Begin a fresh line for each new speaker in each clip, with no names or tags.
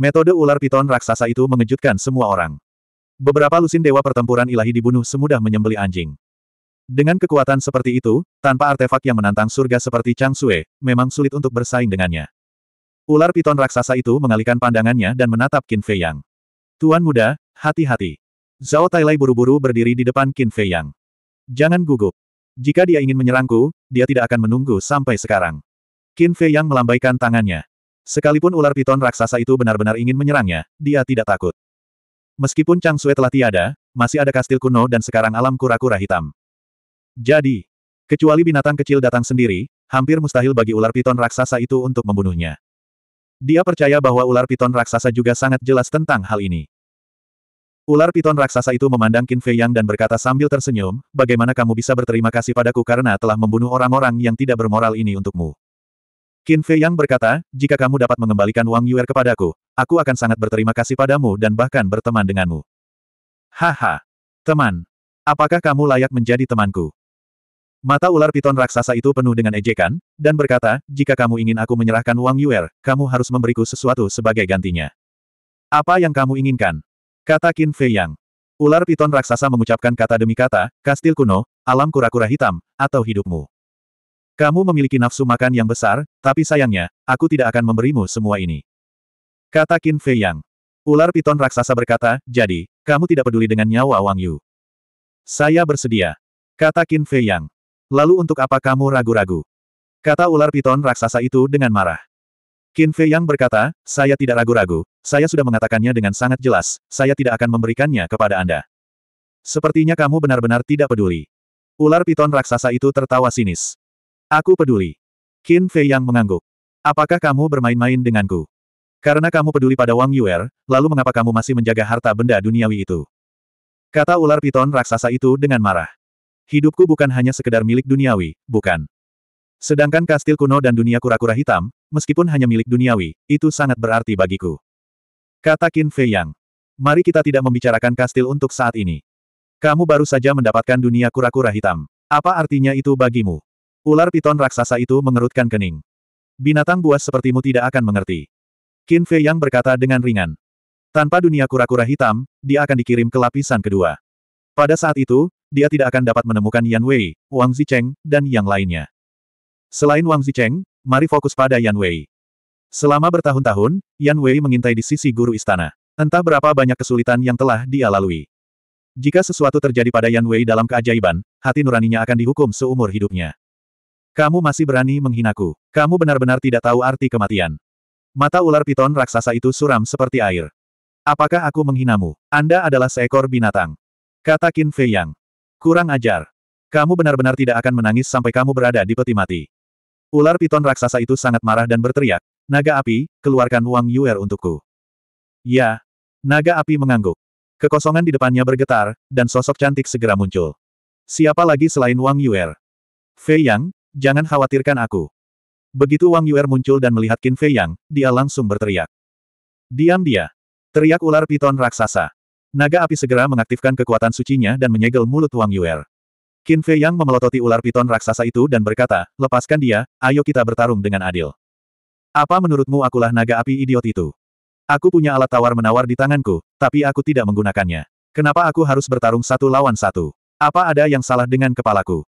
Metode ular piton raksasa itu mengejutkan semua orang. Beberapa lusin dewa pertempuran ilahi dibunuh semudah menyembeli anjing. Dengan kekuatan seperti itu, tanpa artefak yang menantang surga seperti Chang Sue, memang sulit untuk bersaing dengannya. Ular piton raksasa itu mengalihkan pandangannya dan menatap Qin Fei Yang. Tuan muda, hati-hati. Zhao Tailai buru-buru berdiri di depan Qin Fei Yang. Jangan gugup. Jika dia ingin menyerangku, dia tidak akan menunggu sampai sekarang. Qin Fei Yang melambaikan tangannya. Sekalipun ular piton raksasa itu benar-benar ingin menyerangnya, dia tidak takut. Meskipun Chang Sue telah tiada, masih ada kastil kuno dan sekarang alam kura-kura hitam. Jadi, kecuali binatang kecil datang sendiri, hampir mustahil bagi ular piton raksasa itu untuk membunuhnya. Dia percaya bahwa ular piton raksasa juga sangat jelas tentang hal ini. Ular piton raksasa itu memandang Qin Fei Yang dan berkata sambil tersenyum, bagaimana kamu bisa berterima kasih padaku karena telah membunuh orang-orang yang tidak bermoral ini untukmu. Qin Fei Yang berkata, jika kamu dapat mengembalikan Wang Yuer kepadaku, aku akan sangat berterima kasih padamu dan bahkan berteman denganmu. Haha. Teman. Apakah kamu layak menjadi temanku? Mata ular piton raksasa itu penuh dengan ejekan, dan berkata, jika kamu ingin aku menyerahkan Wang Yuer, kamu harus memberiku sesuatu sebagai gantinya. Apa yang kamu inginkan? Kata Qin Fei Yang. Ular piton raksasa mengucapkan kata demi kata, kastil kuno, alam kura-kura hitam, atau hidupmu. Kamu memiliki nafsu makan yang besar, tapi sayangnya, aku tidak akan memberimu semua ini. Kata Qin Fei Yang. Ular piton raksasa berkata, jadi, kamu tidak peduli dengan nyawa Wang Yu. Saya bersedia. Kata Qin Fei Yang. Lalu untuk apa kamu ragu-ragu? Kata ular piton raksasa itu dengan marah. Qin Fei Yang berkata, saya tidak ragu-ragu, saya sudah mengatakannya dengan sangat jelas, saya tidak akan memberikannya kepada Anda. Sepertinya kamu benar-benar tidak peduli. Ular piton raksasa itu tertawa sinis. Aku peduli. Qin Fei yang mengangguk. Apakah kamu bermain-main denganku? Karena kamu peduli pada Wang Yuer, lalu mengapa kamu masih menjaga harta benda duniawi itu? Kata ular piton raksasa itu dengan marah. Hidupku bukan hanya sekedar milik duniawi, bukan. Sedangkan kastil kuno dan dunia kura-kura hitam, meskipun hanya milik duniawi, itu sangat berarti bagiku. Kata Qin Fei Yang. Mari kita tidak membicarakan kastil untuk saat ini. Kamu baru saja mendapatkan dunia kura-kura hitam. Apa artinya itu bagimu? Ular piton raksasa itu mengerutkan kening. Binatang buas sepertimu tidak akan mengerti. Qin Fei Yang berkata dengan ringan. Tanpa dunia kura-kura hitam, dia akan dikirim ke lapisan kedua. Pada saat itu, dia tidak akan dapat menemukan Yan Wei, Wang Zicheng, dan yang lainnya. Selain Wang Zicheng, mari fokus pada Yan Wei. Selama bertahun-tahun, Yan Wei mengintai di sisi guru istana. Entah berapa banyak kesulitan yang telah dia lalui. Jika sesuatu terjadi pada Yan Wei dalam keajaiban, hati nuraninya akan dihukum seumur hidupnya. Kamu masih berani menghinaku. Kamu benar-benar tidak tahu arti kematian. Mata ular piton raksasa itu suram seperti air. Apakah aku menghinamu? Anda adalah seekor binatang. Kata Qin Fei Yang. Kurang ajar. Kamu benar-benar tidak akan menangis sampai kamu berada di peti mati. Ular piton raksasa itu sangat marah dan berteriak, Naga api, keluarkan uang Yuer untukku. Ya. Naga api mengangguk. Kekosongan di depannya bergetar, dan sosok cantik segera muncul. Siapa lagi selain Wang Yuer? Fei Yang, Jangan khawatirkan aku. Begitu Wang Yuer muncul dan melihat Qin Fei Yang, dia langsung berteriak. Diam dia. Teriak ular piton raksasa. Naga api segera mengaktifkan kekuatan sucinya dan menyegel mulut Wang Yuer. Qin Fei Yang memelototi ular piton raksasa itu dan berkata, lepaskan dia, ayo kita bertarung dengan adil. Apa menurutmu akulah naga api idiot itu? Aku punya alat tawar-menawar di tanganku, tapi aku tidak menggunakannya. Kenapa aku harus bertarung satu lawan satu? Apa ada yang salah dengan kepalaku?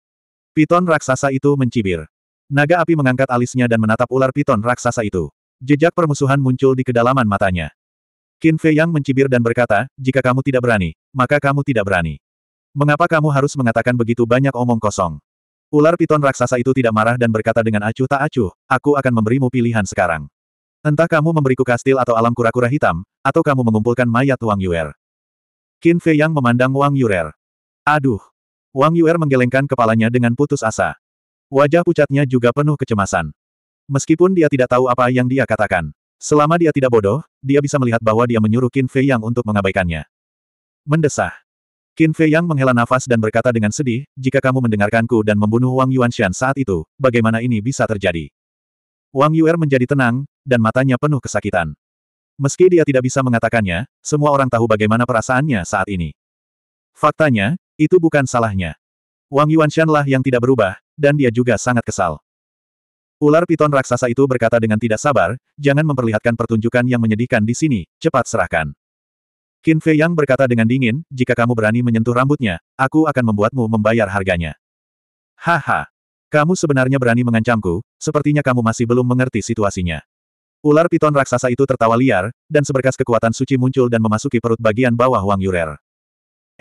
Piton raksasa itu mencibir. Naga api mengangkat alisnya dan menatap ular piton raksasa itu. Jejak permusuhan muncul di kedalaman matanya. Qin Fei Yang mencibir dan berkata, jika kamu tidak berani, maka kamu tidak berani. Mengapa kamu harus mengatakan begitu banyak omong kosong? Ular piton raksasa itu tidak marah dan berkata dengan acuh tak acuh, aku akan memberimu pilihan sekarang. Entah kamu memberiku kastil atau alam kura-kura hitam, atau kamu mengumpulkan mayat Wang Yuer. Qin Fei Yang memandang Wang Yuer. Aduh, Wang Yuer menggelengkan kepalanya dengan putus asa. Wajah pucatnya juga penuh kecemasan. Meskipun dia tidak tahu apa yang dia katakan. Selama dia tidak bodoh, dia bisa melihat bahwa dia menyuruh Qin Fei Yang untuk mengabaikannya. Mendesah. Qin Fei Yang menghela nafas dan berkata dengan sedih, jika kamu mendengarkanku dan membunuh Wang Yuanshan saat itu, bagaimana ini bisa terjadi? Wang Yuer menjadi tenang, dan matanya penuh kesakitan. Meski dia tidak bisa mengatakannya, semua orang tahu bagaimana perasaannya saat ini. Faktanya, itu bukan salahnya. Wang Yuanshan lah yang tidak berubah, dan dia juga sangat kesal. Ular piton raksasa itu berkata dengan tidak sabar, jangan memperlihatkan pertunjukan yang menyedihkan di sini, cepat serahkan. Qin Fei Yang berkata dengan dingin, jika kamu berani menyentuh rambutnya, aku akan membuatmu membayar harganya. Haha. Kamu sebenarnya berani mengancamku, sepertinya kamu masih belum mengerti situasinya. Ular piton raksasa itu tertawa liar, dan seberkas kekuatan suci muncul dan memasuki perut bagian bawah Wang Yurer.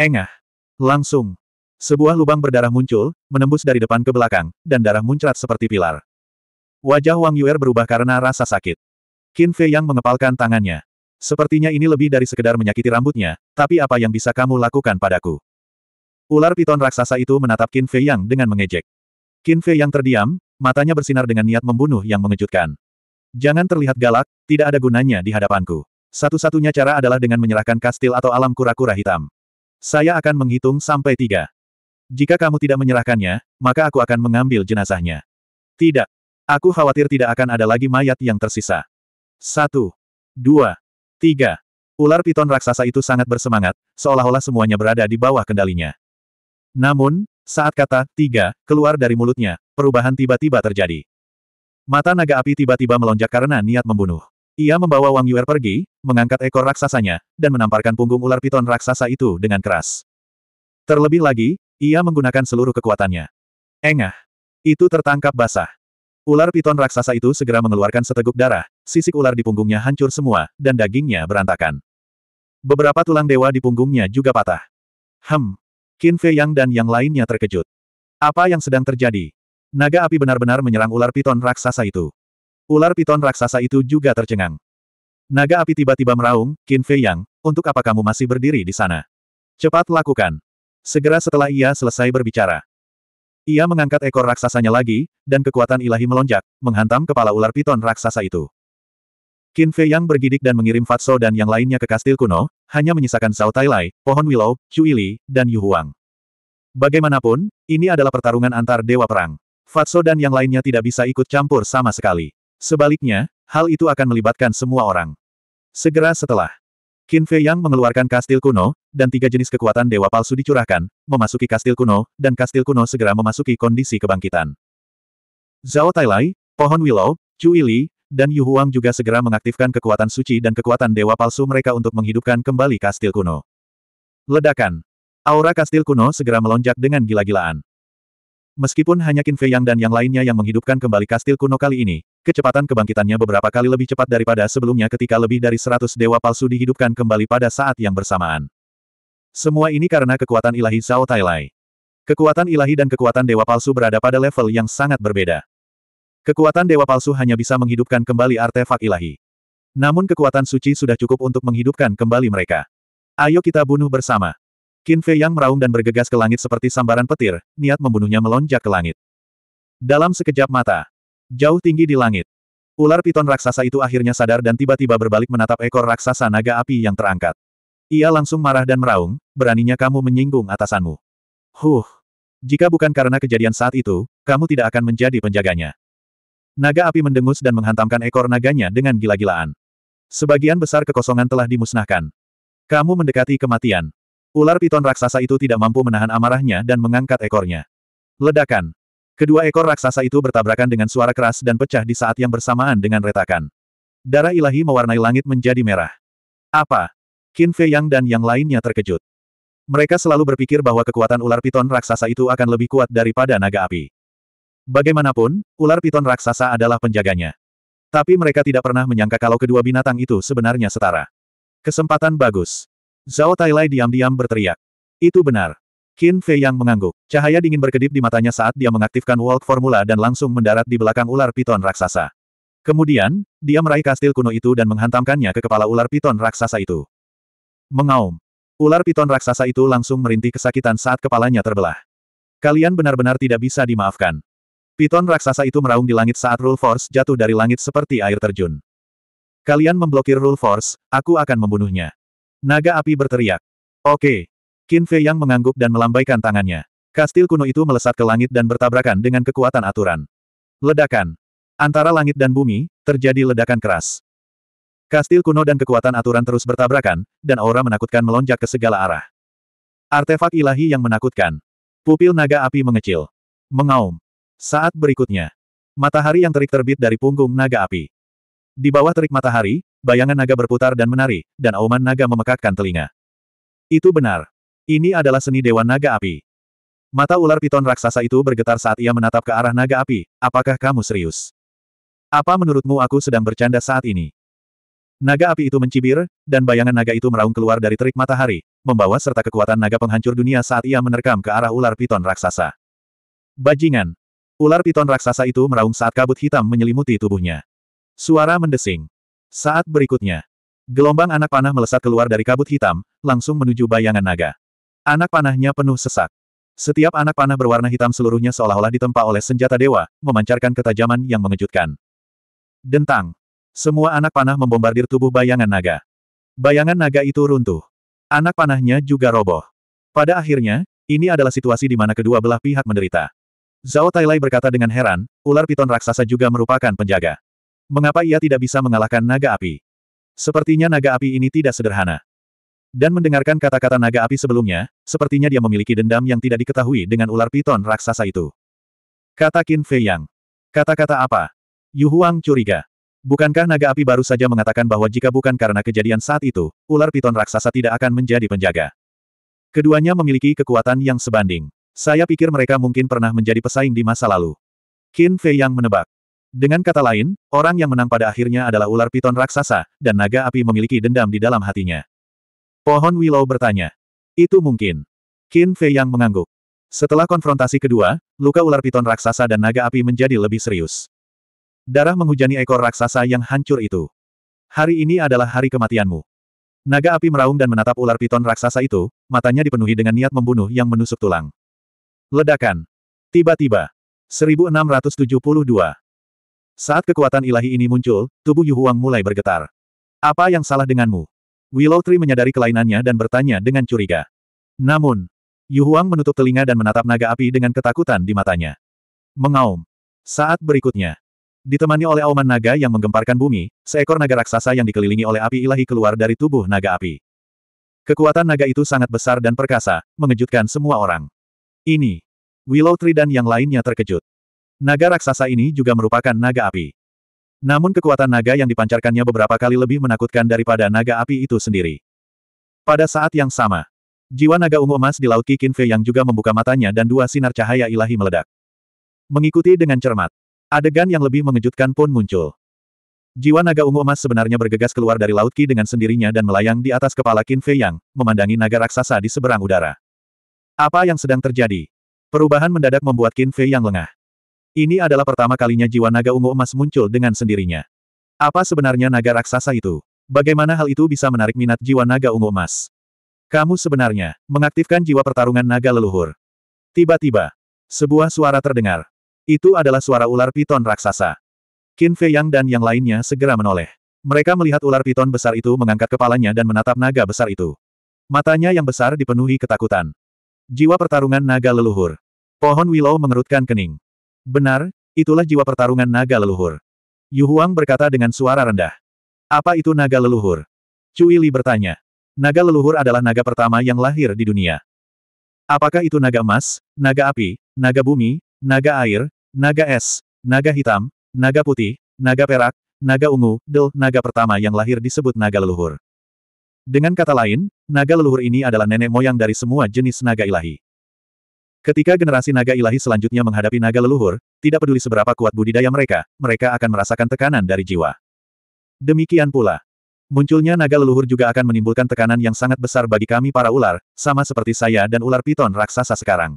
Engah. Langsung. Sebuah lubang berdarah muncul, menembus dari depan ke belakang, dan darah muncrat seperti pilar. Wajah Wang Yuer berubah karena rasa sakit. Qin Fei yang mengepalkan tangannya. Sepertinya ini lebih dari sekedar menyakiti rambutnya, tapi apa yang bisa kamu lakukan padaku? Ular piton raksasa itu menatap Qin Fei Yang dengan mengejek. Qin Fei Yang terdiam, matanya bersinar dengan niat membunuh yang mengejutkan. Jangan terlihat galak, tidak ada gunanya di hadapanku. Satu-satunya cara adalah dengan menyerahkan kastil atau alam kura-kura hitam. Saya akan menghitung sampai tiga. Jika kamu tidak menyerahkannya, maka aku akan mengambil jenazahnya. Tidak. Aku khawatir tidak akan ada lagi mayat yang tersisa. Satu. Dua. Tiga. Ular piton raksasa itu sangat bersemangat, seolah-olah semuanya berada di bawah kendalinya. Namun, saat kata tiga keluar dari mulutnya, perubahan tiba-tiba terjadi. Mata naga api tiba-tiba melonjak karena niat membunuh. Ia membawa Wang Yuer pergi, mengangkat ekor raksasanya, dan menamparkan punggung ular piton raksasa itu dengan keras. Terlebih lagi, ia menggunakan seluruh kekuatannya. Engah! Itu tertangkap basah. Ular piton raksasa itu segera mengeluarkan seteguk darah, sisik ular di punggungnya hancur semua, dan dagingnya berantakan. Beberapa tulang dewa di punggungnya juga patah. Hem! Qin Fei Yang dan yang lainnya terkejut. Apa yang sedang terjadi? Naga api benar-benar menyerang ular piton raksasa itu. Ular piton raksasa itu juga tercengang. Naga api tiba-tiba meraung, Qin Fei Yang, untuk apa kamu masih berdiri di sana? Cepat lakukan. Segera setelah ia selesai berbicara. Ia mengangkat ekor raksasanya lagi, dan kekuatan ilahi melonjak, menghantam kepala ular piton raksasa itu. Qin Fei Yang bergidik dan mengirim Fatso dan yang lainnya ke kastil kuno, hanya menyisakan Zhao Tai Lai, Pohon Willow, Cui Li, dan Yu Huang. Bagaimanapun, ini adalah pertarungan antar dewa perang. Fatso dan yang lainnya tidak bisa ikut campur sama sekali. Sebaliknya, hal itu akan melibatkan semua orang. Segera setelah, Qin Fei Yang mengeluarkan kastil kuno, dan tiga jenis kekuatan dewa palsu dicurahkan, memasuki kastil kuno, dan kastil kuno segera memasuki kondisi kebangkitan. Zhao Tailai, Pohon Willow, Chu Yili, dan Yu Huang juga segera mengaktifkan kekuatan suci dan kekuatan dewa palsu mereka untuk menghidupkan kembali kastil kuno. Ledakan. Aura kastil kuno segera melonjak dengan gila-gilaan. Meskipun hanya Qin Fei Yang dan yang lainnya yang menghidupkan kembali kastil kuno kali ini, kecepatan kebangkitannya beberapa kali lebih cepat daripada sebelumnya ketika lebih dari seratus dewa palsu dihidupkan kembali pada saat yang bersamaan. Semua ini karena kekuatan ilahi Zhao Tailai. Kekuatan ilahi dan kekuatan dewa palsu berada pada level yang sangat berbeda. Kekuatan dewa palsu hanya bisa menghidupkan kembali artefak ilahi. Namun kekuatan suci sudah cukup untuk menghidupkan kembali mereka. Ayo kita bunuh bersama. Qin Fei Yang meraung dan bergegas ke langit seperti sambaran petir, niat membunuhnya melonjak ke langit. Dalam sekejap mata, jauh tinggi di langit, ular piton raksasa itu akhirnya sadar dan tiba-tiba berbalik menatap ekor raksasa naga api yang terangkat. Ia langsung marah dan meraung, beraninya kamu menyinggung atasanmu. Huh! Jika bukan karena kejadian saat itu, kamu tidak akan menjadi penjaganya. Naga api mendengus dan menghantamkan ekor naganya dengan gila-gilaan. Sebagian besar kekosongan telah dimusnahkan. Kamu mendekati kematian. Ular piton raksasa itu tidak mampu menahan amarahnya dan mengangkat ekornya. Ledakan. Kedua ekor raksasa itu bertabrakan dengan suara keras dan pecah di saat yang bersamaan dengan retakan. Darah ilahi mewarnai langit menjadi merah. Apa? Qin Fei Yang dan yang lainnya terkejut. Mereka selalu berpikir bahwa kekuatan ular piton raksasa itu akan lebih kuat daripada naga api. Bagaimanapun, ular piton raksasa adalah penjaganya. Tapi mereka tidak pernah menyangka kalau kedua binatang itu sebenarnya setara. Kesempatan bagus. Zhao Tailai diam-diam berteriak. Itu benar. Qin Fei yang mengangguk. Cahaya dingin berkedip di matanya saat dia mengaktifkan World Formula dan langsung mendarat di belakang ular piton raksasa. Kemudian, dia meraih kastil kuno itu dan menghantamkannya ke kepala ular piton raksasa itu. Mengaum. Ular piton raksasa itu langsung merintih kesakitan saat kepalanya terbelah. Kalian benar-benar tidak bisa dimaafkan. Piton raksasa itu meraung di langit saat Rule Force jatuh dari langit seperti air terjun. Kalian memblokir Rule Force, aku akan membunuhnya. Naga api berteriak. Oke. Qin Fei Yang mengangguk dan melambaikan tangannya. Kastil kuno itu melesat ke langit dan bertabrakan dengan kekuatan aturan. Ledakan. Antara langit dan bumi, terjadi ledakan keras. Kastil kuno dan kekuatan aturan terus bertabrakan, dan aura menakutkan melonjak ke segala arah. Artefak ilahi yang menakutkan. Pupil naga api mengecil. Mengaum. Saat berikutnya. Matahari yang terik terbit dari punggung naga api. Di bawah terik matahari, bayangan naga berputar dan menari, dan auman naga memekakkan telinga. Itu benar. Ini adalah seni Dewa Naga Api. Mata ular piton raksasa itu bergetar saat ia menatap ke arah naga api, apakah kamu serius? Apa menurutmu aku sedang bercanda saat ini? Naga api itu mencibir, dan bayangan naga itu meraung keluar dari terik matahari, membawa serta kekuatan naga penghancur dunia saat ia menerkam ke arah ular piton raksasa. Bajingan! Ular piton raksasa itu meraung saat kabut hitam menyelimuti tubuhnya. Suara mendesing. Saat berikutnya, gelombang anak panah melesat keluar dari kabut hitam, langsung menuju bayangan naga. Anak panahnya penuh sesak. Setiap anak panah berwarna hitam seluruhnya seolah-olah ditempa oleh senjata dewa, memancarkan ketajaman yang mengejutkan. Dentang. Semua anak panah membombardir tubuh bayangan naga. Bayangan naga itu runtuh. Anak panahnya juga roboh. Pada akhirnya, ini adalah situasi di mana kedua belah pihak menderita. Zhao Tailai berkata dengan heran, ular piton raksasa juga merupakan penjaga. Mengapa ia tidak bisa mengalahkan naga api? Sepertinya naga api ini tidak sederhana. Dan mendengarkan kata-kata naga api sebelumnya, sepertinya dia memiliki dendam yang tidak diketahui dengan ular piton raksasa itu. Kata Qin Fei Yang. Kata-kata apa? Yu Huang curiga. Bukankah naga api baru saja mengatakan bahwa jika bukan karena kejadian saat itu, ular piton raksasa tidak akan menjadi penjaga? Keduanya memiliki kekuatan yang sebanding. Saya pikir mereka mungkin pernah menjadi pesaing di masa lalu. Qin Fei Yang menebak. Dengan kata lain, orang yang menang pada akhirnya adalah ular piton raksasa, dan naga api memiliki dendam di dalam hatinya. Pohon Willow bertanya. Itu mungkin. Qin Fei yang mengangguk. Setelah konfrontasi kedua, luka ular piton raksasa dan naga api menjadi lebih serius. Darah menghujani ekor raksasa yang hancur itu. Hari ini adalah hari kematianmu. Naga api meraung dan menatap ular piton raksasa itu, matanya dipenuhi dengan niat membunuh yang menusuk tulang. Ledakan. Tiba-tiba. 1672. Saat kekuatan ilahi ini muncul, tubuh Yu Huang mulai bergetar. Apa yang salah denganmu? Willow Tree menyadari kelainannya dan bertanya dengan curiga. Namun, Yu Huang menutup telinga dan menatap naga api dengan ketakutan di matanya. Mengaum. Saat berikutnya, ditemani oleh auman naga yang menggemparkan bumi, seekor naga raksasa yang dikelilingi oleh api ilahi keluar dari tubuh naga api. Kekuatan naga itu sangat besar dan perkasa, mengejutkan semua orang. Ini. Willow Tree dan yang lainnya terkejut. Naga raksasa ini juga merupakan naga api. Namun kekuatan naga yang dipancarkannya beberapa kali lebih menakutkan daripada naga api itu sendiri. Pada saat yang sama, jiwa naga ungu emas di Laut Kikin Fei yang juga membuka matanya dan dua sinar cahaya ilahi meledak. Mengikuti dengan cermat, adegan yang lebih mengejutkan pun muncul. Jiwa naga ungu emas sebenarnya bergegas keluar dari Laut Ki dengan sendirinya dan melayang di atas kepala Qin Fei Yang, memandangi naga raksasa di seberang udara. Apa yang sedang terjadi? Perubahan mendadak membuat Qin Fei Yang lengah. Ini adalah pertama kalinya jiwa naga ungu emas muncul dengan sendirinya. Apa sebenarnya naga raksasa itu? Bagaimana hal itu bisa menarik minat jiwa naga ungu emas? Kamu sebenarnya mengaktifkan jiwa pertarungan naga leluhur. Tiba-tiba, sebuah suara terdengar. Itu adalah suara ular piton raksasa. Qin Fei Yang dan yang lainnya segera menoleh. Mereka melihat ular piton besar itu mengangkat kepalanya dan menatap naga besar itu. Matanya yang besar dipenuhi ketakutan. Jiwa pertarungan naga leluhur. Pohon Willow mengerutkan kening. Benar, itulah jiwa pertarungan naga leluhur. Yu Huang berkata dengan suara rendah. Apa itu naga leluhur? Cui Li bertanya. Naga leluhur adalah naga pertama yang lahir di dunia. Apakah itu naga emas, naga api, naga bumi, naga air, naga es, naga hitam, naga putih, naga perak, naga ungu, del, naga pertama yang lahir disebut naga leluhur. Dengan kata lain, naga leluhur ini adalah nenek moyang dari semua jenis naga ilahi. Ketika generasi naga ilahi selanjutnya menghadapi naga leluhur, tidak peduli seberapa kuat budidaya mereka, mereka akan merasakan tekanan dari jiwa. Demikian pula. Munculnya naga leluhur juga akan menimbulkan tekanan yang sangat besar bagi kami para ular, sama seperti saya dan ular piton raksasa sekarang.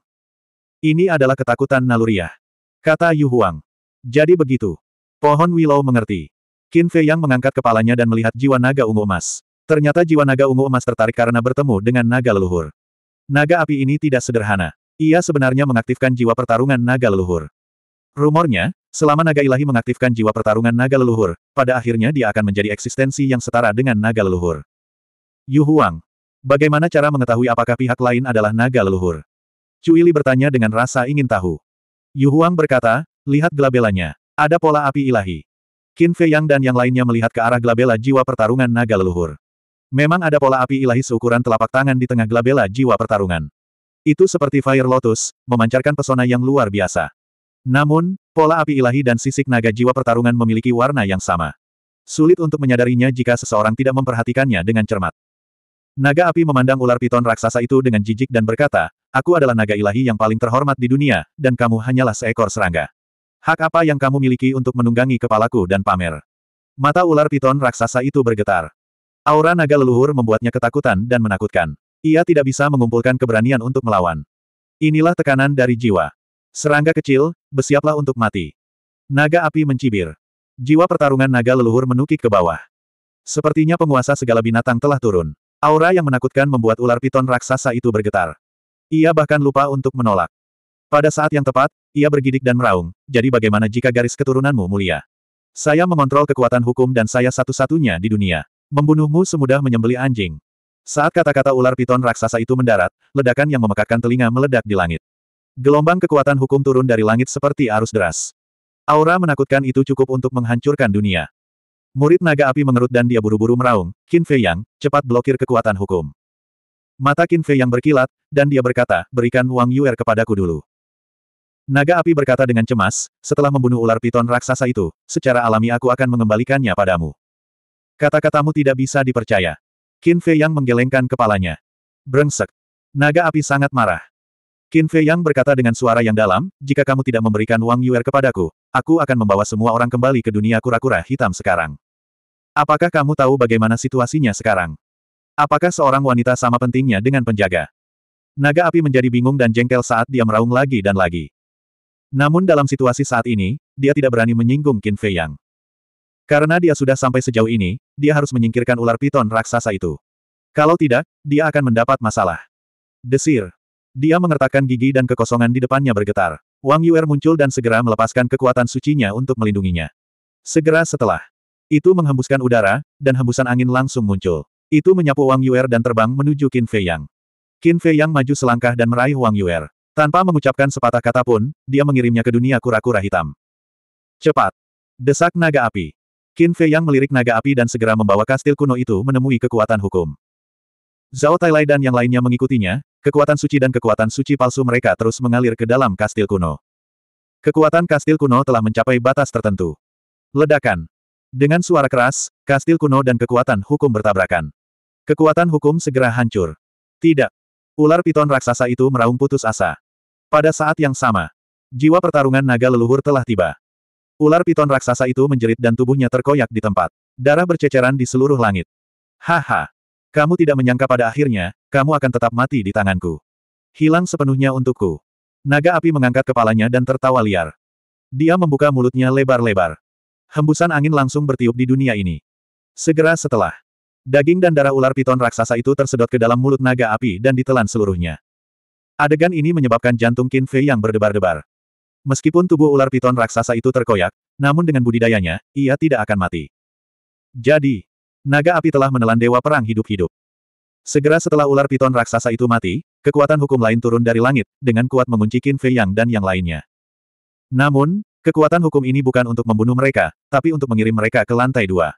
Ini adalah ketakutan naluriah. Kata Yu Huang. Jadi begitu. Pohon Willow mengerti. Qin Fei yang mengangkat kepalanya dan melihat jiwa naga ungu emas. Ternyata jiwa naga ungu emas tertarik karena bertemu dengan naga leluhur. Naga api ini tidak sederhana. Ia sebenarnya mengaktifkan jiwa pertarungan naga leluhur. Rumornya, selama naga ilahi mengaktifkan jiwa pertarungan naga leluhur, pada akhirnya dia akan menjadi eksistensi yang setara dengan naga leluhur. Yu Huang. Bagaimana cara mengetahui apakah pihak lain adalah naga leluhur? Cuili bertanya dengan rasa ingin tahu. Yu Huang berkata, lihat gelabelanya. Ada pola api ilahi. Qin Fei Yang dan yang lainnya melihat ke arah gelabela jiwa pertarungan naga leluhur. Memang ada pola api ilahi seukuran telapak tangan di tengah gelabela jiwa pertarungan. Itu seperti Fire Lotus, memancarkan pesona yang luar biasa. Namun, pola api ilahi dan sisik naga jiwa pertarungan memiliki warna yang sama. Sulit untuk menyadarinya jika seseorang tidak memperhatikannya dengan cermat. Naga api memandang ular piton raksasa itu dengan jijik dan berkata, Aku adalah naga ilahi yang paling terhormat di dunia, dan kamu hanyalah seekor serangga. Hak apa yang kamu miliki untuk menunggangi kepalaku dan pamer? Mata ular piton raksasa itu bergetar. Aura naga leluhur membuatnya ketakutan dan menakutkan. Ia tidak bisa mengumpulkan keberanian untuk melawan. Inilah tekanan dari jiwa. Serangga kecil, bersiaplah untuk mati. Naga api mencibir. Jiwa pertarungan naga leluhur menukik ke bawah. Sepertinya penguasa segala binatang telah turun. Aura yang menakutkan membuat ular piton raksasa itu bergetar. Ia bahkan lupa untuk menolak. Pada saat yang tepat, ia bergidik dan meraung, jadi bagaimana jika garis keturunanmu mulia? Saya mengontrol kekuatan hukum dan saya satu-satunya di dunia. Membunuhmu semudah menyembeli anjing. Saat kata-kata ular piton raksasa itu mendarat, ledakan yang memekakkan telinga meledak di langit. Gelombang kekuatan hukum turun dari langit seperti arus deras. Aura menakutkan itu cukup untuk menghancurkan dunia. Murid naga api mengerut dan dia buru-buru meraung, Qin Fei Yang, cepat blokir kekuatan hukum. Mata Qin Fei Yang berkilat, dan dia berkata, berikan Wang Yuer kepadaku dulu. Naga api berkata dengan cemas, setelah membunuh ular piton raksasa itu, secara alami aku akan mengembalikannya padamu. Kata-katamu tidak bisa dipercaya. Qin Fei Yang menggelengkan kepalanya. Brengsek. Naga api sangat marah. Qin Fei Yang berkata dengan suara yang dalam, jika kamu tidak memberikan Wang Yuer kepadaku, aku akan membawa semua orang kembali ke dunia kura-kura hitam sekarang. Apakah kamu tahu bagaimana situasinya sekarang? Apakah seorang wanita sama pentingnya dengan penjaga? Naga api menjadi bingung dan jengkel saat dia meraung lagi dan lagi. Namun dalam situasi saat ini, dia tidak berani menyinggung Qin Fei Yang. Karena dia sudah sampai sejauh ini, dia harus menyingkirkan ular piton raksasa itu. Kalau tidak, dia akan mendapat masalah. Desir. Dia mengertakkan gigi dan kekosongan di depannya bergetar. Wang Yuer muncul dan segera melepaskan kekuatan sucinya untuk melindunginya. Segera setelah itu menghembuskan udara, dan hembusan angin langsung muncul. Itu menyapu Wang Yuer dan terbang menuju Qin Fei Yang. Qin Fei Yang maju selangkah dan meraih Wang Yuer. Tanpa mengucapkan sepatah kata pun, dia mengirimnya ke dunia kura-kura hitam. Cepat! Desak naga api. Qin Fei yang melirik naga api dan segera membawa kastil kuno itu menemui kekuatan hukum. Zhao Tailai dan yang lainnya mengikutinya, kekuatan suci dan kekuatan suci palsu mereka terus mengalir ke dalam kastil kuno. Kekuatan kastil kuno telah mencapai batas tertentu. Ledakan. Dengan suara keras, kastil kuno dan kekuatan hukum bertabrakan. Kekuatan hukum segera hancur. Tidak. Ular piton raksasa itu meraung putus asa. Pada saat yang sama, jiwa pertarungan naga leluhur telah tiba. Ular piton raksasa itu menjerit dan tubuhnya terkoyak di tempat. Darah berceceran di seluruh langit. Haha. Kamu tidak menyangka pada akhirnya, kamu akan tetap mati di tanganku. Hilang sepenuhnya untukku. Naga api mengangkat kepalanya dan tertawa liar. Dia membuka mulutnya lebar-lebar. Hembusan angin langsung bertiup di dunia ini. Segera setelah, daging dan darah ular piton raksasa itu tersedot ke dalam mulut naga api dan ditelan seluruhnya. Adegan ini menyebabkan jantung Qin Fei yang berdebar-debar. Meskipun tubuh ular piton raksasa itu terkoyak, namun dengan budidayanya, ia tidak akan mati. Jadi, naga api telah menelan dewa perang hidup-hidup. Segera setelah ular piton raksasa itu mati, kekuatan hukum lain turun dari langit, dengan kuat mengunci Qin Fei Yang dan yang lainnya. Namun, kekuatan hukum ini bukan untuk membunuh mereka, tapi untuk mengirim mereka ke lantai dua.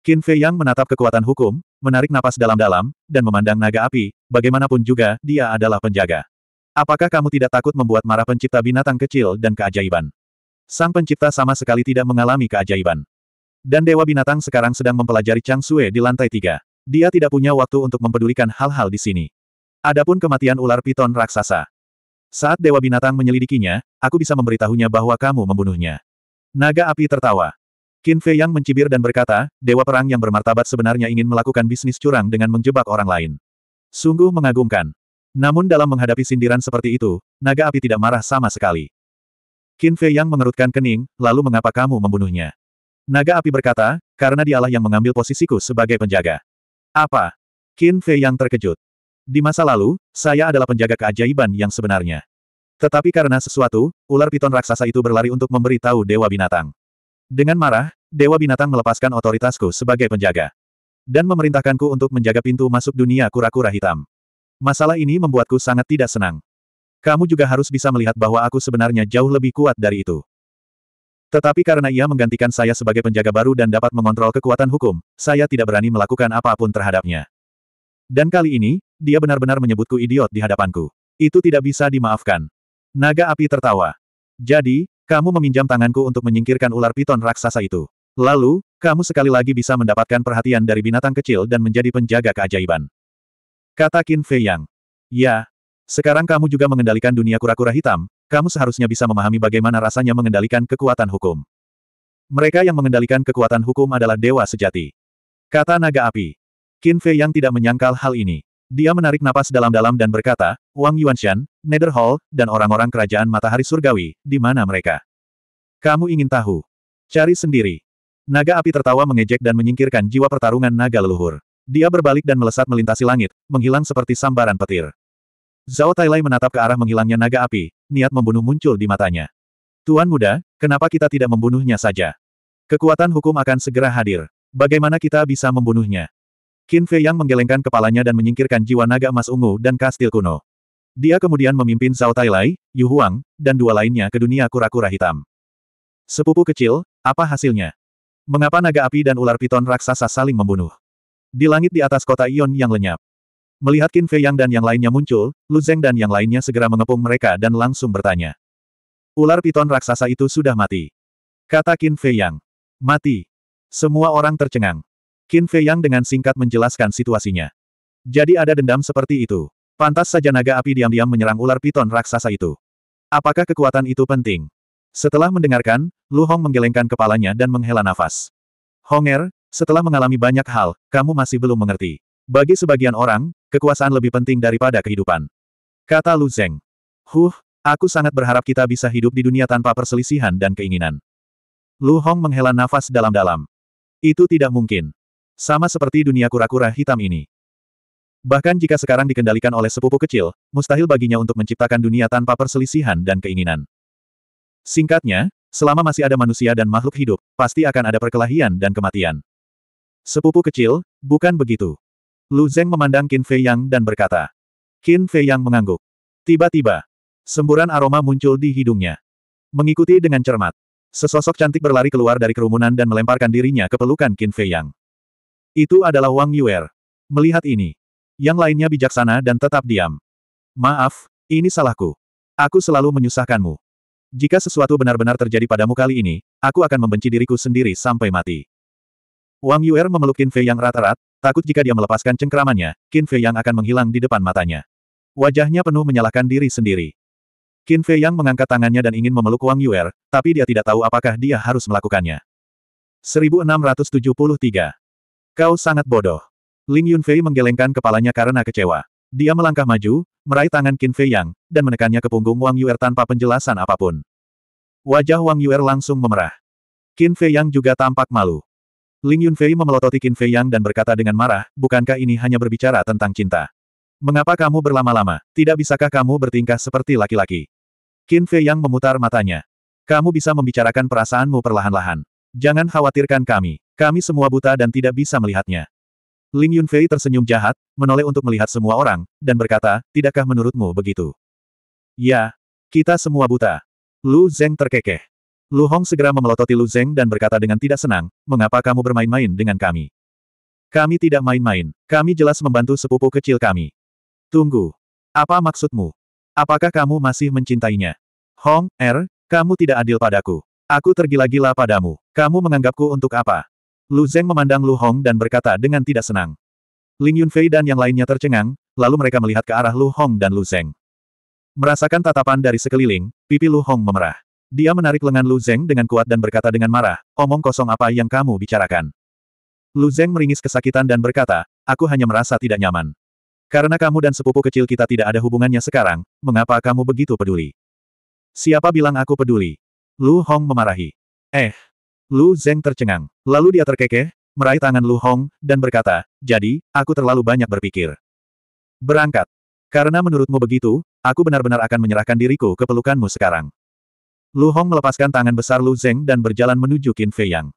Qin Fei Yang menatap kekuatan hukum, menarik napas dalam-dalam, dan memandang naga api, bagaimanapun juga, dia adalah penjaga. Apakah kamu tidak takut membuat marah pencipta binatang kecil dan keajaiban? Sang pencipta sama sekali tidak mengalami keajaiban. Dan Dewa Binatang sekarang sedang mempelajari Chang Sue di lantai tiga. Dia tidak punya waktu untuk mempedulikan hal-hal di sini. Adapun kematian ular piton raksasa. Saat Dewa Binatang menyelidikinya, aku bisa memberitahunya bahwa kamu membunuhnya. Naga api tertawa. Qin Fei Yang mencibir dan berkata, Dewa Perang yang bermartabat sebenarnya ingin melakukan bisnis curang dengan menjebak orang lain. Sungguh mengagumkan. Namun dalam menghadapi sindiran seperti itu, naga api tidak marah sama sekali. Qin Fei Yang mengerutkan kening, lalu mengapa kamu membunuhnya? Naga api berkata, karena dialah yang mengambil posisiku sebagai penjaga. Apa? Qin Fei Yang terkejut. Di masa lalu, saya adalah penjaga keajaiban yang sebenarnya. Tetapi karena sesuatu, ular piton raksasa itu berlari untuk memberi tahu Dewa Binatang. Dengan marah, Dewa Binatang melepaskan otoritasku sebagai penjaga. Dan memerintahkanku untuk menjaga pintu masuk dunia kura-kura hitam. Masalah ini membuatku sangat tidak senang. Kamu juga harus bisa melihat bahwa aku sebenarnya jauh lebih kuat dari itu. Tetapi karena ia menggantikan saya sebagai penjaga baru dan dapat mengontrol kekuatan hukum, saya tidak berani melakukan apapun terhadapnya. Dan kali ini, dia benar-benar menyebutku idiot di hadapanku. Itu tidak bisa dimaafkan. Naga api tertawa. Jadi, kamu meminjam tanganku untuk menyingkirkan ular piton raksasa itu. Lalu, kamu sekali lagi bisa mendapatkan perhatian dari binatang kecil dan menjadi penjaga keajaiban. Kata Qin Fei Yang. Ya, sekarang kamu juga mengendalikan dunia kura-kura hitam, kamu seharusnya bisa memahami bagaimana rasanya mengendalikan kekuatan hukum. Mereka yang mengendalikan kekuatan hukum adalah dewa sejati. Kata naga api. Qin Fei yang tidak menyangkal hal ini. Dia menarik napas dalam-dalam dan berkata, Wang Yuanshan, Nether Hall, dan orang-orang kerajaan matahari surgawi, di mana mereka? Kamu ingin tahu? Cari sendiri. Naga api tertawa mengejek dan menyingkirkan jiwa pertarungan naga leluhur. Dia berbalik dan melesat melintasi langit, menghilang seperti sambaran petir. Zhao Tailai menatap ke arah menghilangnya naga api, niat membunuh muncul di matanya. Tuan muda, kenapa kita tidak membunuhnya saja? Kekuatan hukum akan segera hadir. Bagaimana kita bisa membunuhnya? Qin Fei Yang menggelengkan kepalanya dan menyingkirkan jiwa naga emas ungu dan kastil kuno. Dia kemudian memimpin Zhao Tailai, Yu Huang, dan dua lainnya ke dunia kura-kura hitam. Sepupu kecil, apa hasilnya? Mengapa naga api dan ular piton raksasa saling membunuh? Di langit di atas kota Ion yang lenyap. Melihat Qin Fei Yang dan yang lainnya muncul, Lu Zeng dan yang lainnya segera mengepung mereka dan langsung bertanya. Ular piton raksasa itu sudah mati. Kata Qin Fei Yang. Mati. Semua orang tercengang. Qin Fei Yang dengan singkat menjelaskan situasinya. Jadi ada dendam seperti itu. Pantas saja naga api diam-diam menyerang ular piton raksasa itu. Apakah kekuatan itu penting? Setelah mendengarkan, Lu Hong menggelengkan kepalanya dan menghela nafas. Honger, setelah mengalami banyak hal, kamu masih belum mengerti. Bagi sebagian orang, kekuasaan lebih penting daripada kehidupan. Kata Lu Zeng. Huh, aku sangat berharap kita bisa hidup di dunia tanpa perselisihan dan keinginan. Lu Hong menghela nafas dalam-dalam. Itu tidak mungkin. Sama seperti dunia kura-kura hitam ini. Bahkan jika sekarang dikendalikan oleh sepupu kecil, mustahil baginya untuk menciptakan dunia tanpa perselisihan dan keinginan. Singkatnya, selama masih ada manusia dan makhluk hidup, pasti akan ada perkelahian dan kematian. Sepupu kecil, bukan begitu. Lu Zeng memandang Qin Fei Yang dan berkata. Qin Fei Yang mengangguk. Tiba-tiba, semburan aroma muncul di hidungnya. Mengikuti dengan cermat, sesosok cantik berlari keluar dari kerumunan dan melemparkan dirinya ke pelukan Qin Fei Yang. Itu adalah Wang Yuer. Melihat ini, yang lainnya bijaksana dan tetap diam. Maaf, ini salahku. Aku selalu menyusahkanmu. Jika sesuatu benar-benar terjadi padamu kali ini, aku akan membenci diriku sendiri sampai mati. Wang Yuer memeluk Qin Fei yang rata-rat, takut jika dia melepaskan cengkeramannya, Qin Fei yang akan menghilang di depan matanya. Wajahnya penuh menyalahkan diri sendiri. Qin Fei yang mengangkat tangannya dan ingin memeluk Wang Yuer, tapi dia tidak tahu apakah dia harus melakukannya. 1673. Kau sangat bodoh. Ling Yunfei menggelengkan kepalanya karena kecewa. Dia melangkah maju, meraih tangan Qin Fei Yang, dan menekannya ke punggung Wang Yuer tanpa penjelasan apapun. Wajah Wang Yuer langsung memerah. Qin Fei Yang juga tampak malu. Ling Yunfei memelototi Qin Fei Yang dan berkata dengan marah, bukankah ini hanya berbicara tentang cinta? Mengapa kamu berlama-lama? Tidak bisakah kamu bertingkah seperti laki-laki? Qin Fei Yang memutar matanya. Kamu bisa membicarakan perasaanmu perlahan-lahan. Jangan khawatirkan kami. Kami semua buta dan tidak bisa melihatnya. Ling Yunfei tersenyum jahat, menoleh untuk melihat semua orang, dan berkata, tidakkah menurutmu begitu? Ya, kita semua buta. Lu Zeng terkekeh. Lu Hong segera memelototi Lu Zeng dan berkata dengan tidak senang, mengapa kamu bermain-main dengan kami? Kami tidak main-main, kami jelas membantu sepupu kecil kami. Tunggu. Apa maksudmu? Apakah kamu masih mencintainya? Hong, Er, kamu tidak adil padaku. Aku tergila-gila padamu. Kamu menganggapku untuk apa? Lu Zeng memandang Lu Hong dan berkata dengan tidak senang. Ling Yunfei dan yang lainnya tercengang, lalu mereka melihat ke arah Lu Hong dan Lu Zeng. Merasakan tatapan dari sekeliling, pipi Lu Hong memerah. Dia menarik lengan Lu Zeng dengan kuat dan berkata dengan marah, omong kosong apa yang kamu bicarakan. Lu Zeng meringis kesakitan dan berkata, aku hanya merasa tidak nyaman. Karena kamu dan sepupu kecil kita tidak ada hubungannya sekarang, mengapa kamu begitu peduli? Siapa bilang aku peduli? Lu Hong memarahi. Eh. Lu Zeng tercengang. Lalu dia terkekeh, meraih tangan Lu Hong, dan berkata, jadi, aku terlalu banyak berpikir. Berangkat. Karena menurutmu begitu, aku benar-benar akan menyerahkan diriku ke pelukanmu sekarang. Lu Hong melepaskan tangan besar Lu Zeng dan berjalan menuju Qin Fei Yang.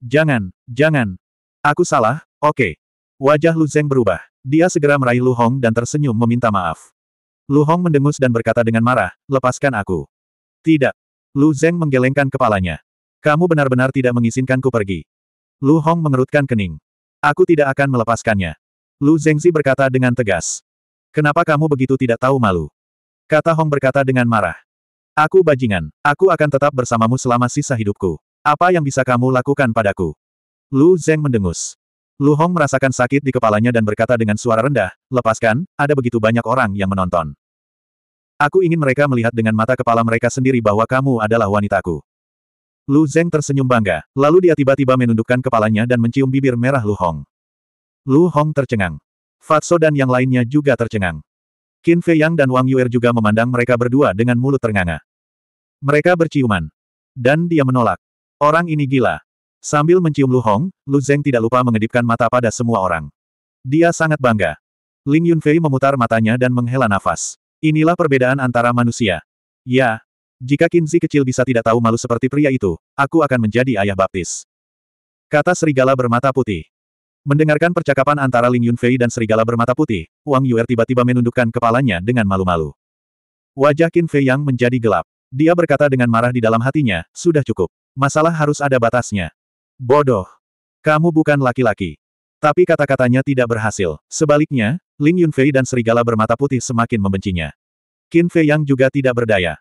Jangan, jangan. Aku salah, oke. Okay. Wajah Lu Zeng berubah. Dia segera meraih Lu Hong dan tersenyum meminta maaf. Lu Hong mendengus dan berkata dengan marah, lepaskan aku. Tidak. Lu Zeng menggelengkan kepalanya. Kamu benar-benar tidak mengizinkanku pergi. Lu Hong mengerutkan kening. Aku tidak akan melepaskannya. Lu Zengzi berkata dengan tegas. Kenapa kamu begitu tidak tahu malu? Kata Hong berkata dengan marah. Aku bajingan. Aku akan tetap bersamamu selama sisa hidupku. Apa yang bisa kamu lakukan padaku? Lu Zeng mendengus. Lu Hong merasakan sakit di kepalanya dan berkata dengan suara rendah, lepaskan, ada begitu banyak orang yang menonton. Aku ingin mereka melihat dengan mata kepala mereka sendiri bahwa kamu adalah wanitaku. Lu Zeng tersenyum bangga, lalu dia tiba-tiba menundukkan kepalanya dan mencium bibir merah Lu Hong. Lu Hong tercengang. Fatso dan yang lainnya juga tercengang. Qin Fei Yang dan Wang Yuer juga memandang mereka berdua dengan mulut ternganga. Mereka berciuman. Dan dia menolak. Orang ini gila. Sambil mencium Lu Hong, Lu Zeng tidak lupa mengedipkan mata pada semua orang. Dia sangat bangga. Ling Yunfei memutar matanya dan menghela nafas. Inilah perbedaan antara manusia. Ya, jika Kinzi kecil bisa tidak tahu malu seperti pria itu, aku akan menjadi ayah baptis. Kata serigala bermata putih. Mendengarkan percakapan antara Ling Yunfei dan serigala bermata putih, Wang Yuer tiba-tiba menundukkan kepalanya dengan malu-malu. Wajah Qin Fei Yang menjadi gelap. Dia berkata dengan marah di dalam hatinya, sudah cukup. Masalah harus ada batasnya. Bodoh. Kamu bukan laki-laki. Tapi kata-katanya tidak berhasil. Sebaliknya, Ling Yunfei dan serigala bermata putih semakin membencinya. Qin Fei Yang juga tidak berdaya.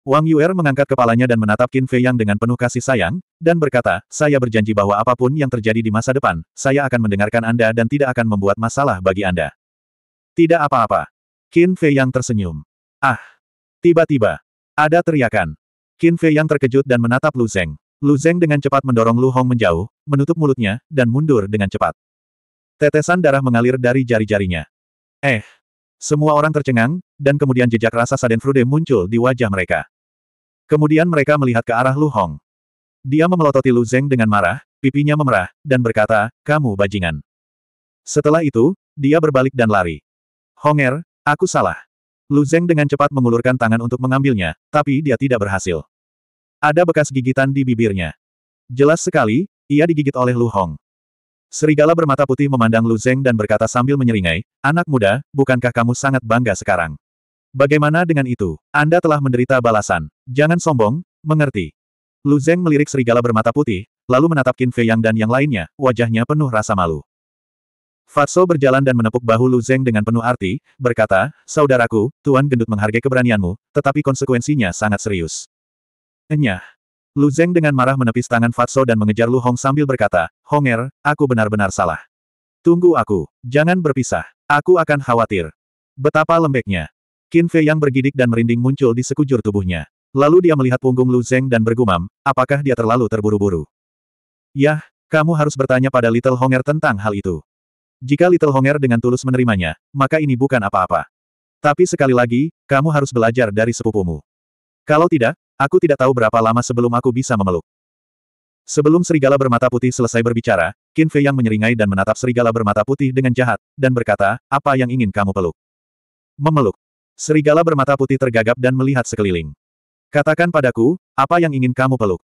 Wang Yuer mengangkat kepalanya dan menatap Qin Fei Yang dengan penuh kasih sayang, dan berkata, saya berjanji bahwa apapun yang terjadi di masa depan, saya akan mendengarkan Anda dan tidak akan membuat masalah bagi Anda. Tidak apa-apa. Qin Fei Yang tersenyum. Ah! Tiba-tiba, ada teriakan. Qin Fei Yang terkejut dan menatap Lu Zeng. Lu Zeng dengan cepat mendorong Lu Hong menjauh, menutup mulutnya, dan mundur dengan cepat. Tetesan darah mengalir dari jari-jarinya. Eh, semua orang tercengang, dan kemudian jejak rasa Frude muncul di wajah mereka. Kemudian mereka melihat ke arah Lu Hong. Dia memelototi Lu Zeng dengan marah, pipinya memerah, dan berkata, kamu bajingan. Setelah itu, dia berbalik dan lari. Honger, aku salah. Lu Zeng dengan cepat mengulurkan tangan untuk mengambilnya, tapi dia tidak berhasil. Ada bekas gigitan di bibirnya. Jelas sekali, ia digigit oleh Lu Hong. Serigala bermata putih memandang Lu Zeng dan berkata sambil menyeringai, Anak muda, bukankah kamu sangat bangga sekarang? Bagaimana dengan itu? Anda telah menderita balasan. Jangan sombong, mengerti. Lu Zeng melirik serigala bermata putih, lalu menatap Qin Fei Yang dan yang lainnya, wajahnya penuh rasa malu. Fatso berjalan dan menepuk bahu Lu Zeng dengan penuh arti, berkata, Saudaraku, Tuan Gendut menghargai keberanianmu, tetapi konsekuensinya sangat serius. Enyah, Lu Zeng dengan marah menepis tangan Fatso dan mengejar Lu Hong sambil berkata, Honger, aku benar-benar salah. Tunggu aku, jangan berpisah. Aku akan khawatir. Betapa lembeknya. Qin Fei yang bergidik dan merinding muncul di sekujur tubuhnya. Lalu dia melihat punggung Lu Zeng dan bergumam, apakah dia terlalu terburu-buru? Yah, kamu harus bertanya pada Little Honger tentang hal itu. Jika Little Honger dengan tulus menerimanya, maka ini bukan apa-apa. Tapi sekali lagi, kamu harus belajar dari sepupumu. Kalau tidak, Aku tidak tahu berapa lama sebelum aku bisa memeluk. Sebelum serigala bermata putih selesai berbicara, Qin Fei yang menyeringai dan menatap serigala bermata putih dengan jahat, dan berkata, apa yang ingin kamu peluk? Memeluk. Serigala bermata putih tergagap dan melihat sekeliling. Katakan padaku, apa yang ingin kamu peluk?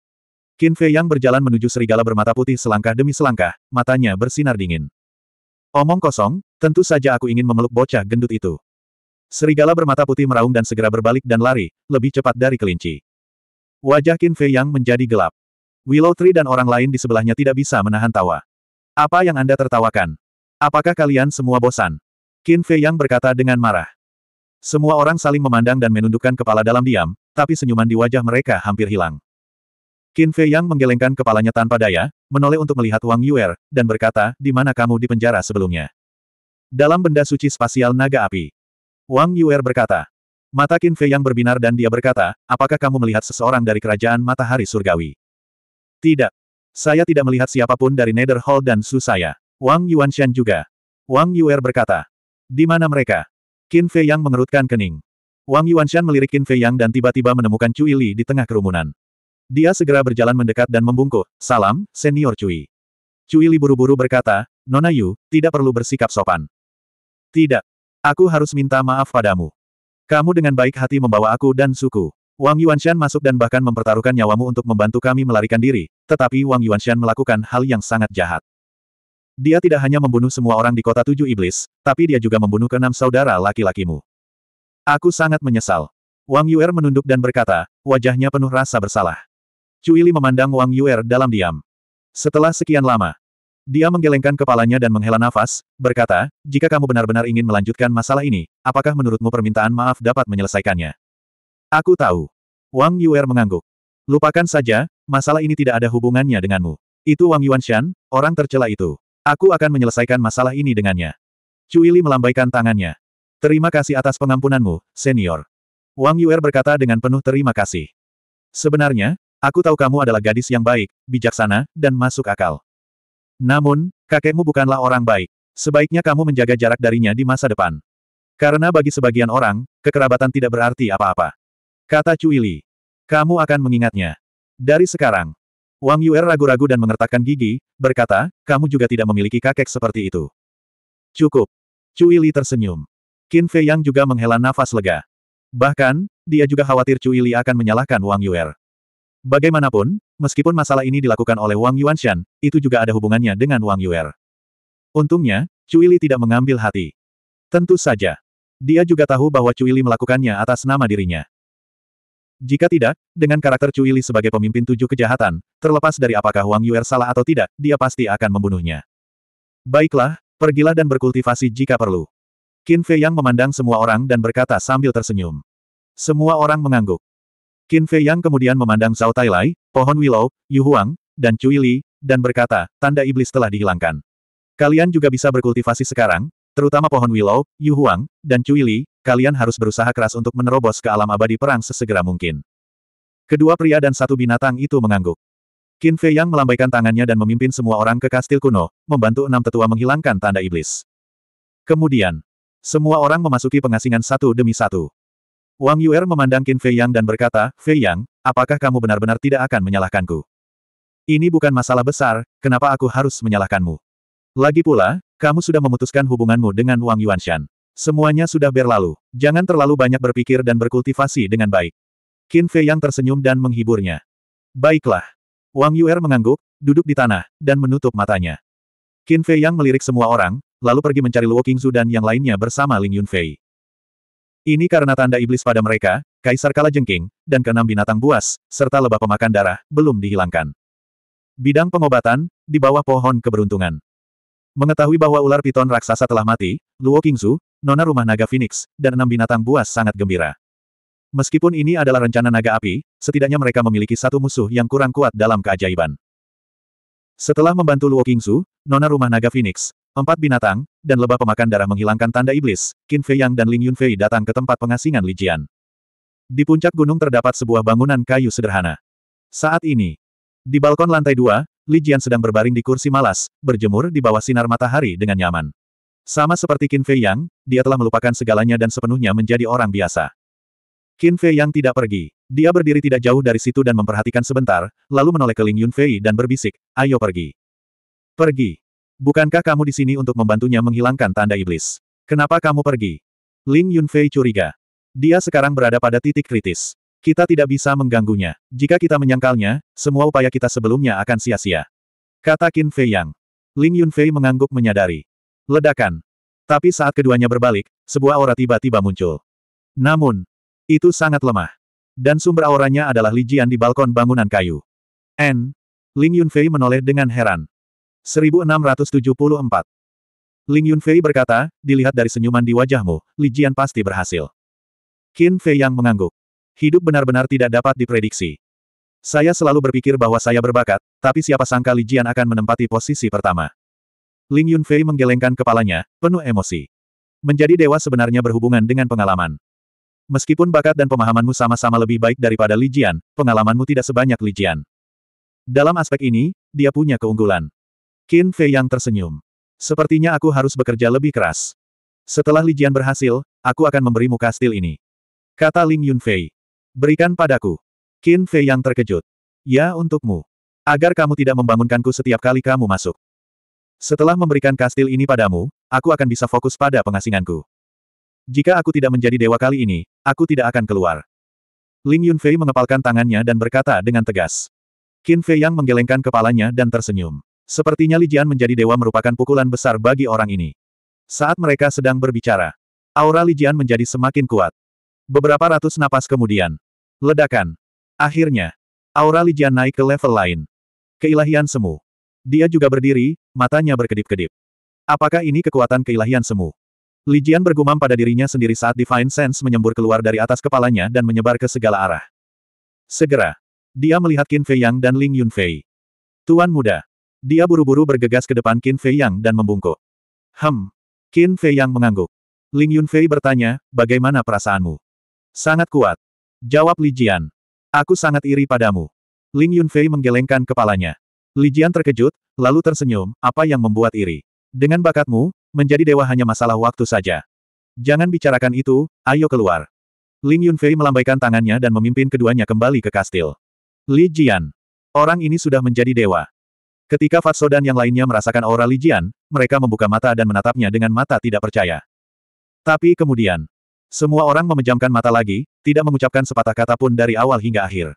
Qin Fei yang berjalan menuju serigala bermata putih selangkah demi selangkah, matanya bersinar dingin. Omong kosong, tentu saja aku ingin memeluk bocah gendut itu. Serigala bermata putih meraung dan segera berbalik dan lari, lebih cepat dari kelinci. Wajah Qin Fei yang menjadi gelap. Willow Tree dan orang lain di sebelahnya tidak bisa menahan tawa. Apa yang Anda tertawakan? Apakah kalian semua bosan? Qin Fei yang berkata dengan marah. Semua orang saling memandang dan menundukkan kepala dalam diam, tapi senyuman di wajah mereka hampir hilang. Qin Fei yang menggelengkan kepalanya tanpa daya, menoleh untuk melihat Wang Yuer, dan berkata, di mana kamu di penjara sebelumnya? Dalam benda suci spasial naga api. Wang Yuer berkata, Mata Qin Fei yang berbinar dan dia berkata, apakah kamu melihat seseorang dari kerajaan matahari surgawi? Tidak. Saya tidak melihat siapapun dari Nether dan Su saya. Wang Yuanshan juga. Wang Yuer berkata. Di mana mereka? Qin Fei yang mengerutkan kening. Wang Yuanshan melirik Qin Fei yang dan tiba-tiba menemukan Cui Li di tengah kerumunan. Dia segera berjalan mendekat dan membungkuk, salam, senior Cui. Cui Li buru-buru berkata, Nona Yu, tidak perlu bersikap sopan. Tidak. Aku harus minta maaf padamu. Kamu dengan baik hati membawa aku dan suku. Wang Yuanshan masuk dan bahkan mempertaruhkan nyawamu untuk membantu kami melarikan diri, tetapi Wang Yuanshan melakukan hal yang sangat jahat. Dia tidak hanya membunuh semua orang di kota tujuh iblis, tapi dia juga membunuh keenam saudara laki-lakimu. Aku sangat menyesal. Wang Yuer menunduk dan berkata, wajahnya penuh rasa bersalah. Cui Li memandang Wang Yuer dalam diam. Setelah sekian lama, dia menggelengkan kepalanya dan menghela nafas, berkata, jika kamu benar-benar ingin melanjutkan masalah ini, apakah menurutmu permintaan maaf dapat menyelesaikannya? Aku tahu. Wang Yuer mengangguk. Lupakan saja, masalah ini tidak ada hubungannya denganmu. Itu Wang Yuanshan, orang tercela itu. Aku akan menyelesaikan masalah ini dengannya. Li melambaikan tangannya. Terima kasih atas pengampunanmu, senior. Wang Yuer berkata dengan penuh terima kasih. Sebenarnya, aku tahu kamu adalah gadis yang baik, bijaksana, dan masuk akal. Namun, kakekmu bukanlah orang baik. Sebaiknya kamu menjaga jarak darinya di masa depan. Karena bagi sebagian orang, kekerabatan tidak berarti apa-apa. Kata Cuili. Kamu akan mengingatnya. Dari sekarang. Wang Yuer ragu-ragu dan mengertakkan gigi, berkata, kamu juga tidak memiliki kakek seperti itu. Cukup. Cuili tersenyum. Qin Fei Yang juga menghela nafas lega. Bahkan, dia juga khawatir Cuili akan menyalahkan Wang Yuer. Bagaimanapun, meskipun masalah ini dilakukan oleh Wang Yuanshan, itu juga ada hubungannya dengan Wang Yuer. Untungnya, Cuili tidak mengambil hati. Tentu saja. Dia juga tahu bahwa Cuili melakukannya atas nama dirinya. Jika tidak, dengan karakter Cuili sebagai pemimpin tujuh kejahatan, terlepas dari apakah Wang Yuer salah atau tidak, dia pasti akan membunuhnya. Baiklah, pergilah dan berkultivasi jika perlu. Qin Fei Yang memandang semua orang dan berkata sambil tersenyum. Semua orang mengangguk. Qin Fei Yang kemudian memandang Zhao Tai Lai, pohon Willow, Yu Huang, dan Cui Li, dan berkata, tanda iblis telah dihilangkan. Kalian juga bisa berkultivasi sekarang, terutama pohon Willow, Yu Huang, dan Cui Li, kalian harus berusaha keras untuk menerobos ke alam abadi perang sesegera mungkin. Kedua pria dan satu binatang itu mengangguk. Qin Fei Yang melambaikan tangannya dan memimpin semua orang ke kastil kuno, membantu enam tetua menghilangkan tanda iblis. Kemudian, semua orang memasuki pengasingan satu demi satu. Wang Yuer memandang Qin Fei Yang dan berkata, Fei Yang, apakah kamu benar-benar tidak akan menyalahkanku? Ini bukan masalah besar, kenapa aku harus menyalahkanmu? Lagi pula, kamu sudah memutuskan hubunganmu dengan Wang Yuanshan. Semuanya sudah berlalu. Jangan terlalu banyak berpikir dan berkultivasi dengan baik. Qin Fei Yang tersenyum dan menghiburnya. Baiklah. Wang Yuer mengangguk, duduk di tanah, dan menutup matanya. Qin Fei Yang melirik semua orang, lalu pergi mencari Luo Qingzu dan yang lainnya bersama Ling Yunfei. Ini karena tanda iblis pada mereka, Kaisar Kala Jengking, dan keenam binatang buas, serta lebah pemakan darah, belum dihilangkan. Bidang pengobatan, di bawah pohon keberuntungan. Mengetahui bahwa ular piton raksasa telah mati, Luo Kingzu, nona rumah naga Phoenix, dan enam binatang buas sangat gembira. Meskipun ini adalah rencana naga api, setidaknya mereka memiliki satu musuh yang kurang kuat dalam keajaiban. Setelah membantu Luo Kingzu, nona rumah naga Phoenix, Empat binatang, dan lebah pemakan darah menghilangkan tanda iblis, Qin Fei Yang dan Ling Yun Fei datang ke tempat pengasingan Li Jian. Di puncak gunung terdapat sebuah bangunan kayu sederhana. Saat ini, di balkon lantai dua, Li Jian sedang berbaring di kursi malas, berjemur di bawah sinar matahari dengan nyaman. Sama seperti Qin Fei Yang, dia telah melupakan segalanya dan sepenuhnya menjadi orang biasa. Qin Fei Yang tidak pergi. Dia berdiri tidak jauh dari situ dan memperhatikan sebentar, lalu menoleh ke Ling Yun Fei dan berbisik, ayo pergi. Pergi. Bukankah kamu di sini untuk membantunya menghilangkan tanda iblis? Kenapa kamu pergi? Ling Yunfei curiga. Dia sekarang berada pada titik kritis. Kita tidak bisa mengganggunya. Jika kita menyangkalnya, semua upaya kita sebelumnya akan sia-sia. Kata Qin Fei Yang. Ling Yunfei mengangguk menyadari. Ledakan. Tapi saat keduanya berbalik, sebuah aura tiba-tiba muncul. Namun, itu sangat lemah. Dan sumber auranya adalah lijian di balkon bangunan kayu. N. Ling Yunfei menoleh dengan heran. 1674. Ling Yunfei berkata, dilihat dari senyuman di wajahmu, Li Jian pasti berhasil. Qin Fei yang mengangguk. Hidup benar-benar tidak dapat diprediksi. Saya selalu berpikir bahwa saya berbakat, tapi siapa sangka Li Jian akan menempati posisi pertama. Ling Yunfei menggelengkan kepalanya, penuh emosi. Menjadi dewa sebenarnya berhubungan dengan pengalaman. Meskipun bakat dan pemahamanmu sama-sama lebih baik daripada Li Jian, pengalamanmu tidak sebanyak Li Jian. Dalam aspek ini, dia punya keunggulan. Qin Fei yang tersenyum. Sepertinya aku harus bekerja lebih keras. Setelah Lijian berhasil, aku akan memberimu kastil ini. Kata Ling Yunfei. Berikan padaku. Qin Fei yang terkejut. Ya untukmu. Agar kamu tidak membangunkanku setiap kali kamu masuk. Setelah memberikan kastil ini padamu, aku akan bisa fokus pada pengasinganku. Jika aku tidak menjadi dewa kali ini, aku tidak akan keluar. Ling Yunfei mengepalkan tangannya dan berkata dengan tegas. Qin Fei yang menggelengkan kepalanya dan tersenyum. Sepertinya Li Jian menjadi dewa merupakan pukulan besar bagi orang ini. Saat mereka sedang berbicara, aura Li Jian menjadi semakin kuat. Beberapa ratus napas kemudian, ledakan. Akhirnya, aura Li Jian naik ke level lain. Keilahian semu. Dia juga berdiri, matanya berkedip-kedip. Apakah ini kekuatan keilahian semu? Li Jian bergumam pada dirinya sendiri saat Divine Sense menyembur keluar dari atas kepalanya dan menyebar ke segala arah. Segera, dia melihat Qin Fei Yang dan Ling Yunfei. Tuan muda, dia buru-buru bergegas ke depan Qin Fei Yang dan membungkuk. Hem. Qin Fei Yang mengangguk. Ling Yun Fei bertanya, bagaimana perasaanmu? Sangat kuat. Jawab Li Jian. Aku sangat iri padamu. Ling Yun Fei menggelengkan kepalanya. Li Jian terkejut, lalu tersenyum, apa yang membuat iri? Dengan bakatmu, menjadi dewa hanya masalah waktu saja. Jangan bicarakan itu, ayo keluar. Ling Yun Fei melambaikan tangannya dan memimpin keduanya kembali ke kastil. Li Jian. Orang ini sudah menjadi dewa. Ketika Fatso dan yang lainnya merasakan aura Lijian, mereka membuka mata dan menatapnya dengan mata tidak percaya. Tapi kemudian, semua orang memejamkan mata lagi, tidak mengucapkan sepatah kata pun dari awal hingga akhir.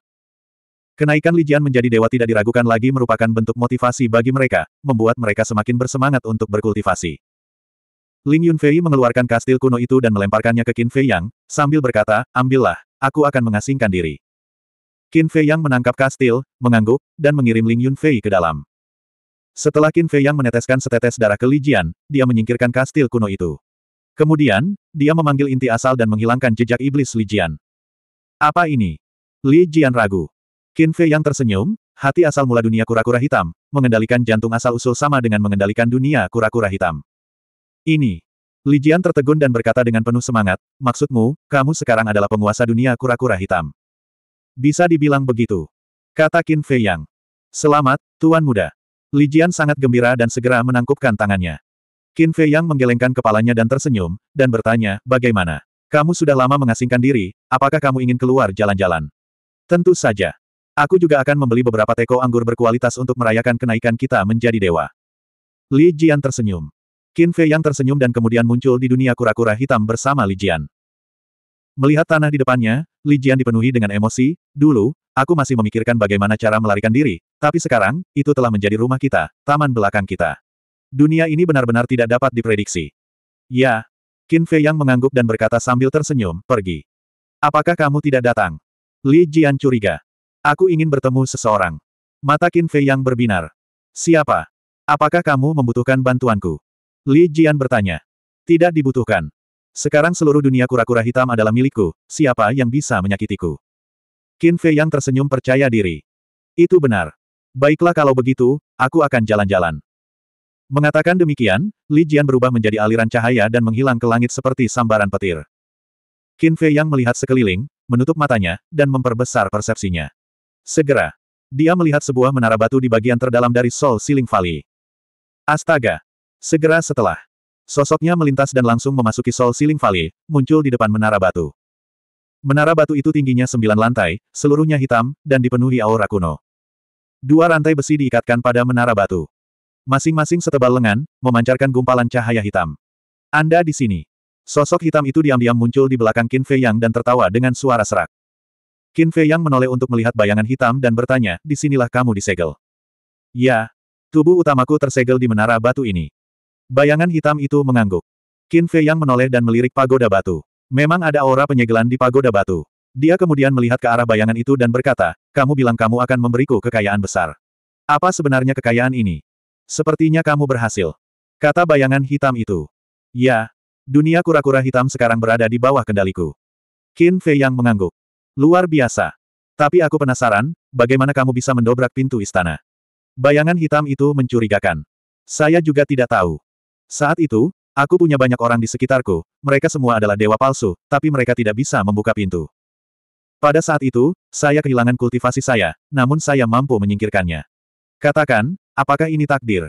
Kenaikan Lijian menjadi dewa tidak diragukan lagi merupakan bentuk motivasi bagi mereka, membuat mereka semakin bersemangat untuk berkultivasi. Ling Yunfei mengeluarkan kastil kuno itu dan melemparkannya ke Qin Fei Yang, sambil berkata, ambillah, aku akan mengasingkan diri. Qin Fei Yang menangkap kastil, mengangguk, dan mengirim Ling Yunfei ke dalam. Setelah Qin Fei Yang meneteskan setetes darah ke Lijian, dia menyingkirkan kastil kuno itu. Kemudian, dia memanggil inti asal dan menghilangkan jejak iblis Lijian. Apa ini? Lijian ragu. Qin Fei Yang tersenyum, hati asal mula dunia kura-kura hitam, mengendalikan jantung asal-usul sama dengan mengendalikan dunia kura-kura hitam. Ini. Lijian tertegun dan berkata dengan penuh semangat, maksudmu, kamu sekarang adalah penguasa dunia kura-kura hitam. Bisa dibilang begitu. Kata Qin Fei Yang. Selamat, Tuan Muda. Li Jian sangat gembira dan segera menangkupkan tangannya. Qin Fei Yang menggelengkan kepalanya dan tersenyum, dan bertanya, bagaimana? Kamu sudah lama mengasingkan diri, apakah kamu ingin keluar jalan-jalan? Tentu saja. Aku juga akan membeli beberapa teko anggur berkualitas untuk merayakan kenaikan kita menjadi dewa. Li Jian tersenyum. Qin Fei Yang tersenyum dan kemudian muncul di dunia kura-kura hitam bersama Li Jian. Melihat tanah di depannya, Li Jian dipenuhi dengan emosi, dulu, aku masih memikirkan bagaimana cara melarikan diri, tapi sekarang, itu telah menjadi rumah kita, taman belakang kita. Dunia ini benar-benar tidak dapat diprediksi. Ya. Qin Fei Yang mengangguk dan berkata sambil tersenyum, pergi. Apakah kamu tidak datang? Li Jian curiga. Aku ingin bertemu seseorang. Mata Qin Fei Yang berbinar. Siapa? Apakah kamu membutuhkan bantuanku? Li Jian bertanya. Tidak dibutuhkan. Sekarang seluruh dunia kura-kura hitam adalah milikku, siapa yang bisa menyakitiku? Qin Fei Yang tersenyum percaya diri. Itu benar. Baiklah kalau begitu, aku akan jalan-jalan. Mengatakan demikian, Li Jian berubah menjadi aliran cahaya dan menghilang ke langit seperti sambaran petir. Qin Fei yang melihat sekeliling, menutup matanya, dan memperbesar persepsinya. Segera, dia melihat sebuah menara batu di bagian terdalam dari Sol Siling Valley. Astaga! Segera setelah, sosoknya melintas dan langsung memasuki Sol Siling Valley, muncul di depan menara batu. Menara batu itu tingginya sembilan lantai, seluruhnya hitam, dan dipenuhi aura kuno. Dua rantai besi diikatkan pada menara batu. Masing-masing setebal lengan, memancarkan gumpalan cahaya hitam. Anda di sini. Sosok hitam itu diam-diam muncul di belakang Qin Fei Yang dan tertawa dengan suara serak. Qin Fei Yang menoleh untuk melihat bayangan hitam dan bertanya, di sinilah kamu disegel. Ya, tubuh utamaku tersegel di menara batu ini. Bayangan hitam itu mengangguk. Qin Fei Yang menoleh dan melirik pagoda batu. Memang ada aura penyegelan di pagoda batu. Dia kemudian melihat ke arah bayangan itu dan berkata, kamu bilang kamu akan memberiku kekayaan besar. Apa sebenarnya kekayaan ini? Sepertinya kamu berhasil. Kata bayangan hitam itu. Ya, dunia kura-kura hitam sekarang berada di bawah kendaliku. Qin Fei yang mengangguk. Luar biasa. Tapi aku penasaran, bagaimana kamu bisa mendobrak pintu istana? Bayangan hitam itu mencurigakan. Saya juga tidak tahu. Saat itu, aku punya banyak orang di sekitarku, mereka semua adalah dewa palsu, tapi mereka tidak bisa membuka pintu. Pada saat itu, saya kehilangan kultivasi saya, namun saya mampu menyingkirkannya. Katakan, apakah ini takdir?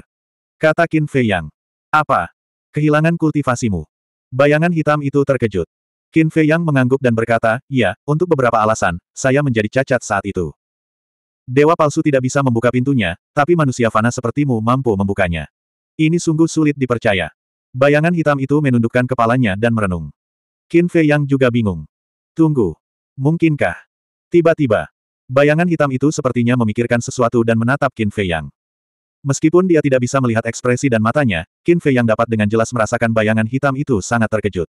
Kata Qin Fei Yang. Apa? Kehilangan kultivasimu. Bayangan hitam itu terkejut. Qin Fei Yang mengangguk dan berkata, ya, untuk beberapa alasan, saya menjadi cacat saat itu. Dewa palsu tidak bisa membuka pintunya, tapi manusia fana sepertimu mampu membukanya. Ini sungguh sulit dipercaya. Bayangan hitam itu menundukkan kepalanya dan merenung. Qin Fei Yang juga bingung. Tunggu, Mungkinkah? Tiba-tiba, bayangan hitam itu sepertinya memikirkan sesuatu dan menatap Qin Fei Yang. Meskipun dia tidak bisa melihat ekspresi dan matanya, Qin Fei Yang dapat dengan jelas merasakan bayangan hitam itu sangat terkejut.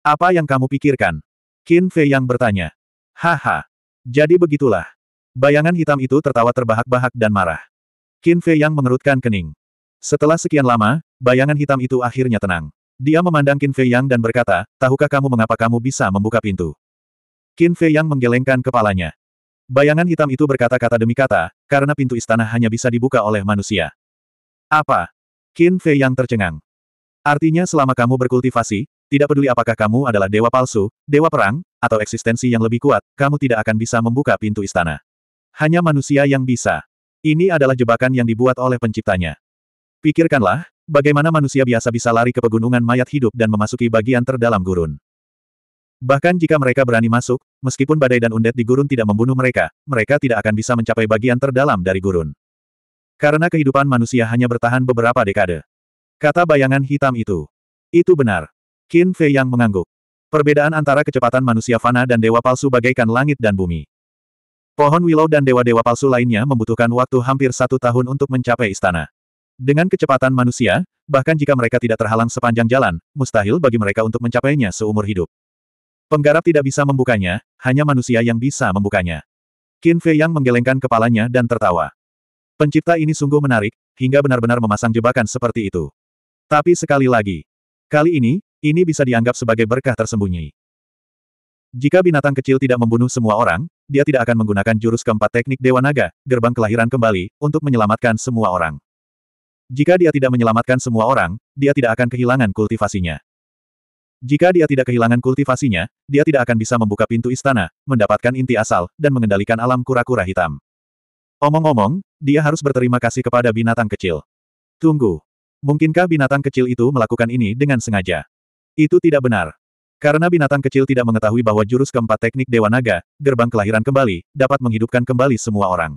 Apa yang kamu pikirkan? Qin Fei Yang bertanya. Haha. Jadi begitulah. Bayangan hitam itu tertawa terbahak-bahak dan marah. Qin Fei Yang mengerutkan kening. Setelah sekian lama, bayangan hitam itu akhirnya tenang. Dia memandang Qin Fei Yang dan berkata, tahukah kamu mengapa kamu bisa membuka pintu? Qin Fei yang menggelengkan kepalanya. Bayangan hitam itu berkata-kata demi kata, karena pintu istana hanya bisa dibuka oleh manusia. Apa? Qin Fei yang tercengang. Artinya selama kamu berkultivasi, tidak peduli apakah kamu adalah dewa palsu, dewa perang, atau eksistensi yang lebih kuat, kamu tidak akan bisa membuka pintu istana. Hanya manusia yang bisa. Ini adalah jebakan yang dibuat oleh penciptanya. Pikirkanlah, bagaimana manusia biasa bisa lari ke pegunungan mayat hidup dan memasuki bagian terdalam gurun. Bahkan jika mereka berani masuk, meskipun badai dan undet di gurun tidak membunuh mereka, mereka tidak akan bisa mencapai bagian terdalam dari gurun. Karena kehidupan manusia hanya bertahan beberapa dekade. Kata bayangan hitam itu. Itu benar. Qin Fei yang mengangguk. Perbedaan antara kecepatan manusia fana dan dewa palsu bagaikan langit dan bumi. Pohon willow dan dewa-dewa palsu lainnya membutuhkan waktu hampir satu tahun untuk mencapai istana. Dengan kecepatan manusia, bahkan jika mereka tidak terhalang sepanjang jalan, mustahil bagi mereka untuk mencapainya seumur hidup. Penggarap tidak bisa membukanya, hanya manusia yang bisa membukanya. Qin Fei Yang menggelengkan kepalanya dan tertawa. Pencipta ini sungguh menarik, hingga benar-benar memasang jebakan seperti itu. Tapi sekali lagi, kali ini, ini bisa dianggap sebagai berkah tersembunyi. Jika binatang kecil tidak membunuh semua orang, dia tidak akan menggunakan jurus keempat teknik Dewa Naga, gerbang kelahiran kembali, untuk menyelamatkan semua orang. Jika dia tidak menyelamatkan semua orang, dia tidak akan kehilangan kultivasinya. Jika dia tidak kehilangan kultivasinya, dia tidak akan bisa membuka pintu istana, mendapatkan inti asal, dan mengendalikan alam kura-kura hitam. Omong-omong, dia harus berterima kasih kepada binatang kecil. Tunggu. Mungkinkah binatang kecil itu melakukan ini dengan sengaja? Itu tidak benar. Karena binatang kecil tidak mengetahui bahwa jurus keempat teknik Dewa Naga, gerbang kelahiran kembali, dapat menghidupkan kembali semua orang.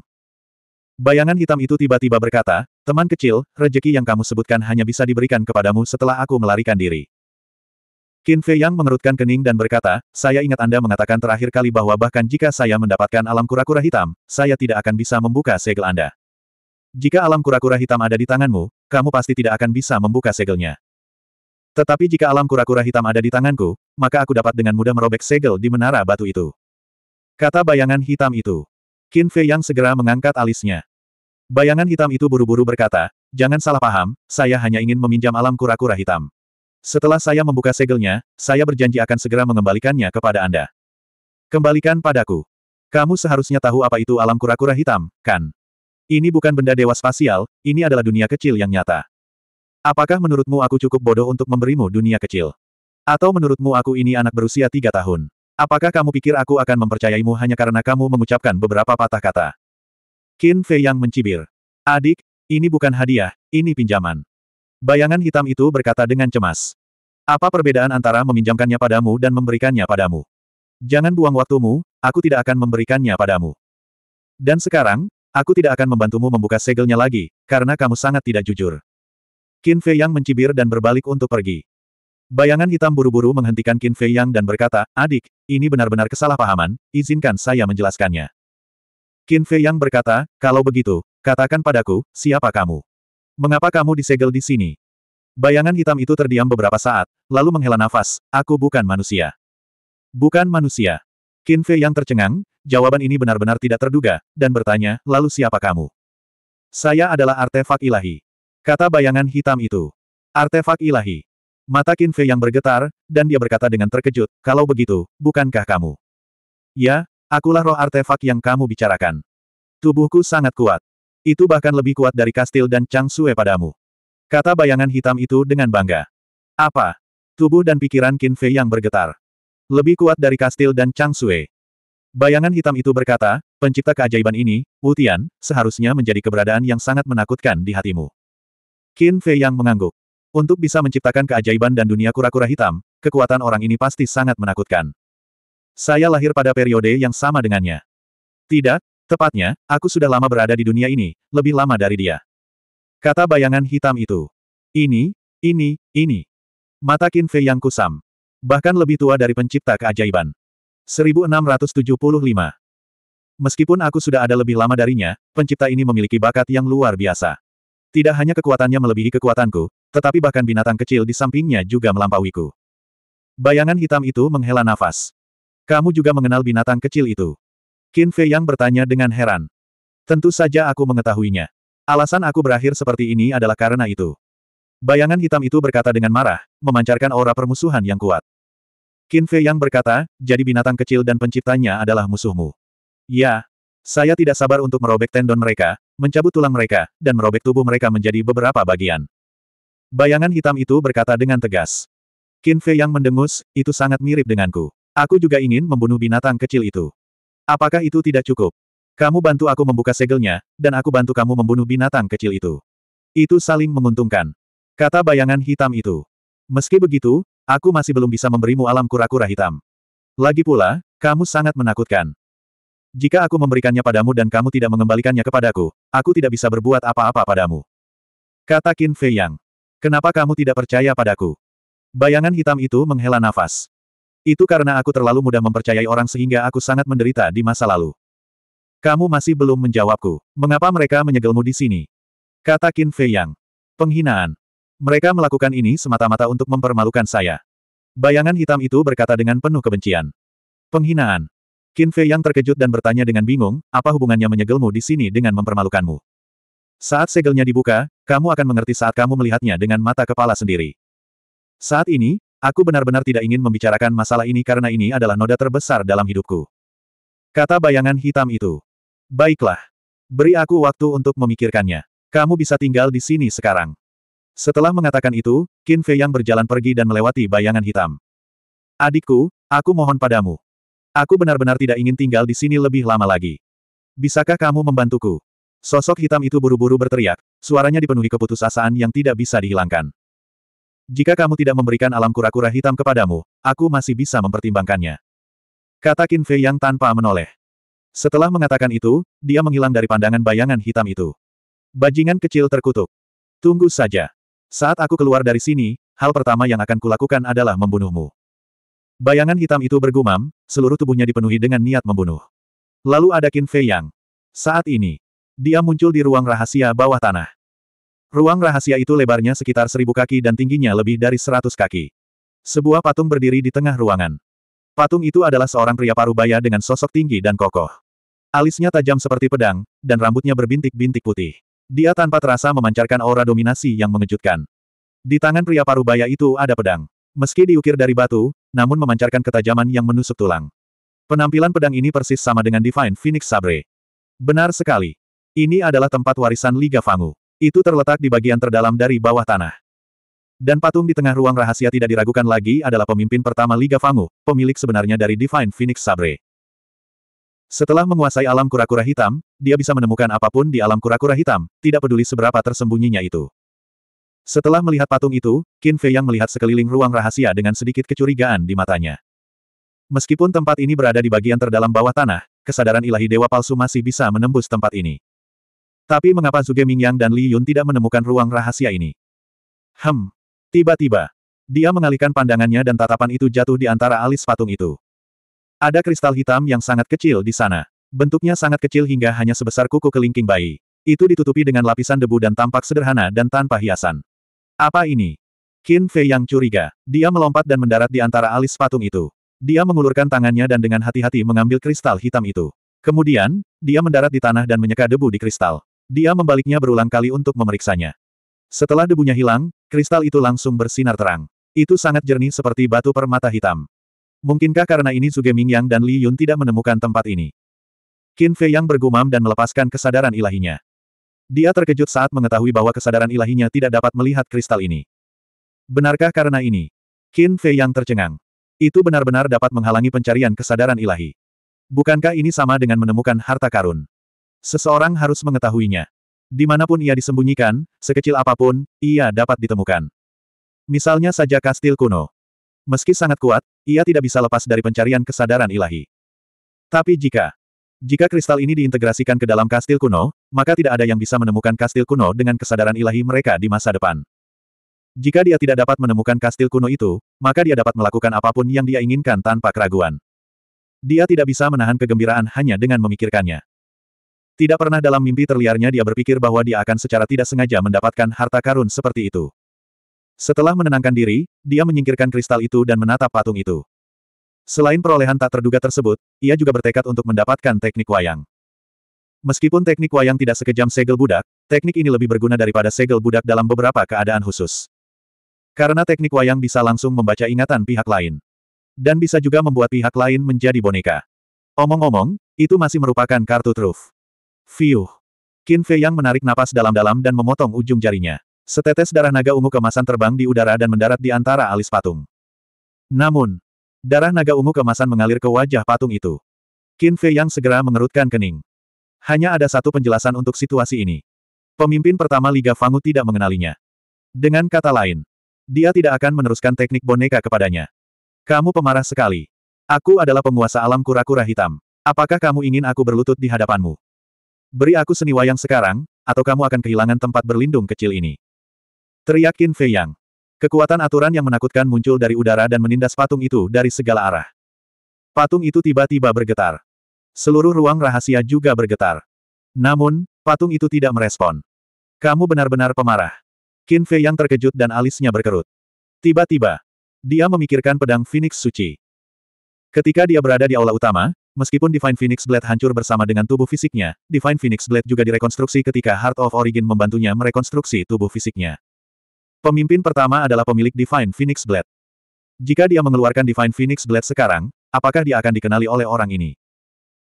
Bayangan hitam itu tiba-tiba berkata, teman kecil, rejeki yang kamu sebutkan hanya bisa diberikan kepadamu setelah aku melarikan diri. Qin Fei Yang mengerutkan kening dan berkata, saya ingat Anda mengatakan terakhir kali bahwa bahkan jika saya mendapatkan alam kura-kura hitam, saya tidak akan bisa membuka segel Anda. Jika alam kura-kura hitam ada di tanganmu, kamu pasti tidak akan bisa membuka segelnya. Tetapi jika alam kura-kura hitam ada di tanganku, maka aku dapat dengan mudah merobek segel di menara batu itu. Kata bayangan hitam itu. Qin Fei Yang segera mengangkat alisnya. Bayangan hitam itu buru-buru berkata, jangan salah paham, saya hanya ingin meminjam alam kura-kura hitam. Setelah saya membuka segelnya, saya berjanji akan segera mengembalikannya kepada Anda. Kembalikan padaku. Kamu seharusnya tahu apa itu alam kura-kura hitam, kan? Ini bukan benda dewa spasial, ini adalah dunia kecil yang nyata. Apakah menurutmu aku cukup bodoh untuk memberimu dunia kecil? Atau menurutmu aku ini anak berusia tiga tahun? Apakah kamu pikir aku akan mempercayaimu hanya karena kamu mengucapkan beberapa patah kata? Qin Fei yang mencibir. Adik, ini bukan hadiah, ini pinjaman. Bayangan hitam itu berkata dengan cemas. Apa perbedaan antara meminjamkannya padamu dan memberikannya padamu? Jangan buang waktumu, aku tidak akan memberikannya padamu. Dan sekarang, aku tidak akan membantumu membuka segelnya lagi, karena kamu sangat tidak jujur. Qin Fei Yang mencibir dan berbalik untuk pergi. Bayangan hitam buru-buru menghentikan Qin Fei Yang dan berkata, Adik, ini benar-benar kesalahpahaman, izinkan saya menjelaskannya. Qin Fei Yang berkata, kalau begitu, katakan padaku, siapa kamu? Mengapa kamu disegel di sini? Bayangan hitam itu terdiam beberapa saat, lalu menghela nafas, aku bukan manusia. Bukan manusia. Qin Fei yang tercengang, jawaban ini benar-benar tidak terduga, dan bertanya, lalu siapa kamu? Saya adalah artefak ilahi. Kata bayangan hitam itu. Artefak ilahi. Mata Qin Fei yang bergetar, dan dia berkata dengan terkejut, kalau begitu, bukankah kamu? Ya, akulah roh artefak yang kamu bicarakan. Tubuhku sangat kuat. Itu bahkan lebih kuat dari kastil dan Chang Sue padamu. Kata bayangan hitam itu dengan bangga. Apa? Tubuh dan pikiran Qin Fei yang bergetar. Lebih kuat dari kastil dan Chang Sue. Bayangan hitam itu berkata, pencipta keajaiban ini, Wutian, seharusnya menjadi keberadaan yang sangat menakutkan di hatimu. Qin Fei yang mengangguk. Untuk bisa menciptakan keajaiban dan dunia kura-kura hitam, kekuatan orang ini pasti sangat menakutkan. Saya lahir pada periode yang sama dengannya. Tidak, Tepatnya, aku sudah lama berada di dunia ini, lebih lama dari dia. Kata bayangan hitam itu. Ini, ini, ini. Mata Qin Fei yang kusam. Bahkan lebih tua dari pencipta keajaiban. 1675. Meskipun aku sudah ada lebih lama darinya, pencipta ini memiliki bakat yang luar biasa. Tidak hanya kekuatannya melebihi kekuatanku, tetapi bahkan binatang kecil di sampingnya juga melampauiku. Bayangan hitam itu menghela nafas. Kamu juga mengenal binatang kecil itu. Qin Fei Yang bertanya dengan heran. Tentu saja aku mengetahuinya. Alasan aku berakhir seperti ini adalah karena itu. Bayangan hitam itu berkata dengan marah, memancarkan aura permusuhan yang kuat. Qin Fei Yang berkata, jadi binatang kecil dan penciptanya adalah musuhmu. Ya, saya tidak sabar untuk merobek tendon mereka, mencabut tulang mereka, dan merobek tubuh mereka menjadi beberapa bagian. Bayangan hitam itu berkata dengan tegas. Qin Fei yang mendengus, itu sangat mirip denganku. Aku juga ingin membunuh binatang kecil itu. Apakah itu tidak cukup? Kamu bantu aku membuka segelnya, dan aku bantu kamu membunuh binatang kecil itu. Itu saling menguntungkan. Kata bayangan hitam itu. Meski begitu, aku masih belum bisa memberimu alam kura-kura hitam. Lagi pula, kamu sangat menakutkan. Jika aku memberikannya padamu dan kamu tidak mengembalikannya kepadaku, aku tidak bisa berbuat apa-apa padamu. Kata Qin Fei Yang. Kenapa kamu tidak percaya padaku? Bayangan hitam itu menghela nafas. Itu karena aku terlalu mudah mempercayai orang sehingga aku sangat menderita di masa lalu. Kamu masih belum menjawabku. Mengapa mereka menyegelmu di sini? Kata Qin Fei Yang. Penghinaan. Mereka melakukan ini semata-mata untuk mempermalukan saya. Bayangan hitam itu berkata dengan penuh kebencian. Penghinaan. Qin Fei Yang terkejut dan bertanya dengan bingung, apa hubungannya menyegelmu di sini dengan mempermalukanmu? Saat segelnya dibuka, kamu akan mengerti saat kamu melihatnya dengan mata kepala sendiri. Saat ini, Aku benar-benar tidak ingin membicarakan masalah ini karena ini adalah noda terbesar dalam hidupku. Kata bayangan hitam itu. Baiklah. Beri aku waktu untuk memikirkannya. Kamu bisa tinggal di sini sekarang. Setelah mengatakan itu, Qin Fei yang berjalan pergi dan melewati bayangan hitam. Adikku, aku mohon padamu. Aku benar-benar tidak ingin tinggal di sini lebih lama lagi. Bisakah kamu membantuku? Sosok hitam itu buru-buru berteriak, suaranya dipenuhi keputusasaan yang tidak bisa dihilangkan. Jika kamu tidak memberikan alam kura-kura hitam kepadamu, aku masih bisa mempertimbangkannya. Kata Qin Fei yang tanpa menoleh. Setelah mengatakan itu, dia menghilang dari pandangan bayangan hitam itu. Bajingan kecil terkutuk. Tunggu saja. Saat aku keluar dari sini, hal pertama yang akan kulakukan adalah membunuhmu. Bayangan hitam itu bergumam, seluruh tubuhnya dipenuhi dengan niat membunuh. Lalu ada Qin Fei Yang. Saat ini, dia muncul di ruang rahasia bawah tanah. Ruang rahasia itu lebarnya sekitar seribu kaki dan tingginya lebih dari seratus kaki. Sebuah patung berdiri di tengah ruangan. Patung itu adalah seorang pria parubaya dengan sosok tinggi dan kokoh. Alisnya tajam seperti pedang, dan rambutnya berbintik-bintik putih. Dia tanpa terasa memancarkan aura dominasi yang mengejutkan. Di tangan pria parubaya itu ada pedang. Meski diukir dari batu, namun memancarkan ketajaman yang menusuk tulang. Penampilan pedang ini persis sama dengan Divine Phoenix Sabre. Benar sekali. Ini adalah tempat warisan Liga Fangu. Itu terletak di bagian terdalam dari bawah tanah. Dan patung di tengah ruang rahasia tidak diragukan lagi adalah pemimpin pertama Liga Fangu, pemilik sebenarnya dari Divine Phoenix Sabre. Setelah menguasai alam kura-kura hitam, dia bisa menemukan apapun di alam kura-kura hitam, tidak peduli seberapa tersembunyinya itu. Setelah melihat patung itu, Qin Fei yang melihat sekeliling ruang rahasia dengan sedikit kecurigaan di matanya. Meskipun tempat ini berada di bagian terdalam bawah tanah, kesadaran ilahi dewa palsu masih bisa menembus tempat ini. Tapi mengapa Zuge Mingyang dan Li Yun tidak menemukan ruang rahasia ini? Hem. Tiba-tiba. Dia mengalihkan pandangannya dan tatapan itu jatuh di antara alis patung itu. Ada kristal hitam yang sangat kecil di sana. Bentuknya sangat kecil hingga hanya sebesar kuku kelingking bayi. Itu ditutupi dengan lapisan debu dan tampak sederhana dan tanpa hiasan. Apa ini? Qin Fei yang curiga. Dia melompat dan mendarat di antara alis patung itu. Dia mengulurkan tangannya dan dengan hati-hati mengambil kristal hitam itu. Kemudian, dia mendarat di tanah dan menyeka debu di kristal. Dia membaliknya berulang kali untuk memeriksanya. Setelah debunya hilang, kristal itu langsung bersinar terang. Itu sangat jernih seperti batu permata hitam. Mungkinkah karena ini Zuge Mingyang dan Li Yun tidak menemukan tempat ini? Qin Fei Yang bergumam dan melepaskan kesadaran ilahinya. Dia terkejut saat mengetahui bahwa kesadaran ilahinya tidak dapat melihat kristal ini. Benarkah karena ini? Qin Fei Yang tercengang. Itu benar-benar dapat menghalangi pencarian kesadaran ilahi. Bukankah ini sama dengan menemukan harta karun? Seseorang harus mengetahuinya. Dimanapun ia disembunyikan, sekecil apapun, ia dapat ditemukan. Misalnya saja kastil kuno. Meski sangat kuat, ia tidak bisa lepas dari pencarian kesadaran ilahi. Tapi jika jika kristal ini diintegrasikan ke dalam kastil kuno, maka tidak ada yang bisa menemukan kastil kuno dengan kesadaran ilahi mereka di masa depan. Jika dia tidak dapat menemukan kastil kuno itu, maka dia dapat melakukan apapun yang dia inginkan tanpa keraguan. Dia tidak bisa menahan kegembiraan hanya dengan memikirkannya. Tidak pernah dalam mimpi terliarnya dia berpikir bahwa dia akan secara tidak sengaja mendapatkan harta karun seperti itu. Setelah menenangkan diri, dia menyingkirkan kristal itu dan menatap patung itu. Selain perolehan tak terduga tersebut, ia juga bertekad untuk mendapatkan teknik wayang. Meskipun teknik wayang tidak sekejam segel budak, teknik ini lebih berguna daripada segel budak dalam beberapa keadaan khusus. Karena teknik wayang bisa langsung membaca ingatan pihak lain. Dan bisa juga membuat pihak lain menjadi boneka. Omong-omong, itu masih merupakan kartu truf. Fiuh. Qin Fei Yang menarik napas dalam-dalam dan memotong ujung jarinya. Setetes darah naga ungu kemasan terbang di udara dan mendarat di antara alis patung. Namun, darah naga ungu kemasan mengalir ke wajah patung itu. Qin Fei Yang segera mengerutkan kening. Hanya ada satu penjelasan untuk situasi ini. Pemimpin pertama Liga Fangu tidak mengenalinya. Dengan kata lain, dia tidak akan meneruskan teknik boneka kepadanya. Kamu pemarah sekali. Aku adalah penguasa alam kura-kura hitam. Apakah kamu ingin aku berlutut di hadapanmu? Beri aku seni wayang sekarang, atau kamu akan kehilangan tempat berlindung kecil ini. Teriak Qin Fei Yang. Kekuatan aturan yang menakutkan muncul dari udara dan menindas patung itu dari segala arah. Patung itu tiba-tiba bergetar. Seluruh ruang rahasia juga bergetar. Namun, patung itu tidak merespon. Kamu benar-benar pemarah. Qin Fei yang terkejut dan alisnya berkerut. Tiba-tiba, dia memikirkan pedang Phoenix Suci. Ketika dia berada di aula utama, Meskipun Divine Phoenix Blade hancur bersama dengan tubuh fisiknya, Divine Phoenix Blade juga direkonstruksi ketika Heart of Origin membantunya merekonstruksi tubuh fisiknya. Pemimpin pertama adalah pemilik Divine Phoenix Blade. Jika dia mengeluarkan Divine Phoenix Blade sekarang, apakah dia akan dikenali oleh orang ini?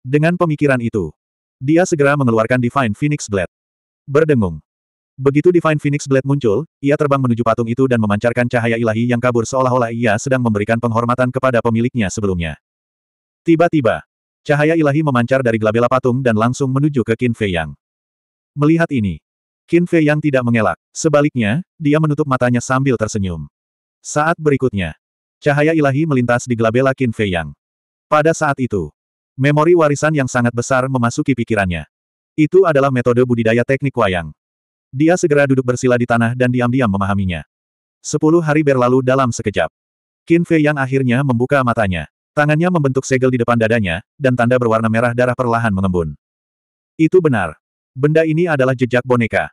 Dengan pemikiran itu, dia segera mengeluarkan Divine Phoenix Blade. Berdengung. Begitu Divine Phoenix Blade muncul, ia terbang menuju patung itu dan memancarkan cahaya ilahi yang kabur seolah-olah ia sedang memberikan penghormatan kepada pemiliknya sebelumnya. Tiba-tiba, Cahaya ilahi memancar dari gelabela patung dan langsung menuju ke Qin Fei Yang. Melihat ini, Qin Fei Yang tidak mengelak. Sebaliknya, dia menutup matanya sambil tersenyum. Saat berikutnya, cahaya ilahi melintas di gelabela Qin Fei Yang. Pada saat itu, memori warisan yang sangat besar memasuki pikirannya. Itu adalah metode budidaya teknik wayang. Dia segera duduk bersila di tanah dan diam-diam memahaminya. Sepuluh hari berlalu dalam sekejap. Qin Fei Yang akhirnya membuka matanya. Tangannya membentuk segel di depan dadanya, dan tanda berwarna merah darah perlahan mengembun. Itu benar. Benda ini adalah jejak boneka.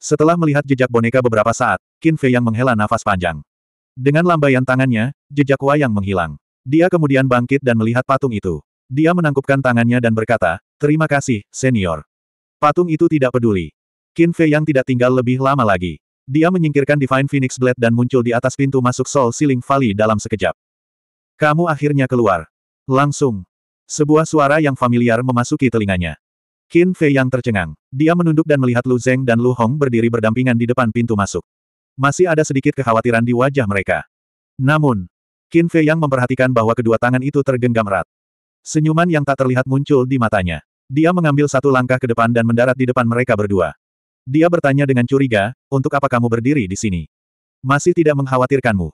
Setelah melihat jejak boneka beberapa saat, Qin Fei yang menghela nafas panjang. Dengan lambaian tangannya, jejak wayang menghilang. Dia kemudian bangkit dan melihat patung itu. Dia menangkupkan tangannya dan berkata, Terima kasih, senior. Patung itu tidak peduli. Qin Fei yang tidak tinggal lebih lama lagi. Dia menyingkirkan Divine Phoenix Blade dan muncul di atas pintu masuk Soul Ceiling Valley dalam sekejap. Kamu akhirnya keluar. Langsung. Sebuah suara yang familiar memasuki telinganya. Qin Fei yang tercengang. Dia menunduk dan melihat Lu Zeng dan Lu Hong berdiri berdampingan di depan pintu masuk. Masih ada sedikit kekhawatiran di wajah mereka. Namun, Qin Fei yang memperhatikan bahwa kedua tangan itu tergenggam erat. Senyuman yang tak terlihat muncul di matanya. Dia mengambil satu langkah ke depan dan mendarat di depan mereka berdua. Dia bertanya dengan curiga, untuk apa kamu berdiri di sini? Masih tidak mengkhawatirkanmu.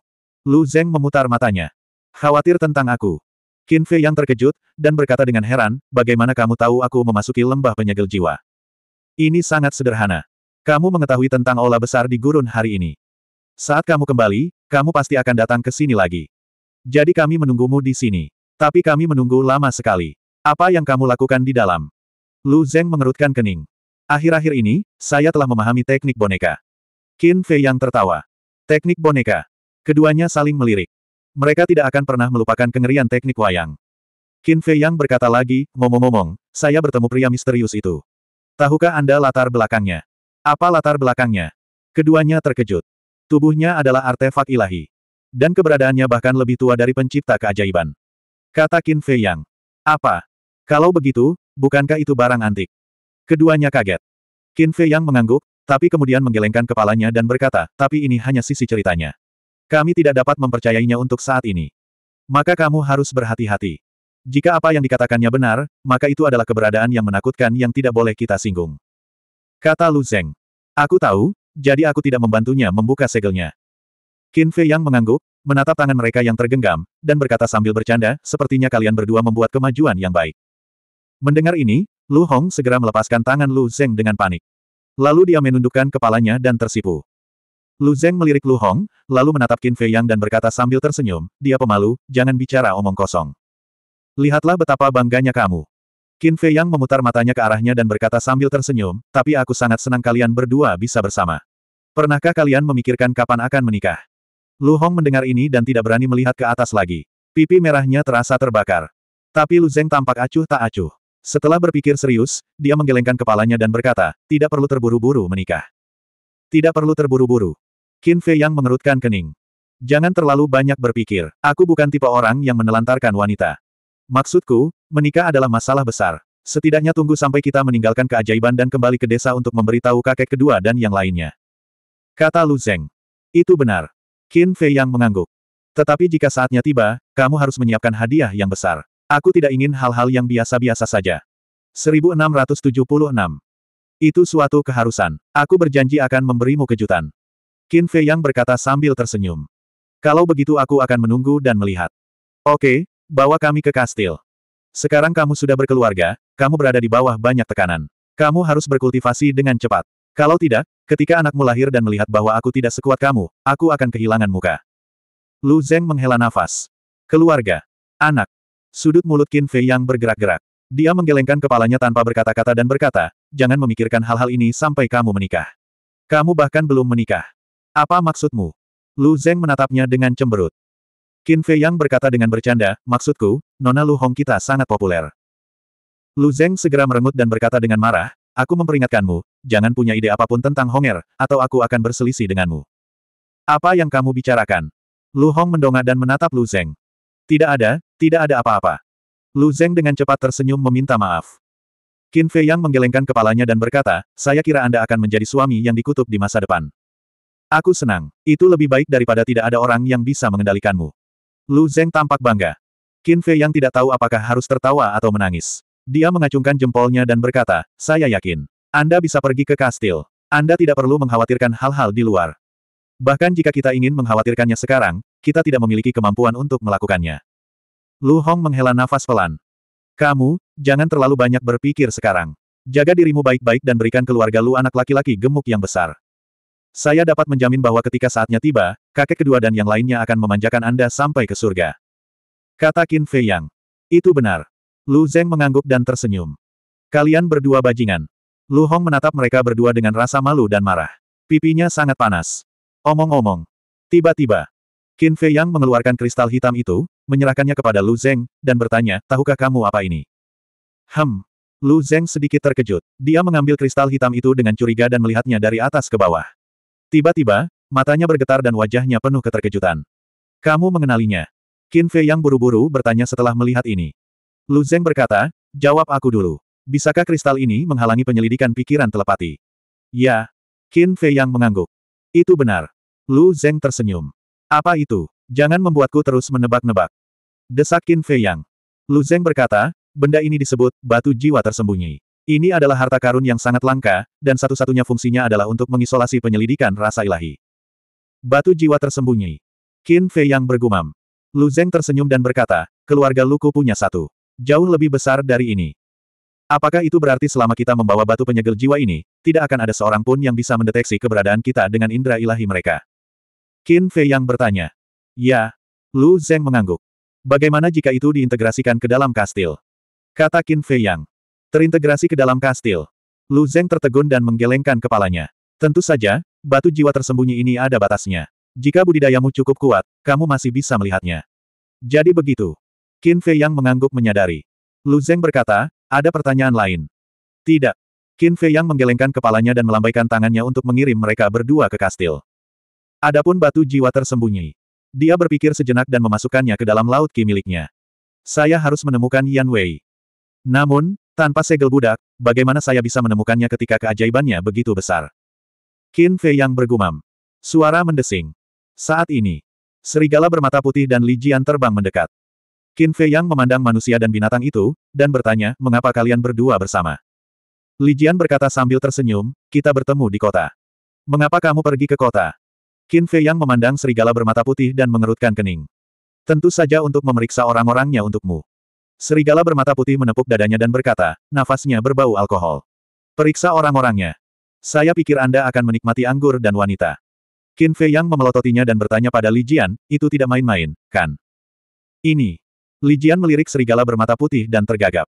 Lu Zeng memutar matanya. Khawatir tentang aku. Qin Fei yang terkejut, dan berkata dengan heran, bagaimana kamu tahu aku memasuki lembah penyegel jiwa? Ini sangat sederhana. Kamu mengetahui tentang olah besar di gurun hari ini. Saat kamu kembali, kamu pasti akan datang ke sini lagi. Jadi kami menunggumu di sini. Tapi kami menunggu lama sekali. Apa yang kamu lakukan di dalam? Lu Zeng mengerutkan kening. Akhir-akhir ini, saya telah memahami teknik boneka. Qin Fei yang tertawa. Teknik boneka. Keduanya saling melirik. Mereka tidak akan pernah melupakan kengerian teknik wayang. Qin Fei Yang berkata lagi, ngomong-ngomong, saya bertemu pria misterius itu. Tahukah Anda latar belakangnya? Apa latar belakangnya? Keduanya terkejut. Tubuhnya adalah artefak ilahi. Dan keberadaannya bahkan lebih tua dari pencipta keajaiban. Kata Qin Fei Yang. Apa? Kalau begitu, bukankah itu barang antik? Keduanya kaget. Qin Fei Yang mengangguk, tapi kemudian menggelengkan kepalanya dan berkata, tapi ini hanya sisi ceritanya. Kami tidak dapat mempercayainya untuk saat ini. Maka kamu harus berhati-hati. Jika apa yang dikatakannya benar, maka itu adalah keberadaan yang menakutkan yang tidak boleh kita singgung. Kata Lu Zeng. Aku tahu, jadi aku tidak membantunya membuka segelnya. Qin Fei yang mengangguk, menatap tangan mereka yang tergenggam, dan berkata sambil bercanda, sepertinya kalian berdua membuat kemajuan yang baik. Mendengar ini, Lu Hong segera melepaskan tangan Lu Zeng dengan panik. Lalu dia menundukkan kepalanya dan tersipu. Lu Zeng melirik Lu Hong, lalu menatap Qin Fei Yang dan berkata sambil tersenyum, dia pemalu, jangan bicara omong kosong. Lihatlah betapa bangganya kamu. Qin Fei Yang memutar matanya ke arahnya dan berkata sambil tersenyum, tapi aku sangat senang kalian berdua bisa bersama. Pernahkah kalian memikirkan kapan akan menikah? Lu Hong mendengar ini dan tidak berani melihat ke atas lagi. Pipi merahnya terasa terbakar. Tapi Lu Zeng tampak acuh tak acuh. Setelah berpikir serius, dia menggelengkan kepalanya dan berkata, tidak perlu terburu-buru menikah. Tidak perlu terburu-buru. Qin Fei yang mengerutkan kening. Jangan terlalu banyak berpikir, aku bukan tipe orang yang menelantarkan wanita. Maksudku, menikah adalah masalah besar. Setidaknya tunggu sampai kita meninggalkan keajaiban dan kembali ke desa untuk memberitahu kakek kedua dan yang lainnya. Kata Lu Zeng. Itu benar. Qin Fei yang mengangguk. Tetapi jika saatnya tiba, kamu harus menyiapkan hadiah yang besar. Aku tidak ingin hal-hal yang biasa-biasa saja. 1676. Itu suatu keharusan. Aku berjanji akan memberimu kejutan. Qin Fei Yang berkata sambil tersenyum. Kalau begitu aku akan menunggu dan melihat. Oke, bawa kami ke kastil. Sekarang kamu sudah berkeluarga, kamu berada di bawah banyak tekanan. Kamu harus berkultivasi dengan cepat. Kalau tidak, ketika anakmu lahir dan melihat bahwa aku tidak sekuat kamu, aku akan kehilangan muka. Lu Zeng menghela nafas. Keluarga. Anak. Sudut mulut Qin Fei Yang bergerak-gerak. Dia menggelengkan kepalanya tanpa berkata-kata dan berkata, jangan memikirkan hal-hal ini sampai kamu menikah. Kamu bahkan belum menikah. Apa maksudmu? Lu Zeng menatapnya dengan cemberut. Qin Fei Yang berkata dengan bercanda, maksudku, Nona Lu Hong kita sangat populer. Lu Zeng segera merengut dan berkata dengan marah, aku memperingatkanmu, jangan punya ide apapun tentang Honger, atau aku akan berselisih denganmu. Apa yang kamu bicarakan? Lu Hong mendongak dan menatap Lu Zeng. Tidak ada, tidak ada apa-apa. Lu Zeng dengan cepat tersenyum meminta maaf. Qin Fei Yang menggelengkan kepalanya dan berkata, saya kira Anda akan menjadi suami yang dikutuk di masa depan. Aku senang. Itu lebih baik daripada tidak ada orang yang bisa mengendalikanmu. Lu Zeng tampak bangga. Qin Fei yang tidak tahu apakah harus tertawa atau menangis. Dia mengacungkan jempolnya dan berkata, saya yakin. Anda bisa pergi ke kastil. Anda tidak perlu mengkhawatirkan hal-hal di luar. Bahkan jika kita ingin mengkhawatirkannya sekarang, kita tidak memiliki kemampuan untuk melakukannya. Lu Hong menghela nafas pelan. Kamu, jangan terlalu banyak berpikir sekarang. Jaga dirimu baik-baik dan berikan keluarga lu anak laki-laki gemuk yang besar. Saya dapat menjamin bahwa ketika saatnya tiba, kakek kedua dan yang lainnya akan memanjakan Anda sampai ke surga. Kata Qin Fei Yang. Itu benar. Lu Zeng mengangguk dan tersenyum. Kalian berdua bajingan. Lu Hong menatap mereka berdua dengan rasa malu dan marah. Pipinya sangat panas. Omong-omong. Tiba-tiba. Qin Fei Yang mengeluarkan kristal hitam itu, menyerahkannya kepada Lu Zeng, dan bertanya, tahukah kamu apa ini? Hem. Lu Zeng sedikit terkejut. Dia mengambil kristal hitam itu dengan curiga dan melihatnya dari atas ke bawah. Tiba-tiba, matanya bergetar dan wajahnya penuh keterkejutan. Kamu mengenalinya. Qin Fei yang buru-buru bertanya setelah melihat ini. Lu Zeng berkata, jawab aku dulu. Bisakah kristal ini menghalangi penyelidikan pikiran telepati? Ya. Qin Fei yang mengangguk. Itu benar. Lu Zeng tersenyum. Apa itu? Jangan membuatku terus menebak-nebak. Desak Qin Fei yang. Lu Zeng berkata, benda ini disebut batu jiwa tersembunyi. Ini adalah harta karun yang sangat langka, dan satu-satunya fungsinya adalah untuk mengisolasi penyelidikan rasa ilahi. Batu jiwa tersembunyi. Qin Fei yang bergumam. Lu Zeng tersenyum dan berkata, keluarga Luku punya satu. Jauh lebih besar dari ini. Apakah itu berarti selama kita membawa batu penyegel jiwa ini, tidak akan ada seorang pun yang bisa mendeteksi keberadaan kita dengan indera ilahi mereka? Qin Fei yang bertanya. Ya. Lu Zeng mengangguk. Bagaimana jika itu diintegrasikan ke dalam kastil? Kata Qin Fei yang. Terintegrasi ke dalam kastil. Lu Zeng tertegun dan menggelengkan kepalanya. Tentu saja, batu jiwa tersembunyi ini ada batasnya. Jika budidayamu cukup kuat, kamu masih bisa melihatnya. Jadi begitu. Qin Fei Yang mengangguk menyadari. Lu Zeng berkata, ada pertanyaan lain. Tidak. Qin Fei Yang menggelengkan kepalanya dan melambaikan tangannya untuk mengirim mereka berdua ke kastil. Adapun batu jiwa tersembunyi. Dia berpikir sejenak dan memasukkannya ke dalam laut ki miliknya. Saya harus menemukan Yan Wei. Namun, tanpa segel budak, bagaimana saya bisa menemukannya ketika keajaibannya begitu besar? Qin Fei yang bergumam. Suara mendesing. Saat ini, serigala bermata putih dan Li Jian terbang mendekat. Qin Fei yang memandang manusia dan binatang itu, dan bertanya, mengapa kalian berdua bersama? Li Jian berkata sambil tersenyum, kita bertemu di kota. Mengapa kamu pergi ke kota? Qin Fei yang memandang serigala bermata putih dan mengerutkan kening. Tentu saja untuk memeriksa orang-orangnya untukmu. Serigala bermata putih menepuk dadanya dan berkata, nafasnya berbau alkohol. Periksa orang-orangnya. Saya pikir Anda akan menikmati anggur dan wanita. Qin Fei Yang memelototinya dan bertanya pada Li Jian, itu tidak main-main, kan? Ini. Li Jian melirik serigala bermata putih dan tergagap.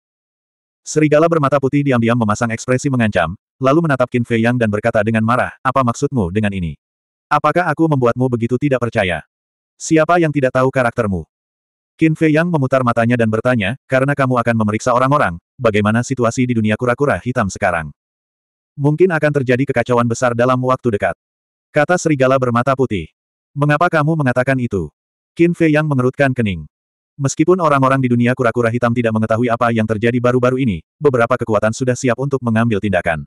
Serigala bermata putih diam-diam memasang ekspresi mengancam, lalu menatap Qin Fei Yang dan berkata dengan marah, apa maksudmu dengan ini? Apakah aku membuatmu begitu tidak percaya? Siapa yang tidak tahu karaktermu? Qin Fei Yang memutar matanya dan bertanya, karena kamu akan memeriksa orang-orang, bagaimana situasi di dunia kura-kura hitam sekarang? Mungkin akan terjadi kekacauan besar dalam waktu dekat. Kata serigala bermata putih. Mengapa kamu mengatakan itu? Qin Fei Yang mengerutkan kening. Meskipun orang-orang di dunia kura-kura hitam tidak mengetahui apa yang terjadi baru-baru ini, beberapa kekuatan sudah siap untuk mengambil tindakan.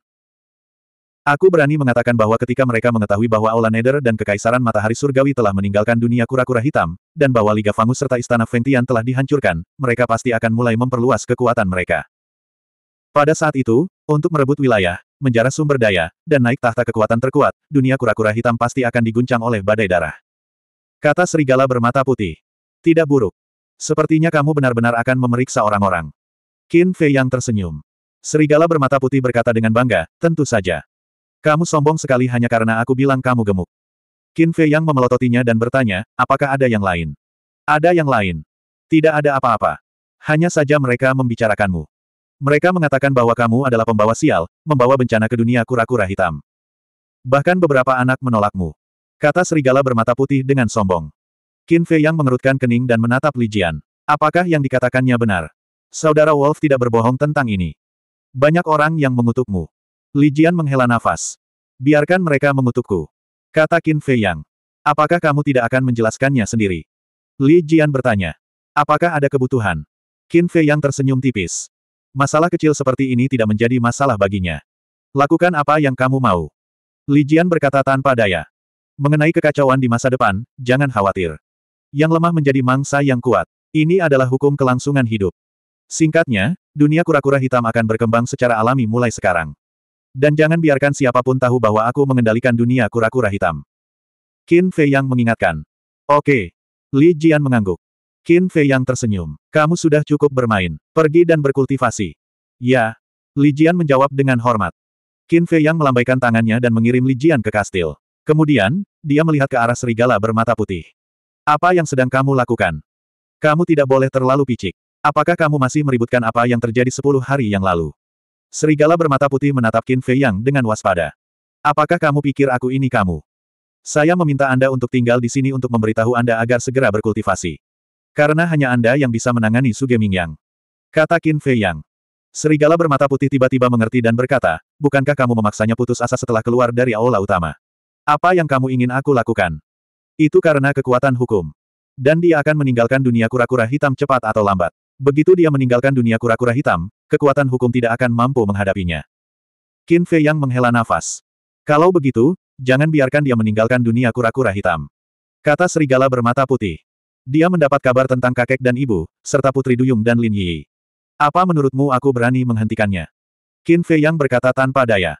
Aku berani mengatakan bahwa ketika mereka mengetahui bahwa Aula Nether dan Kekaisaran Matahari Surgawi telah meninggalkan dunia kura-kura hitam, dan bahwa Liga Fangus serta Istana Fengtian telah dihancurkan, mereka pasti akan mulai memperluas kekuatan mereka. Pada saat itu, untuk merebut wilayah, menjarah sumber daya, dan naik tahta kekuatan terkuat, dunia kura-kura hitam pasti akan diguncang oleh badai darah. Kata serigala bermata putih. Tidak buruk. Sepertinya kamu benar-benar akan memeriksa orang-orang. Qin Fei yang tersenyum. Serigala bermata putih berkata dengan bangga, tentu saja. Kamu sombong sekali hanya karena aku bilang kamu gemuk. Qin Fei yang memelototinya dan bertanya, apakah ada yang lain? Ada yang lain. Tidak ada apa-apa. Hanya saja mereka membicarakanmu. Mereka mengatakan bahwa kamu adalah pembawa sial, membawa bencana ke dunia kura-kura hitam. Bahkan beberapa anak menolakmu. Kata serigala bermata putih dengan sombong. Qin Fei yang mengerutkan kening dan menatap Li Jian. Apakah yang dikatakannya benar? Saudara Wolf tidak berbohong tentang ini. Banyak orang yang mengutukmu. Li Jian menghela nafas. Biarkan mereka mengutukku. Kata Qin Fei Yang. Apakah kamu tidak akan menjelaskannya sendiri? Li Jian bertanya. Apakah ada kebutuhan? Qin Fei Yang tersenyum tipis. Masalah kecil seperti ini tidak menjadi masalah baginya. Lakukan apa yang kamu mau. Li Jian berkata tanpa daya. Mengenai kekacauan di masa depan, jangan khawatir. Yang lemah menjadi mangsa yang kuat. Ini adalah hukum kelangsungan hidup. Singkatnya, dunia kura-kura hitam akan berkembang secara alami mulai sekarang. Dan jangan biarkan siapapun tahu bahwa aku mengendalikan dunia kura-kura hitam. Qin Fei Yang mengingatkan. Oke. Li Jian mengangguk. Qin Fei Yang tersenyum. Kamu sudah cukup bermain. Pergi dan berkultivasi. Ya. Li Jian menjawab dengan hormat. Qin Fei Yang melambaikan tangannya dan mengirim Li Jian ke kastil. Kemudian, dia melihat ke arah serigala bermata putih. Apa yang sedang kamu lakukan? Kamu tidak boleh terlalu picik. Apakah kamu masih meributkan apa yang terjadi sepuluh hari yang lalu? Serigala bermata putih menatap Qin Fei Yang dengan waspada. Apakah kamu pikir aku ini kamu? Saya meminta Anda untuk tinggal di sini untuk memberitahu Anda agar segera berkultivasi. Karena hanya Anda yang bisa menangani Suge Ming Yang. Kata Qin Fei Yang. Serigala bermata putih tiba-tiba mengerti dan berkata, bukankah kamu memaksanya putus asa setelah keluar dari aula utama? Apa yang kamu ingin aku lakukan? Itu karena kekuatan hukum. Dan dia akan meninggalkan dunia kura-kura hitam cepat atau lambat. Begitu dia meninggalkan dunia kura-kura hitam, kekuatan hukum tidak akan mampu menghadapinya. Qin Fei Yang menghela nafas. Kalau begitu, jangan biarkan dia meninggalkan dunia kura-kura hitam. Kata serigala bermata putih. Dia mendapat kabar tentang kakek dan ibu, serta putri Duyung dan Lin Yi. Apa menurutmu aku berani menghentikannya? Qin Fei Yang berkata tanpa daya.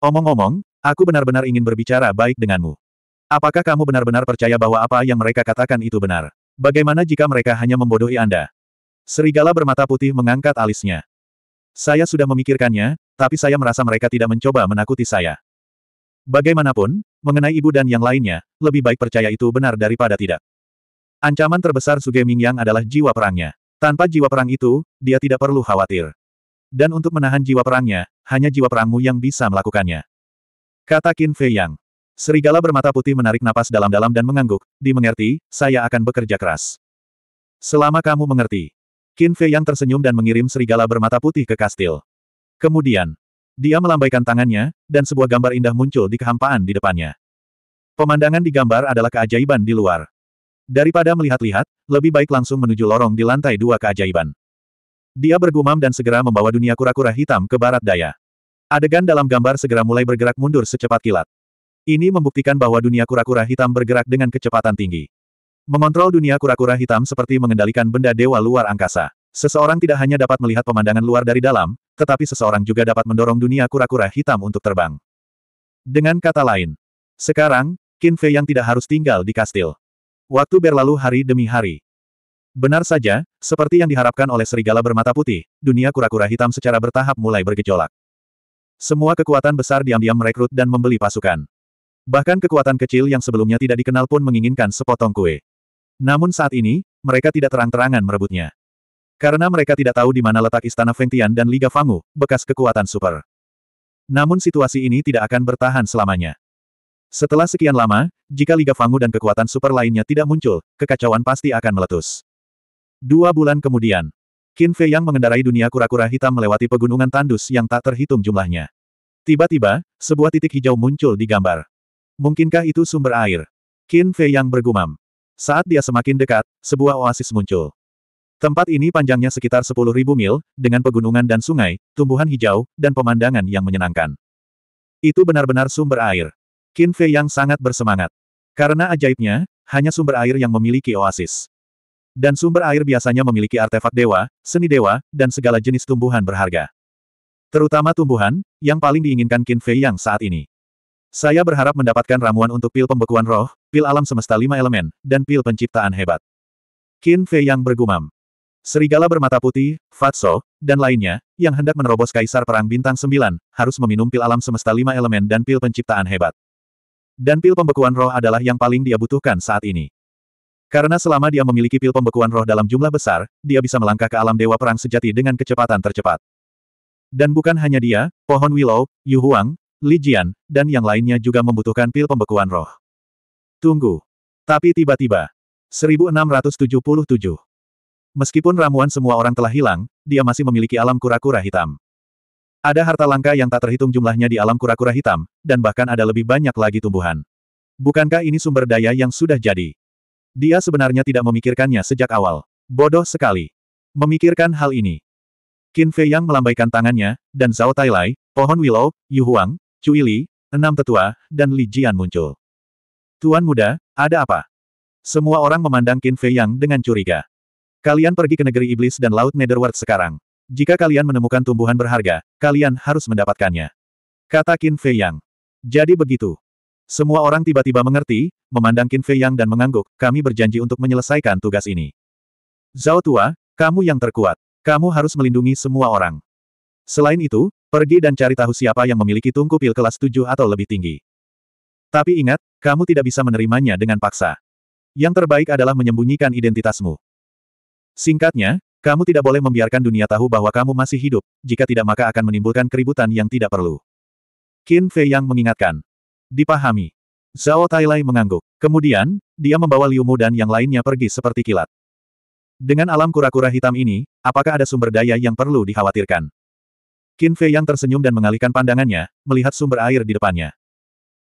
Omong-omong, aku benar-benar ingin berbicara baik denganmu. Apakah kamu benar-benar percaya bahwa apa yang mereka katakan itu benar? Bagaimana jika mereka hanya membodohi Anda? Serigala bermata putih mengangkat alisnya. Saya sudah memikirkannya, tapi saya merasa mereka tidak mencoba menakuti saya. Bagaimanapun, mengenai ibu dan yang lainnya, lebih baik percaya itu benar daripada tidak. Ancaman terbesar Suge Mingyang adalah jiwa perangnya. Tanpa jiwa perang itu, dia tidak perlu khawatir. Dan untuk menahan jiwa perangnya, hanya jiwa perangmu yang bisa melakukannya. Kata Qin Fei Yang. Serigala bermata putih menarik napas dalam-dalam dan mengangguk, dimengerti, saya akan bekerja keras. Selama kamu mengerti. Qin Fei yang tersenyum dan mengirim serigala bermata putih ke kastil. Kemudian, dia melambaikan tangannya, dan sebuah gambar indah muncul di kehampaan di depannya. Pemandangan di gambar adalah keajaiban di luar. Daripada melihat-lihat, lebih baik langsung menuju lorong di lantai dua keajaiban. Dia bergumam dan segera membawa dunia kura-kura hitam ke barat daya. Adegan dalam gambar segera mulai bergerak mundur secepat kilat. Ini membuktikan bahwa dunia kura-kura hitam bergerak dengan kecepatan tinggi. Mengontrol dunia kura-kura hitam seperti mengendalikan benda dewa luar angkasa. Seseorang tidak hanya dapat melihat pemandangan luar dari dalam, tetapi seseorang juga dapat mendorong dunia kura-kura hitam untuk terbang. Dengan kata lain, sekarang, Qin Fei yang tidak harus tinggal di kastil. Waktu berlalu hari demi hari. Benar saja, seperti yang diharapkan oleh serigala bermata putih, dunia kura-kura hitam secara bertahap mulai bergejolak. Semua kekuatan besar diam-diam merekrut dan membeli pasukan. Bahkan kekuatan kecil yang sebelumnya tidak dikenal pun menginginkan sepotong kue. Namun saat ini, mereka tidak terang-terangan merebutnya. Karena mereka tidak tahu di mana letak Istana Fengtian dan Liga Fangu, bekas kekuatan super. Namun situasi ini tidak akan bertahan selamanya. Setelah sekian lama, jika Liga Fangu dan kekuatan super lainnya tidak muncul, kekacauan pasti akan meletus. Dua bulan kemudian, Qin Fei yang mengendarai dunia kura-kura hitam melewati pegunungan tandus yang tak terhitung jumlahnya. Tiba-tiba, sebuah titik hijau muncul di gambar. Mungkinkah itu sumber air? Qin Fei yang bergumam. Saat dia semakin dekat, sebuah oasis muncul. Tempat ini panjangnya sekitar 10.000 mil, dengan pegunungan dan sungai, tumbuhan hijau, dan pemandangan yang menyenangkan. Itu benar-benar sumber air. Qin Fei yang sangat bersemangat. Karena ajaibnya, hanya sumber air yang memiliki oasis. Dan sumber air biasanya memiliki artefak dewa, seni dewa, dan segala jenis tumbuhan berharga. Terutama tumbuhan, yang paling diinginkan Qin Fei yang saat ini. Saya berharap mendapatkan ramuan untuk pil pembekuan roh, pil alam semesta lima elemen, dan pil penciptaan hebat. Qin Fei yang bergumam. Serigala bermata putih, Fatso, dan lainnya, yang hendak menerobos Kaisar Perang Bintang 9, harus meminum pil alam semesta lima elemen dan pil penciptaan hebat. Dan pil pembekuan roh adalah yang paling dia butuhkan saat ini. Karena selama dia memiliki pil pembekuan roh dalam jumlah besar, dia bisa melangkah ke alam Dewa Perang Sejati dengan kecepatan tercepat. Dan bukan hanya dia, pohon Willow, Yu Huang, Li Jian, dan yang lainnya juga membutuhkan pil pembekuan roh. Tunggu. Tapi tiba-tiba. 1677. Meskipun ramuan semua orang telah hilang, dia masih memiliki alam kura-kura hitam. Ada harta langka yang tak terhitung jumlahnya di alam kura-kura hitam, dan bahkan ada lebih banyak lagi tumbuhan. Bukankah ini sumber daya yang sudah jadi? Dia sebenarnya tidak memikirkannya sejak awal. Bodoh sekali. Memikirkan hal ini. Qin Fei Yang melambaikan tangannya, dan Zhao Lai, pohon willow, Yu Huang, Cui Li, enam tetua, dan Li Jian muncul. Tuan muda, ada apa? Semua orang memandang Qin Fei Yang dengan curiga. Kalian pergi ke negeri iblis dan laut Netherworld sekarang. Jika kalian menemukan tumbuhan berharga, kalian harus mendapatkannya. Kata Qin Fei Yang. Jadi begitu. Semua orang tiba-tiba mengerti, memandang Qin Fei Yang dan mengangguk, kami berjanji untuk menyelesaikan tugas ini. Zhao Tua, kamu yang terkuat. Kamu harus melindungi semua orang. Selain itu, Pergi dan cari tahu siapa yang memiliki tungku pil kelas 7 atau lebih tinggi. Tapi ingat, kamu tidak bisa menerimanya dengan paksa. Yang terbaik adalah menyembunyikan identitasmu. Singkatnya, kamu tidak boleh membiarkan dunia tahu bahwa kamu masih hidup, jika tidak maka akan menimbulkan keributan yang tidak perlu. Qin Fei yang mengingatkan. Dipahami. Zhao Tailai mengangguk. Kemudian, dia membawa Liu Mu dan yang lainnya pergi seperti kilat. Dengan alam kura-kura hitam ini, apakah ada sumber daya yang perlu dikhawatirkan? Qin Fei yang tersenyum dan mengalihkan pandangannya, melihat sumber air di depannya.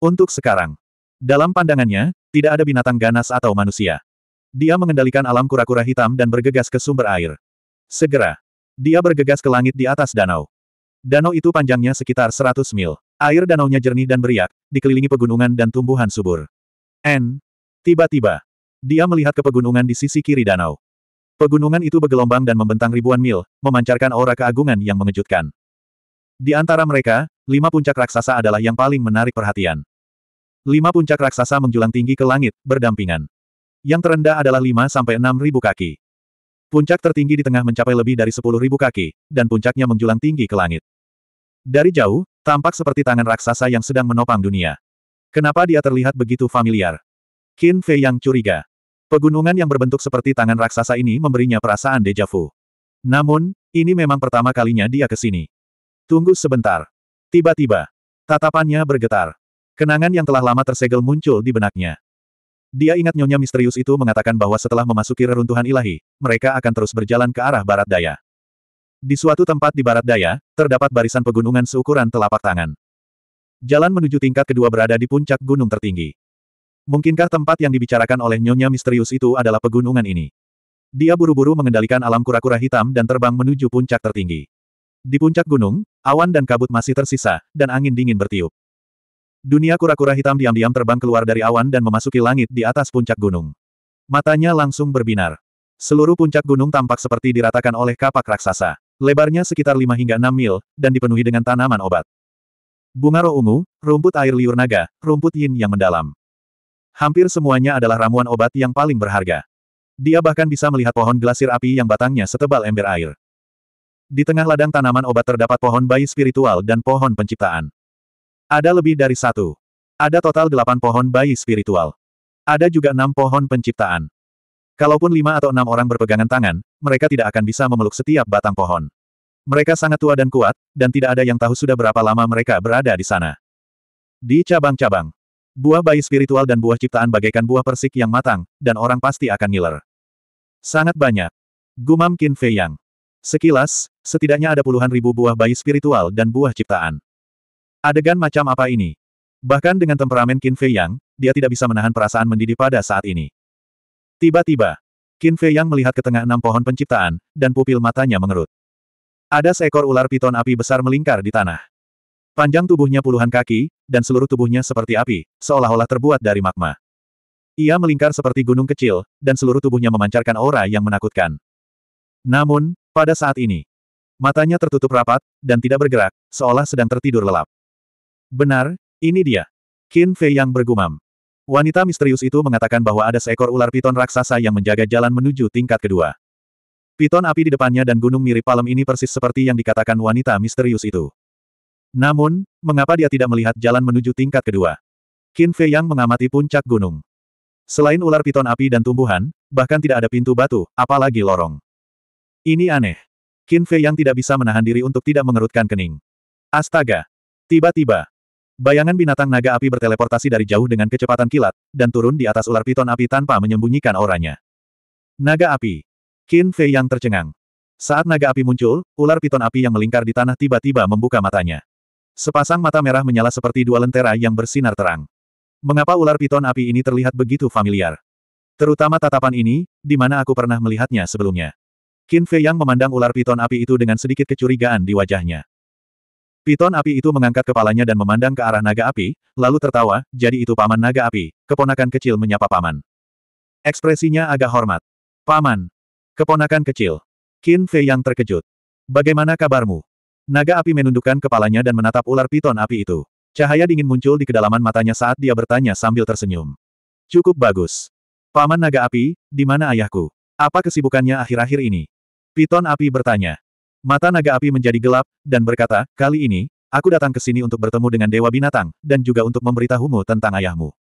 Untuk sekarang. Dalam pandangannya, tidak ada binatang ganas atau manusia. Dia mengendalikan alam kura-kura hitam dan bergegas ke sumber air. Segera. Dia bergegas ke langit di atas danau. Danau itu panjangnya sekitar 100 mil. Air danaunya jernih dan beriak, dikelilingi pegunungan dan tumbuhan subur. N. Tiba-tiba. Dia melihat ke pegunungan di sisi kiri danau. Pegunungan itu bergelombang dan membentang ribuan mil, memancarkan aura keagungan yang mengejutkan. Di antara mereka, lima puncak raksasa adalah yang paling menarik perhatian. Lima puncak raksasa menjulang tinggi ke langit, berdampingan. Yang terendah adalah 5 sampai enam ribu kaki. Puncak tertinggi di tengah mencapai lebih dari sepuluh ribu kaki, dan puncaknya menjulang tinggi ke langit. Dari jauh, tampak seperti tangan raksasa yang sedang menopang dunia. Kenapa dia terlihat begitu familiar? Qin Fei yang curiga. Pegunungan yang berbentuk seperti tangan raksasa ini memberinya perasaan dejavu. Namun, ini memang pertama kalinya dia ke sini. Tunggu sebentar. Tiba-tiba, tatapannya bergetar. Kenangan yang telah lama tersegel muncul di benaknya. Dia ingat nyonya misterius itu mengatakan bahwa setelah memasuki reruntuhan ilahi, mereka akan terus berjalan ke arah barat daya. Di suatu tempat di barat daya, terdapat barisan pegunungan seukuran telapak tangan. Jalan menuju tingkat kedua berada di puncak gunung tertinggi. Mungkinkah tempat yang dibicarakan oleh nyonya misterius itu adalah pegunungan ini? Dia buru-buru mengendalikan alam kura-kura hitam dan terbang menuju puncak tertinggi. Di puncak gunung, Awan dan kabut masih tersisa, dan angin dingin bertiup. Dunia kura-kura hitam diam-diam terbang keluar dari awan dan memasuki langit di atas puncak gunung. Matanya langsung berbinar. Seluruh puncak gunung tampak seperti diratakan oleh kapak raksasa. Lebarnya sekitar 5 hingga 6 mil, dan dipenuhi dengan tanaman obat. Bunga roh ungu, rumput air liur naga, rumput yin yang mendalam. Hampir semuanya adalah ramuan obat yang paling berharga. Dia bahkan bisa melihat pohon glasir api yang batangnya setebal ember air. Di tengah ladang tanaman obat terdapat pohon bayi spiritual dan pohon penciptaan. Ada lebih dari satu. Ada total delapan pohon bayi spiritual. Ada juga enam pohon penciptaan. Kalaupun lima atau enam orang berpegangan tangan, mereka tidak akan bisa memeluk setiap batang pohon. Mereka sangat tua dan kuat, dan tidak ada yang tahu sudah berapa lama mereka berada di sana. Di cabang-cabang, buah bayi spiritual dan buah ciptaan bagaikan buah persik yang matang, dan orang pasti akan ngiler. Sangat banyak. Gumam Qin Fei Yang. Sekilas, setidaknya ada puluhan ribu buah bayi spiritual dan buah ciptaan. Adegan macam apa ini? Bahkan dengan temperamen Qin Fei Yang, dia tidak bisa menahan perasaan mendidih pada saat ini. Tiba-tiba, Qin Fei Yang melihat ke tengah enam pohon penciptaan, dan pupil matanya mengerut. Ada seekor ular piton api besar melingkar di tanah. Panjang tubuhnya puluhan kaki, dan seluruh tubuhnya seperti api, seolah-olah terbuat dari magma. Ia melingkar seperti gunung kecil, dan seluruh tubuhnya memancarkan aura yang menakutkan. Namun, pada saat ini, matanya tertutup rapat, dan tidak bergerak, seolah sedang tertidur lelap. Benar, ini dia. Qin Fei yang bergumam. Wanita misterius itu mengatakan bahwa ada seekor ular piton raksasa yang menjaga jalan menuju tingkat kedua. Piton api di depannya dan gunung mirip palem ini persis seperti yang dikatakan wanita misterius itu. Namun, mengapa dia tidak melihat jalan menuju tingkat kedua? Qin Fei Yang mengamati puncak gunung. Selain ular piton api dan tumbuhan, bahkan tidak ada pintu batu, apalagi lorong. Ini aneh. Qin Fei yang tidak bisa menahan diri untuk tidak mengerutkan kening. Astaga! Tiba-tiba, bayangan binatang naga api berteleportasi dari jauh dengan kecepatan kilat, dan turun di atas ular piton api tanpa menyembunyikan auranya. Naga api. Qin Fei yang tercengang. Saat naga api muncul, ular piton api yang melingkar di tanah tiba-tiba membuka matanya. Sepasang mata merah menyala seperti dua lentera yang bersinar terang. Mengapa ular piton api ini terlihat begitu familiar? Terutama tatapan ini, di mana aku pernah melihatnya sebelumnya. Qin Fei Yang memandang ular piton api itu dengan sedikit kecurigaan di wajahnya. Piton api itu mengangkat kepalanya dan memandang ke arah naga api, lalu tertawa, jadi itu paman naga api, keponakan kecil menyapa paman. Ekspresinya agak hormat. Paman. Keponakan kecil. Qin Fei Yang terkejut. Bagaimana kabarmu? Naga api menundukkan kepalanya dan menatap ular piton api itu. Cahaya dingin muncul di kedalaman matanya saat dia bertanya sambil tersenyum. Cukup bagus. Paman naga api, di mana ayahku? Apa kesibukannya akhir-akhir ini? Piton api bertanya. Mata naga api menjadi gelap, dan berkata, kali ini, aku datang ke sini untuk bertemu dengan Dewa Binatang, dan juga untuk memberitahumu tentang ayahmu.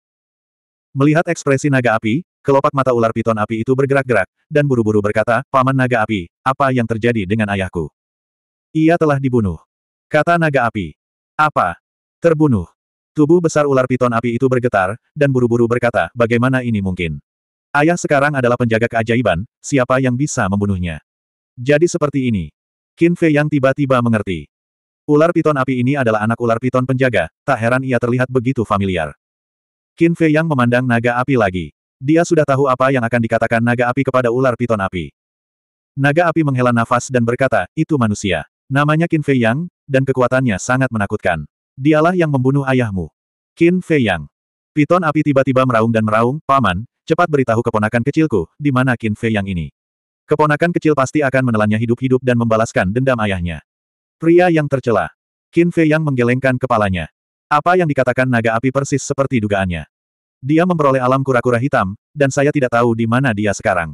Melihat ekspresi naga api, kelopak mata ular piton api itu bergerak-gerak, dan buru-buru berkata, Paman naga api, apa yang terjadi dengan ayahku? Ia telah dibunuh. Kata naga api. Apa? Terbunuh. Tubuh besar ular piton api itu bergetar, dan buru-buru berkata, bagaimana ini mungkin? Ayah sekarang adalah penjaga keajaiban, siapa yang bisa membunuhnya? Jadi seperti ini. Qin Fei yang tiba-tiba mengerti. Ular piton api ini adalah anak ular piton penjaga, tak heran ia terlihat begitu familiar. Qin Fei yang memandang naga api lagi. Dia sudah tahu apa yang akan dikatakan naga api kepada ular piton api. Naga api menghela nafas dan berkata, itu manusia. Namanya Qin Fei Yang, dan kekuatannya sangat menakutkan. Dialah yang membunuh ayahmu. Qin Fei Yang. Piton api tiba-tiba meraung dan meraung, paman, cepat beritahu keponakan kecilku, di mana Qin Fei Yang ini. Keponakan kecil pasti akan menelannya hidup-hidup dan membalaskan dendam ayahnya. Pria yang tercela. Qin Fei yang menggelengkan kepalanya. Apa yang dikatakan naga api persis seperti dugaannya. Dia memperoleh alam kura-kura hitam, dan saya tidak tahu di mana dia sekarang.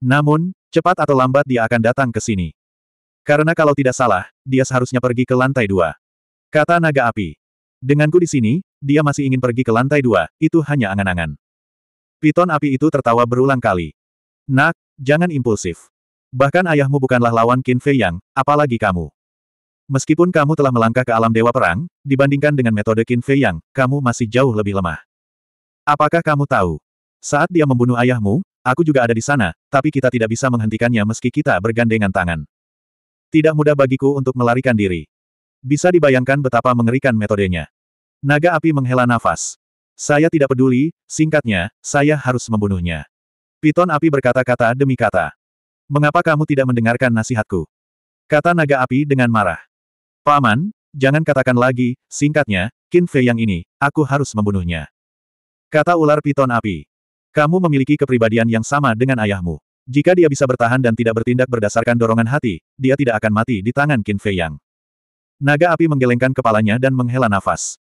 Namun, cepat atau lambat dia akan datang ke sini. Karena kalau tidak salah, dia seharusnya pergi ke lantai dua. Kata naga api. Denganku di sini, dia masih ingin pergi ke lantai dua, itu hanya angan-angan. Piton api itu tertawa berulang kali. Nak, Jangan impulsif. Bahkan ayahmu bukanlah lawan Qin Fei Yang, apalagi kamu. Meskipun kamu telah melangkah ke alam dewa perang, dibandingkan dengan metode Qin Fei Yang, kamu masih jauh lebih lemah. Apakah kamu tahu? Saat dia membunuh ayahmu, aku juga ada di sana, tapi kita tidak bisa menghentikannya meski kita bergandengan tangan. Tidak mudah bagiku untuk melarikan diri. Bisa dibayangkan betapa mengerikan metodenya. Naga api menghela nafas. Saya tidak peduli, singkatnya, saya harus membunuhnya. Piton api berkata-kata demi kata. Mengapa kamu tidak mendengarkan nasihatku? Kata naga api dengan marah. Paman, jangan katakan lagi, singkatnya, Qin Fei yang ini, aku harus membunuhnya. Kata ular piton api. Kamu memiliki kepribadian yang sama dengan ayahmu. Jika dia bisa bertahan dan tidak bertindak berdasarkan dorongan hati, dia tidak akan mati di tangan Qin Fei Yang. Naga api menggelengkan kepalanya dan menghela nafas.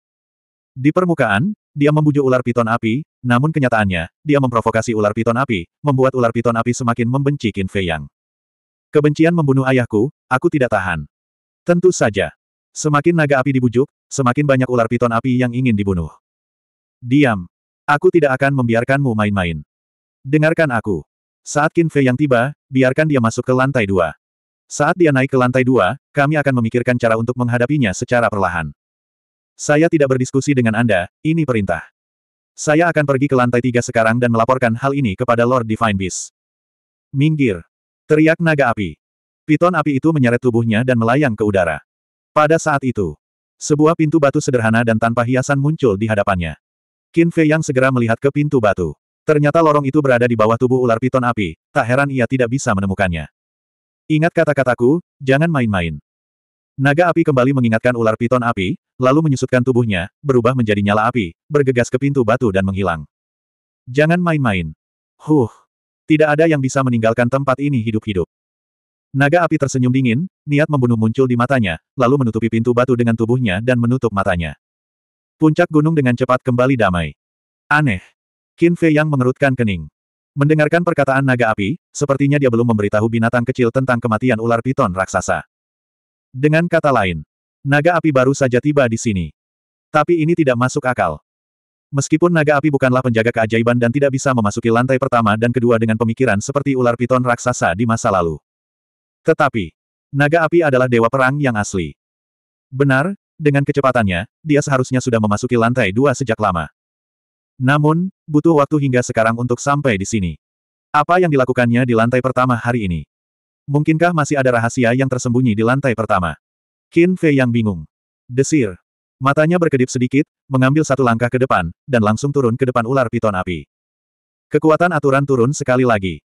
Di permukaan, dia membujuk ular piton api, namun kenyataannya, dia memprovokasi ular piton api, membuat ular piton api semakin membenci Qin Fei Yang. Kebencian membunuh ayahku, aku tidak tahan. Tentu saja. Semakin naga api dibujuk, semakin banyak ular piton api yang ingin dibunuh. Diam. Aku tidak akan membiarkanmu main-main. Dengarkan aku. Saat Qin Fei yang tiba, biarkan dia masuk ke lantai dua. Saat dia naik ke lantai dua, kami akan memikirkan cara untuk menghadapinya secara perlahan. Saya tidak berdiskusi dengan Anda, ini perintah. Saya akan pergi ke lantai tiga sekarang dan melaporkan hal ini kepada Lord Divine Beast. Minggir. Teriak naga api. Piton api itu menyeret tubuhnya dan melayang ke udara. Pada saat itu, sebuah pintu batu sederhana dan tanpa hiasan muncul di hadapannya. Qin Fei yang segera melihat ke pintu batu. Ternyata lorong itu berada di bawah tubuh ular piton api, tak heran ia tidak bisa menemukannya. Ingat kata-kataku, jangan main-main. Naga api kembali mengingatkan ular piton api, lalu menyusutkan tubuhnya, berubah menjadi nyala api, bergegas ke pintu batu dan menghilang. Jangan main-main. Huh. Tidak ada yang bisa meninggalkan tempat ini hidup-hidup. Naga api tersenyum dingin, niat membunuh muncul di matanya, lalu menutupi pintu batu dengan tubuhnya dan menutup matanya. Puncak gunung dengan cepat kembali damai. Aneh. Qin Fei yang mengerutkan kening. Mendengarkan perkataan naga api, sepertinya dia belum memberitahu binatang kecil tentang kematian ular piton raksasa. Dengan kata lain, naga api baru saja tiba di sini. Tapi ini tidak masuk akal. Meskipun naga api bukanlah penjaga keajaiban dan tidak bisa memasuki lantai pertama dan kedua dengan pemikiran seperti ular piton raksasa di masa lalu. Tetapi, naga api adalah dewa perang yang asli. Benar, dengan kecepatannya, dia seharusnya sudah memasuki lantai dua sejak lama. Namun, butuh waktu hingga sekarang untuk sampai di sini. Apa yang dilakukannya di lantai pertama hari ini? Mungkinkah masih ada rahasia yang tersembunyi di lantai pertama? Qin Fei yang bingung. Desir. Matanya berkedip sedikit, mengambil satu langkah ke depan, dan langsung turun ke depan ular piton api. Kekuatan aturan turun sekali lagi.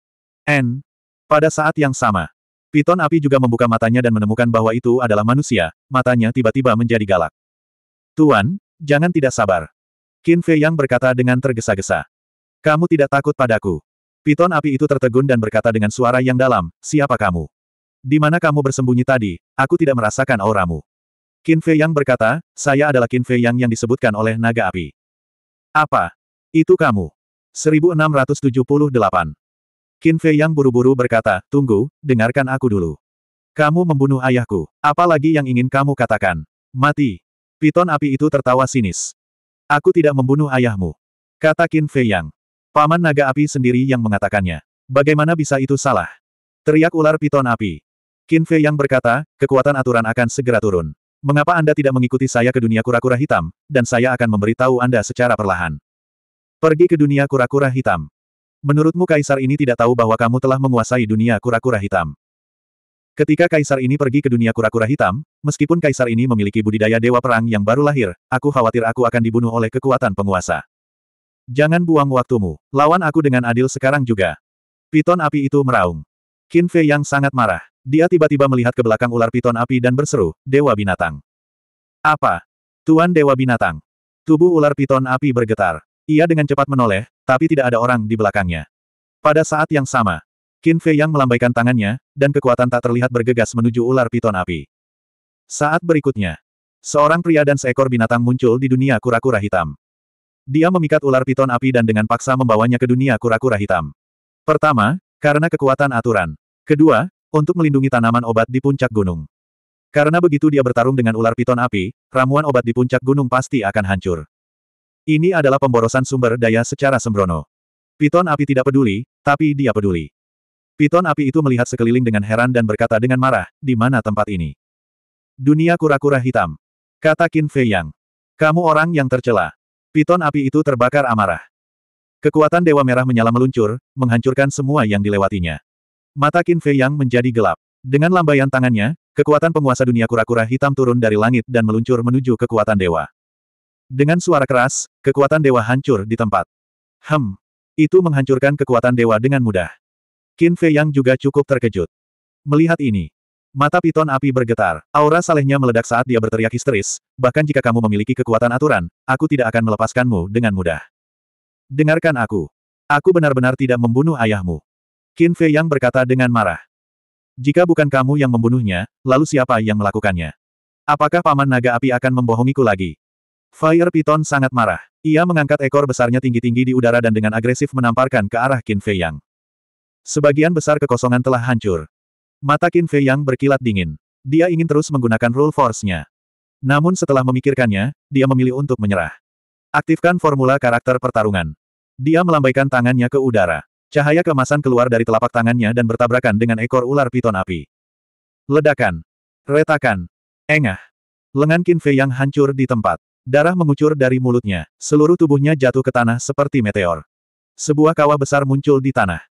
N. Pada saat yang sama, piton api juga membuka matanya dan menemukan bahwa itu adalah manusia, matanya tiba-tiba menjadi galak. Tuan, jangan tidak sabar. Qin Fei yang berkata dengan tergesa-gesa. Kamu tidak takut padaku. Piton api itu tertegun dan berkata dengan suara yang dalam, siapa kamu? Di mana kamu bersembunyi tadi, aku tidak merasakan auramu. Qin Fei Yang berkata, saya adalah Qin Fei Yang yang disebutkan oleh naga api. Apa? Itu kamu. 1678. Qin Fei Yang buru-buru berkata, tunggu, dengarkan aku dulu. Kamu membunuh ayahku. Apalagi yang ingin kamu katakan? Mati. Piton api itu tertawa sinis. Aku tidak membunuh ayahmu. Kata Qin Fei Yang. Paman naga api sendiri yang mengatakannya. Bagaimana bisa itu salah? Teriak ular piton api. Qin Fei yang berkata, kekuatan aturan akan segera turun. Mengapa Anda tidak mengikuti saya ke dunia kura-kura hitam, dan saya akan memberitahu Anda secara perlahan. Pergi ke dunia kura-kura hitam. Menurutmu kaisar ini tidak tahu bahwa kamu telah menguasai dunia kura-kura hitam. Ketika kaisar ini pergi ke dunia kura-kura hitam, meskipun kaisar ini memiliki budidaya dewa perang yang baru lahir, aku khawatir aku akan dibunuh oleh kekuatan penguasa. Jangan buang waktumu. Lawan aku dengan adil sekarang juga. Piton api itu meraung. Qin Fei yang sangat marah. Dia tiba-tiba melihat ke belakang ular piton api dan berseru, Dewa Binatang. Apa? Tuan Dewa Binatang. Tubuh ular piton api bergetar. Ia dengan cepat menoleh, tapi tidak ada orang di belakangnya. Pada saat yang sama, Qin Fei yang melambaikan tangannya, dan kekuatan tak terlihat bergegas menuju ular piton api. Saat berikutnya, seorang pria dan seekor binatang muncul di dunia kura-kura hitam. Dia memikat ular piton api dan dengan paksa membawanya ke dunia kura-kura hitam. Pertama, karena kekuatan aturan. Kedua, untuk melindungi tanaman obat di puncak gunung. Karena begitu dia bertarung dengan ular piton api, ramuan obat di puncak gunung pasti akan hancur. Ini adalah pemborosan sumber daya secara sembrono. Piton api tidak peduli, tapi dia peduli. Piton api itu melihat sekeliling dengan heran dan berkata dengan marah, di mana tempat ini? Dunia kura-kura hitam. Kata Qin Fei Yang. Kamu orang yang tercela. Piton api itu terbakar amarah. Kekuatan Dewa Merah menyala meluncur, menghancurkan semua yang dilewatinya. Mata Qin Fei Yang menjadi gelap. Dengan lambaian tangannya, kekuatan penguasa dunia kura-kura hitam turun dari langit dan meluncur menuju kekuatan dewa. Dengan suara keras, kekuatan dewa hancur di tempat. Hem. Itu menghancurkan kekuatan dewa dengan mudah. Qin Fei Yang juga cukup terkejut. Melihat ini, Mata piton api bergetar. Aura salehnya meledak saat dia berteriak histeris, bahkan jika kamu memiliki kekuatan aturan, aku tidak akan melepaskanmu dengan mudah. Dengarkan aku. Aku benar-benar tidak membunuh ayahmu. Qin Fei Yang berkata dengan marah. Jika bukan kamu yang membunuhnya, lalu siapa yang melakukannya? Apakah Paman Naga Api akan membohongiku lagi? Fire Piton sangat marah. Ia mengangkat ekor besarnya tinggi-tinggi di udara dan dengan agresif menamparkan ke arah Qin Fei Yang. Sebagian besar kekosongan telah hancur. Mata Qin Fei yang berkilat dingin. Dia ingin terus menggunakan rule force-nya. Namun setelah memikirkannya, dia memilih untuk menyerah. Aktifkan formula karakter pertarungan. Dia melambaikan tangannya ke udara. Cahaya kemasan keluar dari telapak tangannya dan bertabrakan dengan ekor ular piton api. Ledakan. Retakan. Engah. Lengan Qin Fei yang hancur di tempat. Darah mengucur dari mulutnya. Seluruh tubuhnya jatuh ke tanah seperti meteor. Sebuah kawah besar muncul di tanah.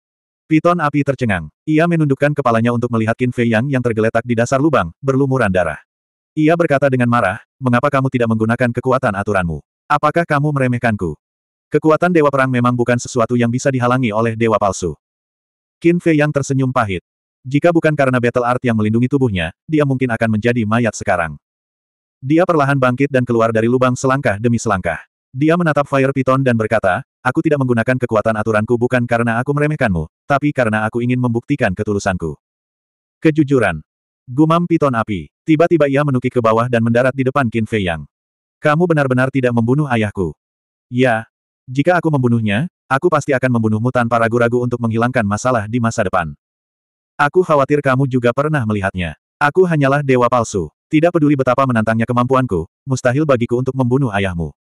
Piton api tercengang. Ia menundukkan kepalanya untuk melihat Qin Fei Yang yang tergeletak di dasar lubang, berlumuran darah. Ia berkata dengan marah, mengapa kamu tidak menggunakan kekuatan aturanmu? Apakah kamu meremehkanku? Kekuatan Dewa Perang memang bukan sesuatu yang bisa dihalangi oleh Dewa Palsu. Qin Fei Yang tersenyum pahit. Jika bukan karena Battle Art yang melindungi tubuhnya, dia mungkin akan menjadi mayat sekarang. Dia perlahan bangkit dan keluar dari lubang selangkah demi selangkah. Dia menatap Fire Piton dan berkata, Aku tidak menggunakan kekuatan aturanku bukan karena aku meremehkanmu, tapi karena aku ingin membuktikan ketulusanku. Kejujuran. Gumam piton api. Tiba-tiba ia menukik ke bawah dan mendarat di depan Qin Fei Yang. Kamu benar-benar tidak membunuh ayahku. Ya. Jika aku membunuhnya, aku pasti akan membunuhmu tanpa ragu-ragu untuk menghilangkan masalah di masa depan. Aku khawatir kamu juga pernah melihatnya. Aku hanyalah dewa palsu. Tidak peduli betapa menantangnya kemampuanku, mustahil bagiku untuk membunuh ayahmu.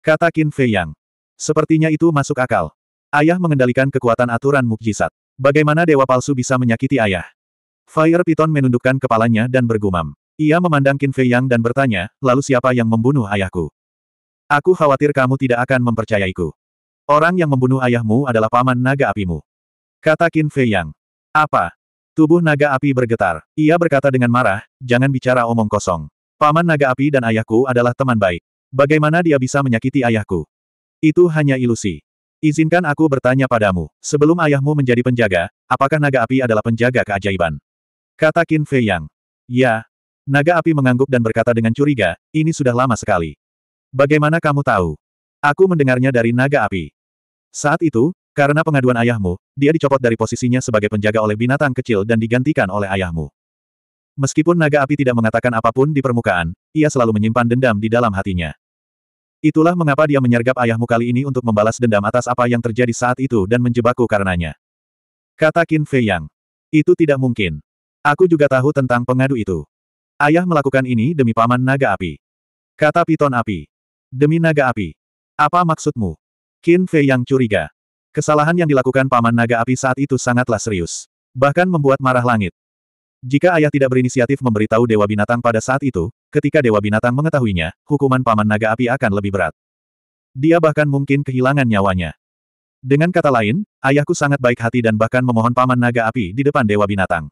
Kata Qin Fei Yang. Sepertinya itu masuk akal. Ayah mengendalikan kekuatan aturan mukjizat. Bagaimana dewa palsu bisa menyakiti ayah? Fire Piton menundukkan kepalanya dan bergumam. Ia memandang Qin Fei Yang dan bertanya, lalu siapa yang membunuh ayahku? Aku khawatir kamu tidak akan mempercayaiku. Orang yang membunuh ayahmu adalah paman naga apimu. Kata Qin Fei Yang. Apa? Tubuh naga api bergetar. Ia berkata dengan marah, jangan bicara omong kosong. Paman naga api dan ayahku adalah teman baik. Bagaimana dia bisa menyakiti ayahku? Itu hanya ilusi. Izinkan aku bertanya padamu, sebelum ayahmu menjadi penjaga, apakah naga api adalah penjaga keajaiban? Kata Qin Fei Yang. Ya. Naga api mengangguk dan berkata dengan curiga, ini sudah lama sekali. Bagaimana kamu tahu? Aku mendengarnya dari naga api. Saat itu, karena pengaduan ayahmu, dia dicopot dari posisinya sebagai penjaga oleh binatang kecil dan digantikan oleh ayahmu. Meskipun naga api tidak mengatakan apapun di permukaan, ia selalu menyimpan dendam di dalam hatinya. Itulah mengapa dia menyergap ayahmu kali ini untuk membalas dendam atas apa yang terjadi saat itu dan menjebakku karenanya. Kata Qin Fei Yang. Itu tidak mungkin. Aku juga tahu tentang pengadu itu. Ayah melakukan ini demi paman naga api. Kata piton api. Demi naga api. Apa maksudmu? Qin Fei Yang curiga. Kesalahan yang dilakukan paman naga api saat itu sangatlah serius. Bahkan membuat marah langit. Jika ayah tidak berinisiatif memberitahu Dewa Binatang pada saat itu, ketika Dewa Binatang mengetahuinya, hukuman Paman Naga Api akan lebih berat. Dia bahkan mungkin kehilangan nyawanya. Dengan kata lain, ayahku sangat baik hati dan bahkan memohon Paman Naga Api di depan Dewa Binatang.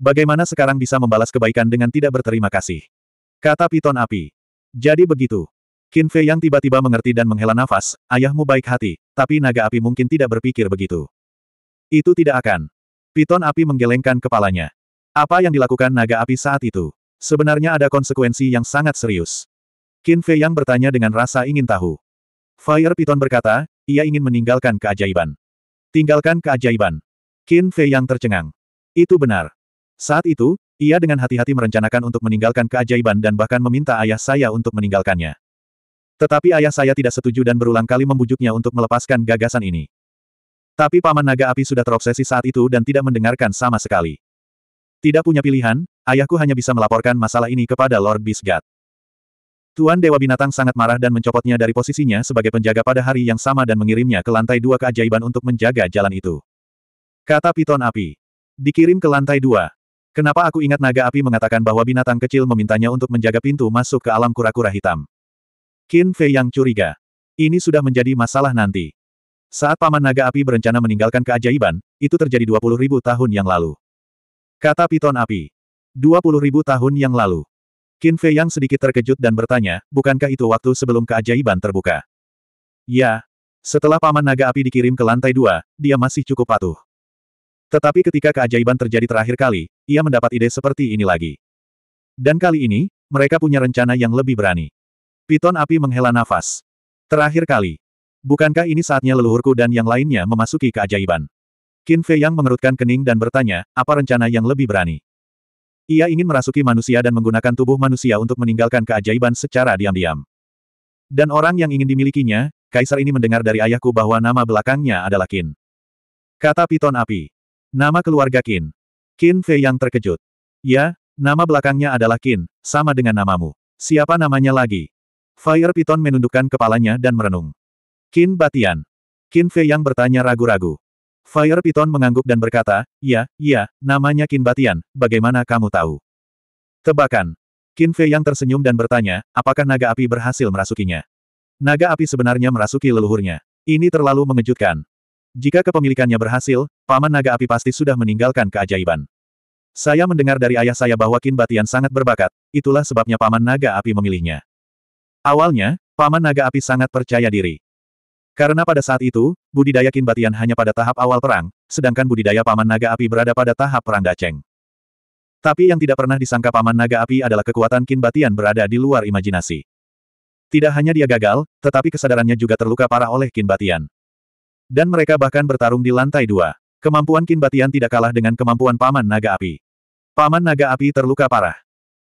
Bagaimana sekarang bisa membalas kebaikan dengan tidak berterima kasih? Kata Piton Api. Jadi begitu. Qin Fei yang tiba-tiba mengerti dan menghela nafas, ayahmu baik hati, tapi Naga Api mungkin tidak berpikir begitu. Itu tidak akan. Piton Api menggelengkan kepalanya. Apa yang dilakukan naga api saat itu? Sebenarnya ada konsekuensi yang sangat serius. Qin Fei yang bertanya dengan rasa ingin tahu. Fire Piton berkata, ia ingin meninggalkan keajaiban. Tinggalkan keajaiban. Qin Fei yang tercengang. Itu benar. Saat itu, ia dengan hati-hati merencanakan untuk meninggalkan keajaiban dan bahkan meminta ayah saya untuk meninggalkannya. Tetapi ayah saya tidak setuju dan berulang kali membujuknya untuk melepaskan gagasan ini. Tapi Paman Naga Api sudah terobsesi saat itu dan tidak mendengarkan sama sekali. Tidak punya pilihan, ayahku hanya bisa melaporkan masalah ini kepada Lord Bisgat. Tuan Dewa Binatang sangat marah dan mencopotnya dari posisinya sebagai penjaga pada hari yang sama dan mengirimnya ke lantai dua keajaiban untuk menjaga jalan itu. Kata Piton Api. Dikirim ke lantai dua. Kenapa aku ingat naga api mengatakan bahwa binatang kecil memintanya untuk menjaga pintu masuk ke alam kura-kura hitam? Qin Fei yang curiga. Ini sudah menjadi masalah nanti. Saat Paman Naga Api berencana meninggalkan keajaiban, itu terjadi 20.000 tahun yang lalu. Kata piton api. ribu tahun yang lalu. Qin Fei yang sedikit terkejut dan bertanya, bukankah itu waktu sebelum keajaiban terbuka? Ya. Setelah paman naga api dikirim ke lantai dua, dia masih cukup patuh. Tetapi ketika keajaiban terjadi terakhir kali, ia mendapat ide seperti ini lagi. Dan kali ini, mereka punya rencana yang lebih berani. Piton api menghela nafas. Terakhir kali. Bukankah ini saatnya leluhurku dan yang lainnya memasuki keajaiban? Qin Fei Yang mengerutkan kening dan bertanya, apa rencana yang lebih berani? Ia ingin merasuki manusia dan menggunakan tubuh manusia untuk meninggalkan keajaiban secara diam-diam. Dan orang yang ingin dimilikinya, kaisar ini mendengar dari ayahku bahwa nama belakangnya adalah Qin. Kata piton api. Nama keluarga Qin. Qin Fei Yang terkejut. Ya, nama belakangnya adalah Qin, sama dengan namamu. Siapa namanya lagi? Fire Piton menundukkan kepalanya dan merenung. Qin Batian. Qin Fei Yang bertanya ragu-ragu. Fire Piton mengangguk dan berkata, ya, ya, namanya Kin Batian, bagaimana kamu tahu? Tebakan. Kin Fei yang tersenyum dan bertanya, apakah naga api berhasil merasukinya? Naga api sebenarnya merasuki leluhurnya. Ini terlalu mengejutkan. Jika kepemilikannya berhasil, paman naga api pasti sudah meninggalkan keajaiban. Saya mendengar dari ayah saya bahwa Kin Batian sangat berbakat, itulah sebabnya paman naga api memilihnya. Awalnya, paman naga api sangat percaya diri. Karena pada saat itu, budidaya Kinbatian hanya pada tahap awal perang, sedangkan budidaya Paman Naga Api berada pada tahap perang Daceng. Tapi yang tidak pernah disangka Paman Naga Api adalah kekuatan Kinbatian berada di luar imajinasi. Tidak hanya dia gagal, tetapi kesadarannya juga terluka parah oleh Kinbatian. Dan mereka bahkan bertarung di lantai dua. Kemampuan Kinbatian tidak kalah dengan kemampuan Paman Naga Api. Paman Naga Api terluka parah.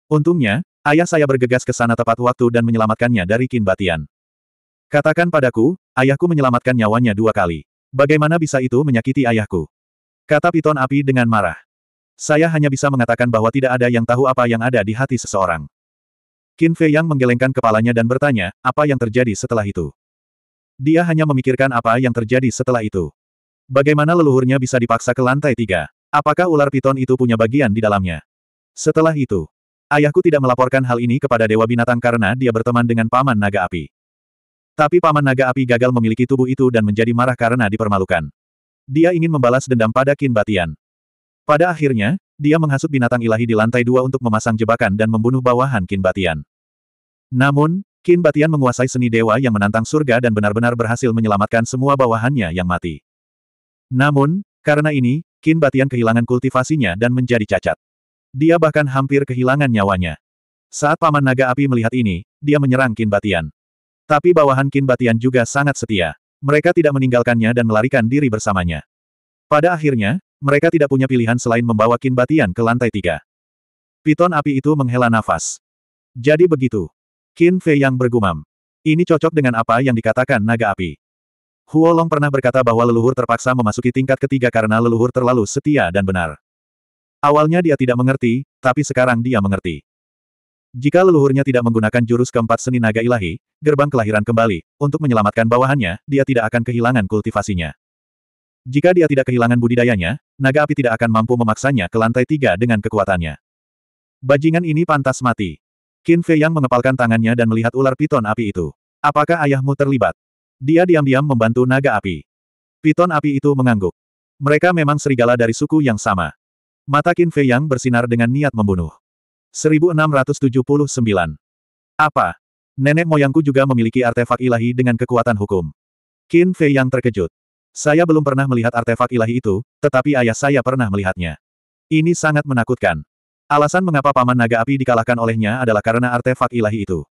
Untungnya, ayah saya bergegas ke sana tepat waktu dan menyelamatkannya dari Kinbatian. Katakan padaku, ayahku menyelamatkan nyawanya dua kali. Bagaimana bisa itu menyakiti ayahku? Kata piton api dengan marah. Saya hanya bisa mengatakan bahwa tidak ada yang tahu apa yang ada di hati seseorang. Qin Fei Yang menggelengkan kepalanya dan bertanya, apa yang terjadi setelah itu? Dia hanya memikirkan apa yang terjadi setelah itu. Bagaimana leluhurnya bisa dipaksa ke lantai tiga? Apakah ular piton itu punya bagian di dalamnya? Setelah itu, ayahku tidak melaporkan hal ini kepada Dewa Binatang karena dia berteman dengan Paman Naga Api. Tapi Paman Naga Api gagal memiliki tubuh itu dan menjadi marah karena dipermalukan. Dia ingin membalas dendam pada Kin Batian. Pada akhirnya, dia menghasut binatang ilahi di lantai dua untuk memasang jebakan dan membunuh bawahan Kin Batian. Namun, Kin Batian menguasai seni dewa yang menantang surga dan benar-benar berhasil menyelamatkan semua bawahannya yang mati. Namun, karena ini, Kin Batian kehilangan kultivasinya dan menjadi cacat. Dia bahkan hampir kehilangan nyawanya. Saat Paman Naga Api melihat ini, dia menyerang Kin Batian. Tapi bawahan Kin Batian juga sangat setia. Mereka tidak meninggalkannya dan melarikan diri bersamanya. Pada akhirnya, mereka tidak punya pilihan selain membawa Kin Batian ke lantai tiga. Piton api itu menghela nafas. Jadi begitu. Kin Fei yang bergumam. Ini cocok dengan apa yang dikatakan naga api. Huolong pernah berkata bahwa leluhur terpaksa memasuki tingkat ketiga karena leluhur terlalu setia dan benar. Awalnya dia tidak mengerti, tapi sekarang dia mengerti. Jika leluhurnya tidak menggunakan jurus keempat seni naga ilahi, gerbang kelahiran kembali, untuk menyelamatkan bawahannya, dia tidak akan kehilangan kultivasinya. Jika dia tidak kehilangan budidayanya, naga api tidak akan mampu memaksanya ke lantai tiga dengan kekuatannya. Bajingan ini pantas mati. Qin Fei yang mengepalkan tangannya dan melihat ular piton api itu. Apakah ayahmu terlibat? Dia diam-diam membantu naga api. Piton api itu mengangguk. Mereka memang serigala dari suku yang sama. Mata Qin Fei yang bersinar dengan niat membunuh. 1679. Apa? Nenek moyangku juga memiliki artefak ilahi dengan kekuatan hukum. Qin Fei yang terkejut. Saya belum pernah melihat artefak ilahi itu, tetapi ayah saya pernah melihatnya. Ini sangat menakutkan. Alasan mengapa Paman Naga Api dikalahkan olehnya adalah karena artefak ilahi itu.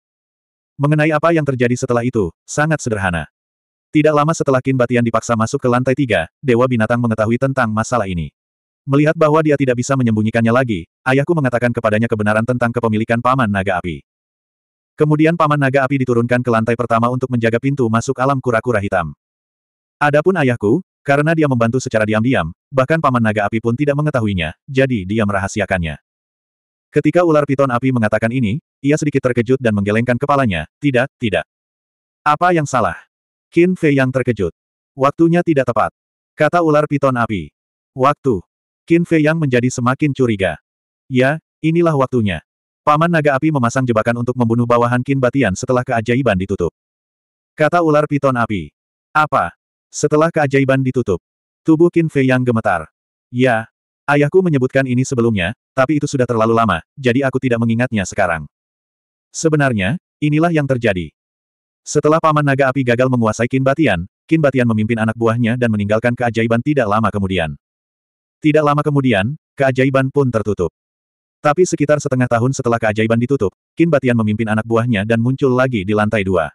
Mengenai apa yang terjadi setelah itu, sangat sederhana. Tidak lama setelah Qin Batian dipaksa masuk ke lantai tiga, Dewa Binatang mengetahui tentang masalah ini. Melihat bahwa dia tidak bisa menyembunyikannya lagi, ayahku mengatakan kepadanya kebenaran tentang kepemilikan Paman Naga Api. Kemudian Paman Naga Api diturunkan ke lantai pertama untuk menjaga pintu masuk alam kura-kura hitam. Adapun ayahku, karena dia membantu secara diam-diam, bahkan Paman Naga Api pun tidak mengetahuinya, jadi dia merahasiakannya. Ketika ular piton api mengatakan ini, ia sedikit terkejut dan menggelengkan kepalanya, tidak, tidak. Apa yang salah? Qin Fei yang terkejut. Waktunya tidak tepat. Kata ular piton api. Waktu. Qin Fei Yang menjadi semakin curiga. Ya, inilah waktunya. Paman Naga Api memasang jebakan untuk membunuh bawahan Qin Batian setelah keajaiban ditutup. Kata ular piton api. Apa? Setelah keajaiban ditutup. Tubuh Qin Fei Yang gemetar. Ya, ayahku menyebutkan ini sebelumnya, tapi itu sudah terlalu lama, jadi aku tidak mengingatnya sekarang. Sebenarnya, inilah yang terjadi. Setelah Paman Naga Api gagal menguasai Qin Batian, Qin Batian memimpin anak buahnya dan meninggalkan keajaiban tidak lama kemudian. Tidak lama kemudian, keajaiban pun tertutup. Tapi sekitar setengah tahun setelah keajaiban ditutup, Kin Batian memimpin anak buahnya dan muncul lagi di lantai dua.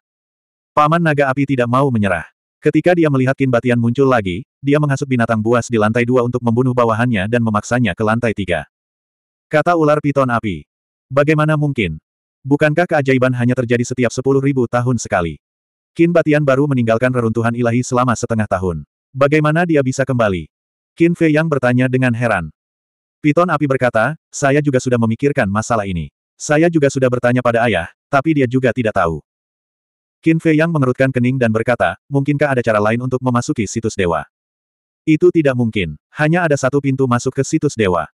Paman Naga Api tidak mau menyerah. Ketika dia melihat Kin Batian muncul lagi, dia menghasut binatang buas di lantai dua untuk membunuh bawahannya dan memaksanya ke lantai tiga. Kata ular piton api. Bagaimana mungkin? Bukankah keajaiban hanya terjadi setiap sepuluh ribu tahun sekali? Kin Batian baru meninggalkan reruntuhan ilahi selama setengah tahun. Bagaimana dia bisa kembali? Qin Fei Yang bertanya dengan heran. Piton api berkata, saya juga sudah memikirkan masalah ini. Saya juga sudah bertanya pada ayah, tapi dia juga tidak tahu. Qin Fei Yang mengerutkan kening dan berkata, mungkinkah ada cara lain untuk memasuki situs dewa? Itu tidak mungkin, hanya ada satu pintu masuk ke situs dewa.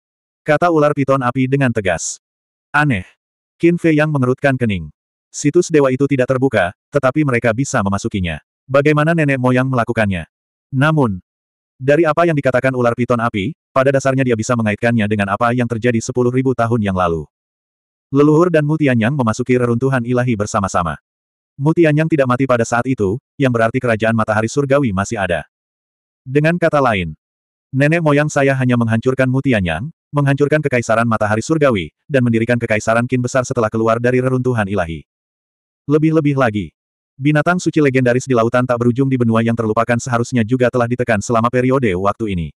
Kata ular piton api dengan tegas. Aneh. Qin Fei Yang mengerutkan kening. Situs dewa itu tidak terbuka, tetapi mereka bisa memasukinya. Bagaimana nenek moyang melakukannya? Namun, dari apa yang dikatakan ular piton api, pada dasarnya dia bisa mengaitkannya dengan apa yang terjadi 10.000 tahun yang lalu. Leluhur dan Mutianyang memasuki reruntuhan ilahi bersama-sama. Mutianyang tidak mati pada saat itu, yang berarti kerajaan matahari surgawi masih ada. Dengan kata lain, nenek moyang saya hanya menghancurkan Mutianyang, menghancurkan kekaisaran matahari surgawi, dan mendirikan kekaisaran kin besar setelah keluar dari reruntuhan ilahi. Lebih-lebih lagi, Binatang suci legendaris di lautan tak berujung di benua yang terlupakan seharusnya juga telah ditekan selama periode waktu ini.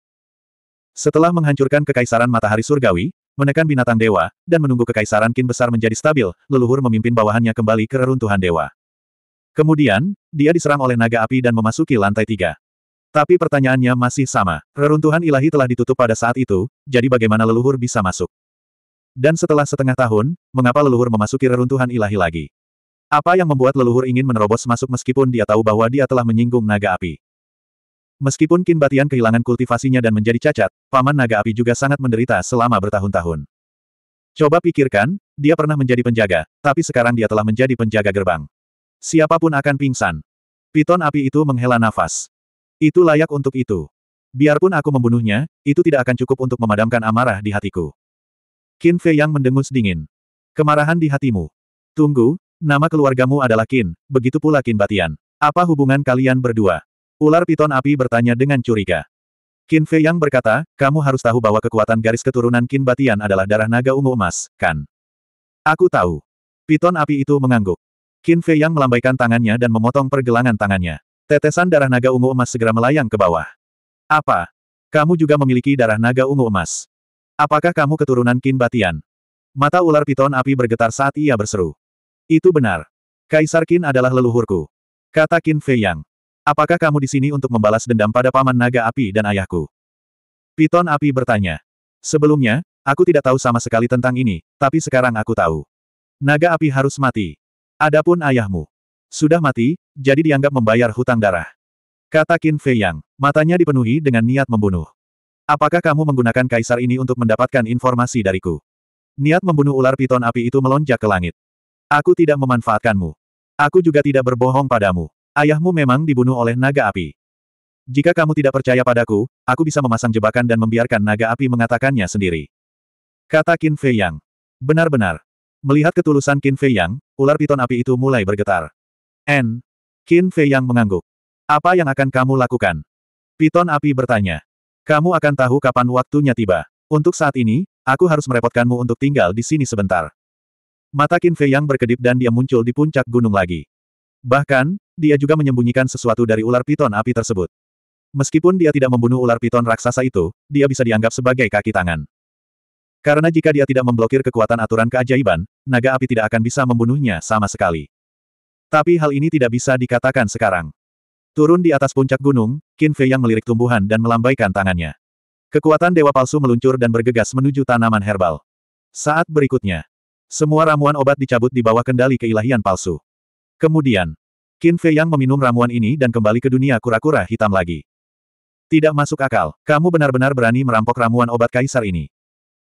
Setelah menghancurkan kekaisaran matahari surgawi, menekan binatang dewa, dan menunggu kekaisaran kin besar menjadi stabil, leluhur memimpin bawahannya kembali ke reruntuhan dewa. Kemudian, dia diserang oleh naga api dan memasuki lantai tiga. Tapi pertanyaannya masih sama, reruntuhan ilahi telah ditutup pada saat itu, jadi bagaimana leluhur bisa masuk? Dan setelah setengah tahun, mengapa leluhur memasuki reruntuhan ilahi lagi? Apa yang membuat leluhur ingin menerobos masuk meskipun dia tahu bahwa dia telah menyinggung naga api. Meskipun Kin Batian kehilangan kultivasinya dan menjadi cacat, paman naga api juga sangat menderita selama bertahun-tahun. Coba pikirkan, dia pernah menjadi penjaga, tapi sekarang dia telah menjadi penjaga gerbang. Siapapun akan pingsan. Piton api itu menghela nafas. Itu layak untuk itu. Biarpun aku membunuhnya, itu tidak akan cukup untuk memadamkan amarah di hatiku. Qin Fei yang mendengus dingin. Kemarahan di hatimu. Tunggu, Nama keluargamu adalah Kin, begitu pula Kin Batian. Apa hubungan kalian berdua? Ular piton api bertanya dengan curiga. Qin Fei Yang berkata, kamu harus tahu bahwa kekuatan garis keturunan Kin Batian adalah darah naga ungu emas, kan? Aku tahu. Piton api itu mengangguk. Qin Fei Yang melambaikan tangannya dan memotong pergelangan tangannya. Tetesan darah naga ungu emas segera melayang ke bawah. Apa? Kamu juga memiliki darah naga ungu emas. Apakah kamu keturunan Kin Batian? Mata ular piton api bergetar saat ia berseru. Itu benar. Kaisar Qin adalah leluhurku. Kata Qin Fei Yang. Apakah kamu di sini untuk membalas dendam pada paman naga api dan ayahku? Piton api bertanya. Sebelumnya, aku tidak tahu sama sekali tentang ini, tapi sekarang aku tahu. Naga api harus mati. Adapun ayahmu. Sudah mati, jadi dianggap membayar hutang darah. Kata Qin Fei Yang, matanya dipenuhi dengan niat membunuh. Apakah kamu menggunakan kaisar ini untuk mendapatkan informasi dariku? Niat membunuh ular piton api itu melonjak ke langit. Aku tidak memanfaatkanmu. Aku juga tidak berbohong padamu. Ayahmu memang dibunuh oleh naga api. Jika kamu tidak percaya padaku, aku bisa memasang jebakan dan membiarkan naga api mengatakannya sendiri. Kata Qin Fei Yang. Benar-benar. Melihat ketulusan Qin Fei Yang, ular piton api itu mulai bergetar. N. Qin Fei Yang mengangguk. Apa yang akan kamu lakukan? Piton api bertanya. Kamu akan tahu kapan waktunya tiba. Untuk saat ini, aku harus merepotkanmu untuk tinggal di sini sebentar. Mata Qin Fei yang berkedip dan dia muncul di puncak gunung lagi. Bahkan, dia juga menyembunyikan sesuatu dari ular piton api tersebut. Meskipun dia tidak membunuh ular piton raksasa itu, dia bisa dianggap sebagai kaki tangan. Karena jika dia tidak memblokir kekuatan aturan keajaiban, naga api tidak akan bisa membunuhnya sama sekali. Tapi hal ini tidak bisa dikatakan sekarang. Turun di atas puncak gunung, Qin Fei yang melirik tumbuhan dan melambaikan tangannya. Kekuatan dewa palsu meluncur dan bergegas menuju tanaman herbal. Saat berikutnya, semua ramuan obat dicabut di bawah kendali keilahian palsu. Kemudian, Qin Fei Yang meminum ramuan ini dan kembali ke dunia kura-kura hitam lagi. Tidak masuk akal, kamu benar-benar berani merampok ramuan obat kaisar ini.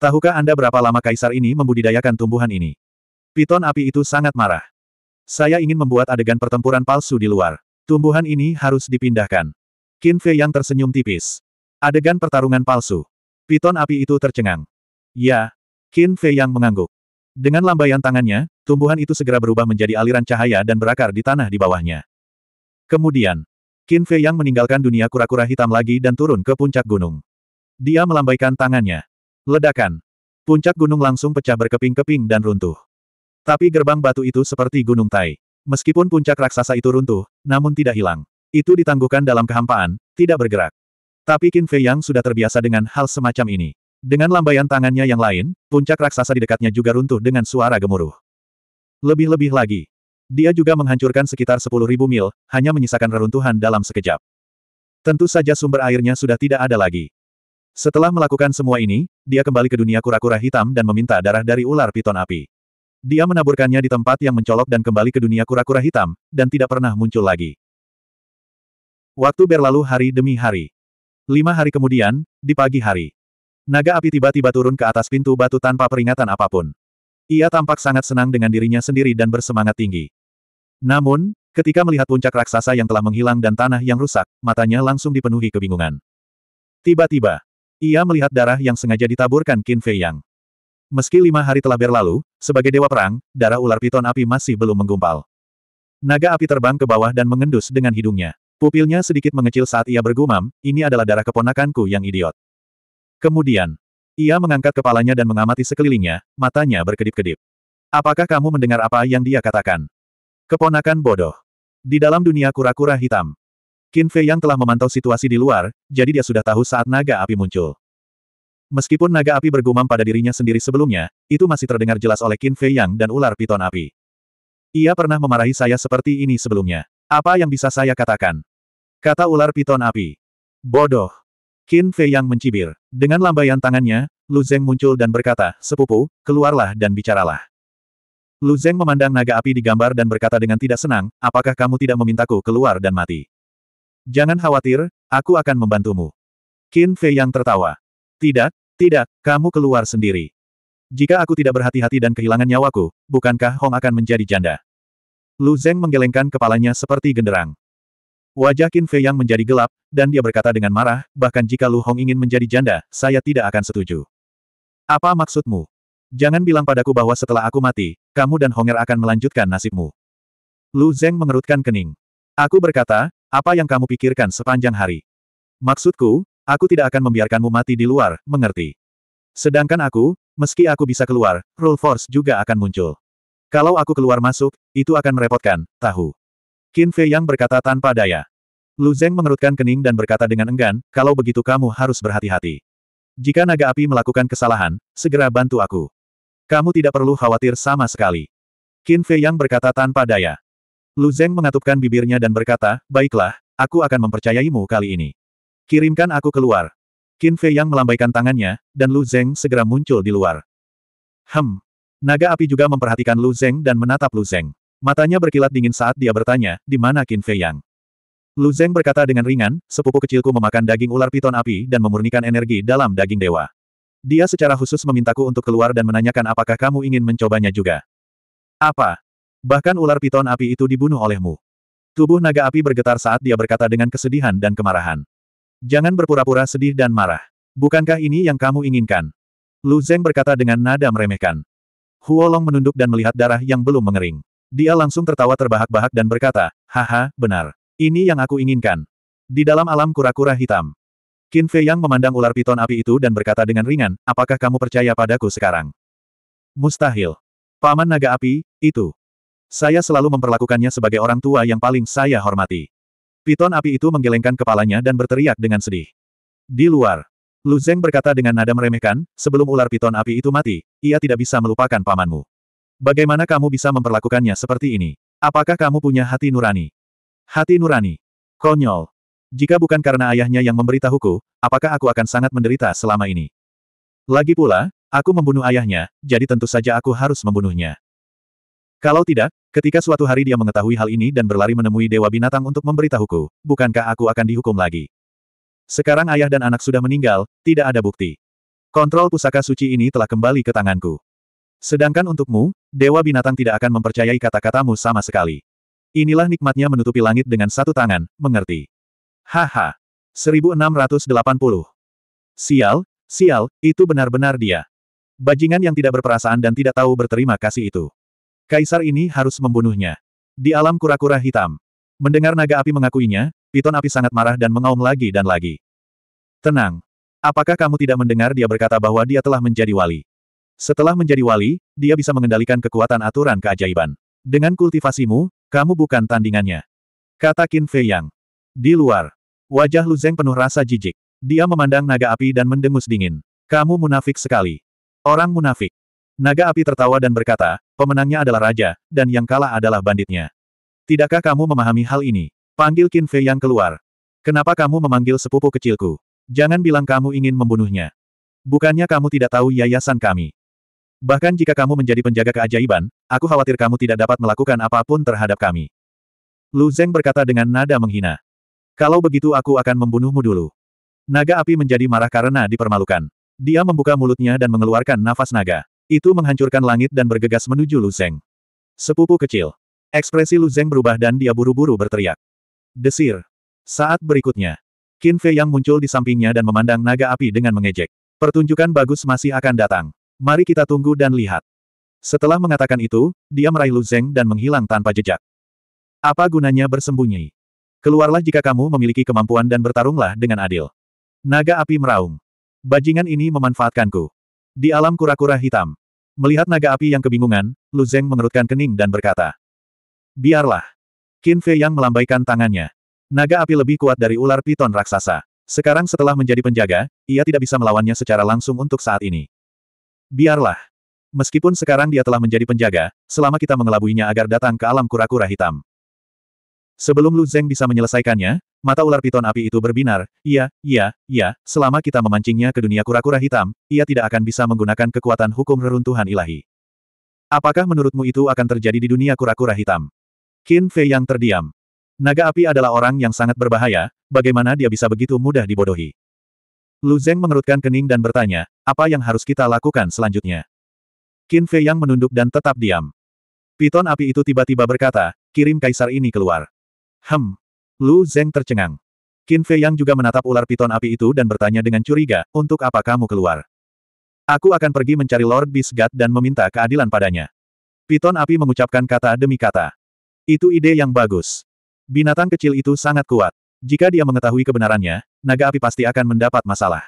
Tahukah Anda berapa lama kaisar ini membudidayakan tumbuhan ini? Piton api itu sangat marah. Saya ingin membuat adegan pertempuran palsu di luar. Tumbuhan ini harus dipindahkan. Qin Fei yang tersenyum tipis. Adegan pertarungan palsu. Piton api itu tercengang. Ya. Qin Fei yang mengangguk. Dengan lambaian tangannya, tumbuhan itu segera berubah menjadi aliran cahaya dan berakar di tanah di bawahnya. Kemudian, Qin Fei Yang meninggalkan dunia kura-kura hitam lagi dan turun ke puncak gunung. Dia melambaikan tangannya. Ledakan. Puncak gunung langsung pecah berkeping-keping dan runtuh. Tapi gerbang batu itu seperti gunung tai. Meskipun puncak raksasa itu runtuh, namun tidak hilang. Itu ditangguhkan dalam kehampaan, tidak bergerak. Tapi Qin Fei Yang sudah terbiasa dengan hal semacam ini. Dengan lambaian tangannya yang lain, puncak raksasa di dekatnya juga runtuh dengan suara gemuruh. Lebih-lebih lagi. Dia juga menghancurkan sekitar 10.000 mil, hanya menyisakan reruntuhan dalam sekejap. Tentu saja sumber airnya sudah tidak ada lagi. Setelah melakukan semua ini, dia kembali ke dunia kura-kura hitam dan meminta darah dari ular piton api. Dia menaburkannya di tempat yang mencolok dan kembali ke dunia kura-kura hitam, dan tidak pernah muncul lagi. Waktu berlalu hari demi hari. Lima hari kemudian, di pagi hari. Naga api tiba-tiba turun ke atas pintu batu tanpa peringatan apapun. Ia tampak sangat senang dengan dirinya sendiri dan bersemangat tinggi. Namun, ketika melihat puncak raksasa yang telah menghilang dan tanah yang rusak, matanya langsung dipenuhi kebingungan. Tiba-tiba, ia melihat darah yang sengaja ditaburkan Qin Fei Yang. Meski lima hari telah berlalu, sebagai dewa perang, darah ular piton api masih belum menggumpal. Naga api terbang ke bawah dan mengendus dengan hidungnya. Pupilnya sedikit mengecil saat ia bergumam, ini adalah darah keponakanku yang idiot. Kemudian, ia mengangkat kepalanya dan mengamati sekelilingnya, matanya berkedip-kedip. Apakah kamu mendengar apa yang dia katakan? Keponakan bodoh. Di dalam dunia kura-kura hitam. Qin Fei yang telah memantau situasi di luar, jadi dia sudah tahu saat naga api muncul. Meskipun naga api bergumam pada dirinya sendiri sebelumnya, itu masih terdengar jelas oleh Qin Fei Yang dan ular piton api. Ia pernah memarahi saya seperti ini sebelumnya. Apa yang bisa saya katakan? Kata ular piton api. Bodoh. Qin Fei yang mencibir. Dengan lambaian tangannya, Lu Zeng muncul dan berkata, Sepupu, keluarlah dan bicaralah. Lu Zeng memandang naga api di gambar dan berkata dengan tidak senang, apakah kamu tidak memintaku keluar dan mati? Jangan khawatir, aku akan membantumu. Qin Fei yang tertawa. Tidak, tidak, kamu keluar sendiri. Jika aku tidak berhati-hati dan kehilangan nyawaku, bukankah Hong akan menjadi janda? Lu Zeng menggelengkan kepalanya seperti genderang. Wajah Qin Fei yang menjadi gelap, dan dia berkata dengan marah, bahkan jika Lu Hong ingin menjadi janda, saya tidak akan setuju. Apa maksudmu? Jangan bilang padaku bahwa setelah aku mati, kamu dan Honger akan melanjutkan nasibmu. Lu Zeng mengerutkan kening. Aku berkata, apa yang kamu pikirkan sepanjang hari? Maksudku, aku tidak akan membiarkanmu mati di luar, mengerti? Sedangkan aku, meski aku bisa keluar, Rule Force juga akan muncul. Kalau aku keluar masuk, itu akan merepotkan, tahu. Qin Fei yang berkata tanpa daya. Lu Zeng mengerutkan kening dan berkata dengan enggan, kalau begitu kamu harus berhati-hati. Jika naga api melakukan kesalahan, segera bantu aku. Kamu tidak perlu khawatir sama sekali. Qin Fei yang berkata tanpa daya. Lu Zeng mengatupkan bibirnya dan berkata, baiklah, aku akan mempercayaimu kali ini. Kirimkan aku keluar. Qin Fei yang melambaikan tangannya, dan Lu Zeng segera muncul di luar. Hem. Naga api juga memperhatikan Lu Zeng dan menatap Lu Zeng. Matanya berkilat dingin saat dia bertanya, di mana Qin Fei Yang? Lu Zeng berkata dengan ringan, sepupu kecilku memakan daging ular piton api dan memurnikan energi dalam daging dewa. Dia secara khusus memintaku untuk keluar dan menanyakan apakah kamu ingin mencobanya juga. Apa? Bahkan ular piton api itu dibunuh olehmu. Tubuh naga api bergetar saat dia berkata dengan kesedihan dan kemarahan. Jangan berpura-pura sedih dan marah. Bukankah ini yang kamu inginkan? Lu Zeng berkata dengan nada meremehkan. Huolong menunduk dan melihat darah yang belum mengering. Dia langsung tertawa terbahak-bahak dan berkata, Haha, benar. Ini yang aku inginkan. Di dalam alam kura-kura hitam. Qin Fei Yang memandang ular piton api itu dan berkata dengan ringan, apakah kamu percaya padaku sekarang? Mustahil. Paman naga api, itu. Saya selalu memperlakukannya sebagai orang tua yang paling saya hormati. Piton api itu menggelengkan kepalanya dan berteriak dengan sedih. Di luar, Lu Zeng berkata dengan nada meremehkan, sebelum ular piton api itu mati, ia tidak bisa melupakan pamanmu. Bagaimana kamu bisa memperlakukannya seperti ini? Apakah kamu punya hati nurani? Hati nurani. Konyol. Jika bukan karena ayahnya yang memberitahuku, apakah aku akan sangat menderita selama ini? Lagi pula, aku membunuh ayahnya, jadi tentu saja aku harus membunuhnya. Kalau tidak, ketika suatu hari dia mengetahui hal ini dan berlari menemui Dewa Binatang untuk memberitahuku, bukankah aku akan dihukum lagi? Sekarang ayah dan anak sudah meninggal, tidak ada bukti. Kontrol pusaka suci ini telah kembali ke tanganku. Sedangkan untukmu, Dewa Binatang tidak akan mempercayai kata-katamu sama sekali. Inilah nikmatnya menutupi langit dengan satu tangan, mengerti. Haha. 1680. Sial, sial, itu benar-benar dia. Bajingan yang tidak berperasaan dan tidak tahu berterima kasih itu. Kaisar ini harus membunuhnya. Di alam kura-kura hitam. Mendengar naga api mengakuinya, piton api sangat marah dan mengaum lagi dan lagi. Tenang. Apakah kamu tidak mendengar dia berkata bahwa dia telah menjadi wali? Setelah menjadi wali, dia bisa mengendalikan kekuatan aturan keajaiban. Dengan kultivasimu, kamu bukan tandingannya. Kata Qin Fei Yang. Di luar. Wajah Lu Zeng penuh rasa jijik. Dia memandang naga api dan mendengus dingin. Kamu munafik sekali. Orang munafik. Naga api tertawa dan berkata, pemenangnya adalah raja, dan yang kalah adalah banditnya. Tidakkah kamu memahami hal ini? Panggil Qin Fei Yang keluar. Kenapa kamu memanggil sepupu kecilku? Jangan bilang kamu ingin membunuhnya. Bukannya kamu tidak tahu yayasan kami. Bahkan jika kamu menjadi penjaga keajaiban, aku khawatir kamu tidak dapat melakukan apapun terhadap kami. Lu Zeng berkata dengan nada menghina. Kalau begitu aku akan membunuhmu dulu. Naga api menjadi marah karena dipermalukan. Dia membuka mulutnya dan mengeluarkan nafas naga. Itu menghancurkan langit dan bergegas menuju Lu Zeng. Sepupu kecil. Ekspresi Lu Zeng berubah dan dia buru-buru berteriak. Desir. Saat berikutnya, Qin Fei yang muncul di sampingnya dan memandang naga api dengan mengejek. Pertunjukan bagus masih akan datang. Mari kita tunggu dan lihat. Setelah mengatakan itu, dia meraih Lu Zeng dan menghilang tanpa jejak. Apa gunanya bersembunyi? Keluarlah jika kamu memiliki kemampuan dan bertarunglah dengan adil. Naga api meraung. Bajingan ini memanfaatkanku. Di alam kura-kura hitam. Melihat naga api yang kebingungan, Lu Zeng mengerutkan kening dan berkata. Biarlah. Qin Fei yang melambaikan tangannya. Naga api lebih kuat dari ular piton raksasa. Sekarang setelah menjadi penjaga, ia tidak bisa melawannya secara langsung untuk saat ini. Biarlah. Meskipun sekarang dia telah menjadi penjaga, selama kita mengelabuinya agar datang ke alam kura-kura hitam. Sebelum Lu Zeng bisa menyelesaikannya, mata ular piton api itu berbinar, iya, iya, iya, selama kita memancingnya ke dunia kura-kura hitam, ia tidak akan bisa menggunakan kekuatan hukum reruntuhan ilahi. Apakah menurutmu itu akan terjadi di dunia kura-kura hitam? Qin Fei yang terdiam. Naga api adalah orang yang sangat berbahaya, bagaimana dia bisa begitu mudah dibodohi? Lu Zeng mengerutkan kening dan bertanya, apa yang harus kita lakukan selanjutnya? Qin Fei yang menunduk dan tetap diam. Piton api itu tiba-tiba berkata, kirim kaisar ini keluar. Hem. Lu Zeng tercengang. Qin Fei yang juga menatap ular piton api itu dan bertanya dengan curiga, untuk apa kamu keluar? Aku akan pergi mencari Lord Beast God dan meminta keadilan padanya. Piton api mengucapkan kata demi kata. Itu ide yang bagus. Binatang kecil itu sangat kuat. Jika dia mengetahui kebenarannya, naga api pasti akan mendapat masalah.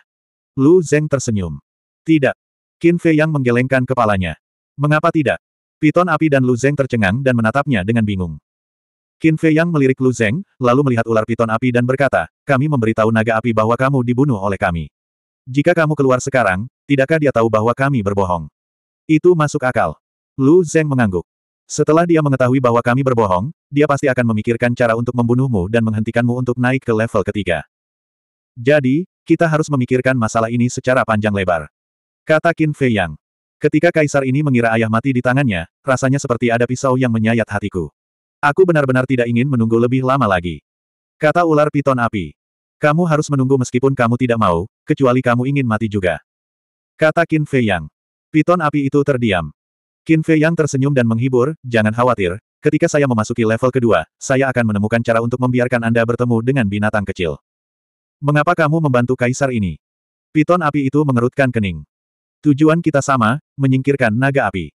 Lu Zeng tersenyum. Tidak. Qin Fei yang menggelengkan kepalanya. Mengapa tidak? Piton api dan Lu Zeng tercengang dan menatapnya dengan bingung. Qin Fei yang melirik Lu Zeng, lalu melihat ular piton api dan berkata, kami memberitahu naga api bahwa kamu dibunuh oleh kami. Jika kamu keluar sekarang, tidakkah dia tahu bahwa kami berbohong? Itu masuk akal. Lu Zeng mengangguk. Setelah dia mengetahui bahwa kami berbohong, dia pasti akan memikirkan cara untuk membunuhmu dan menghentikanmu untuk naik ke level ketiga. Jadi, kita harus memikirkan masalah ini secara panjang lebar. Kata Qin Fei Yang. Ketika kaisar ini mengira ayah mati di tangannya, rasanya seperti ada pisau yang menyayat hatiku. Aku benar-benar tidak ingin menunggu lebih lama lagi. Kata ular piton api. Kamu harus menunggu meskipun kamu tidak mau, kecuali kamu ingin mati juga. Kata Qin Fei Yang. Piton api itu terdiam. Qin Fei Yang tersenyum dan menghibur, jangan khawatir, ketika saya memasuki level kedua, saya akan menemukan cara untuk membiarkan Anda bertemu dengan binatang kecil. Mengapa kamu membantu kaisar ini? Piton api itu mengerutkan kening. Tujuan kita sama, menyingkirkan naga api.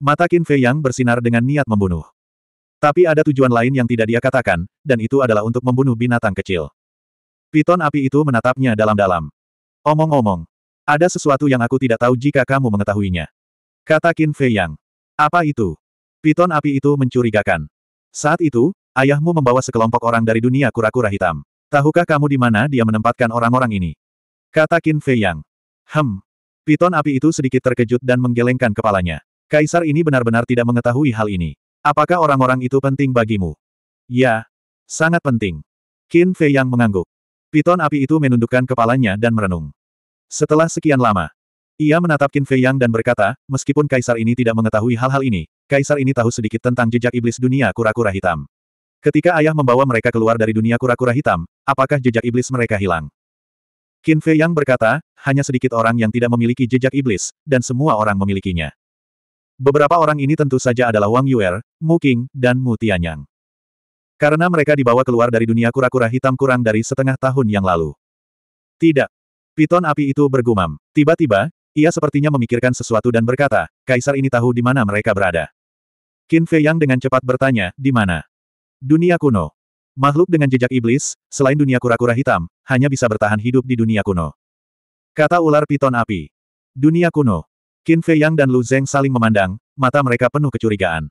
Mata Qin Fei Yang bersinar dengan niat membunuh. Tapi ada tujuan lain yang tidak dia katakan, dan itu adalah untuk membunuh binatang kecil. Piton api itu menatapnya dalam-dalam. Omong-omong, ada sesuatu yang aku tidak tahu jika kamu mengetahuinya. Kata Qin Fei Yang. Apa itu? Piton api itu mencurigakan. Saat itu, ayahmu membawa sekelompok orang dari dunia kura-kura hitam. Tahukah kamu di mana dia menempatkan orang-orang ini? Kata Qin Fei Yang. Hem. Piton api itu sedikit terkejut dan menggelengkan kepalanya. Kaisar ini benar-benar tidak mengetahui hal ini. Apakah orang-orang itu penting bagimu? Ya. Sangat penting. Qin Fei Yang mengangguk. Piton api itu menundukkan kepalanya dan merenung. Setelah sekian lama, ia menatap Qin Fei Yang dan berkata, meskipun kaisar ini tidak mengetahui hal-hal ini, kaisar ini tahu sedikit tentang jejak iblis dunia kura-kura hitam. Ketika ayah membawa mereka keluar dari dunia kura-kura hitam, apakah jejak iblis mereka hilang? Qin Fei Yang berkata, hanya sedikit orang yang tidak memiliki jejak iblis, dan semua orang memilikinya. Beberapa orang ini tentu saja adalah Wang Yuer, Mu Qing, dan Mu Tianyang. Karena mereka dibawa keluar dari dunia kura-kura hitam kurang dari setengah tahun yang lalu. Tidak, Piton api itu bergumam. Tiba-tiba, ia sepertinya memikirkan sesuatu dan berkata, Kaisar ini tahu di mana mereka berada. Qin Fei Yang dengan cepat bertanya, di mana? Dunia kuno. Makhluk dengan jejak iblis, selain dunia kura-kura hitam, hanya bisa bertahan hidup di dunia kuno. Kata ular piton api. Dunia kuno. Qin Fei Yang dan Lu Zeng saling memandang, mata mereka penuh kecurigaan.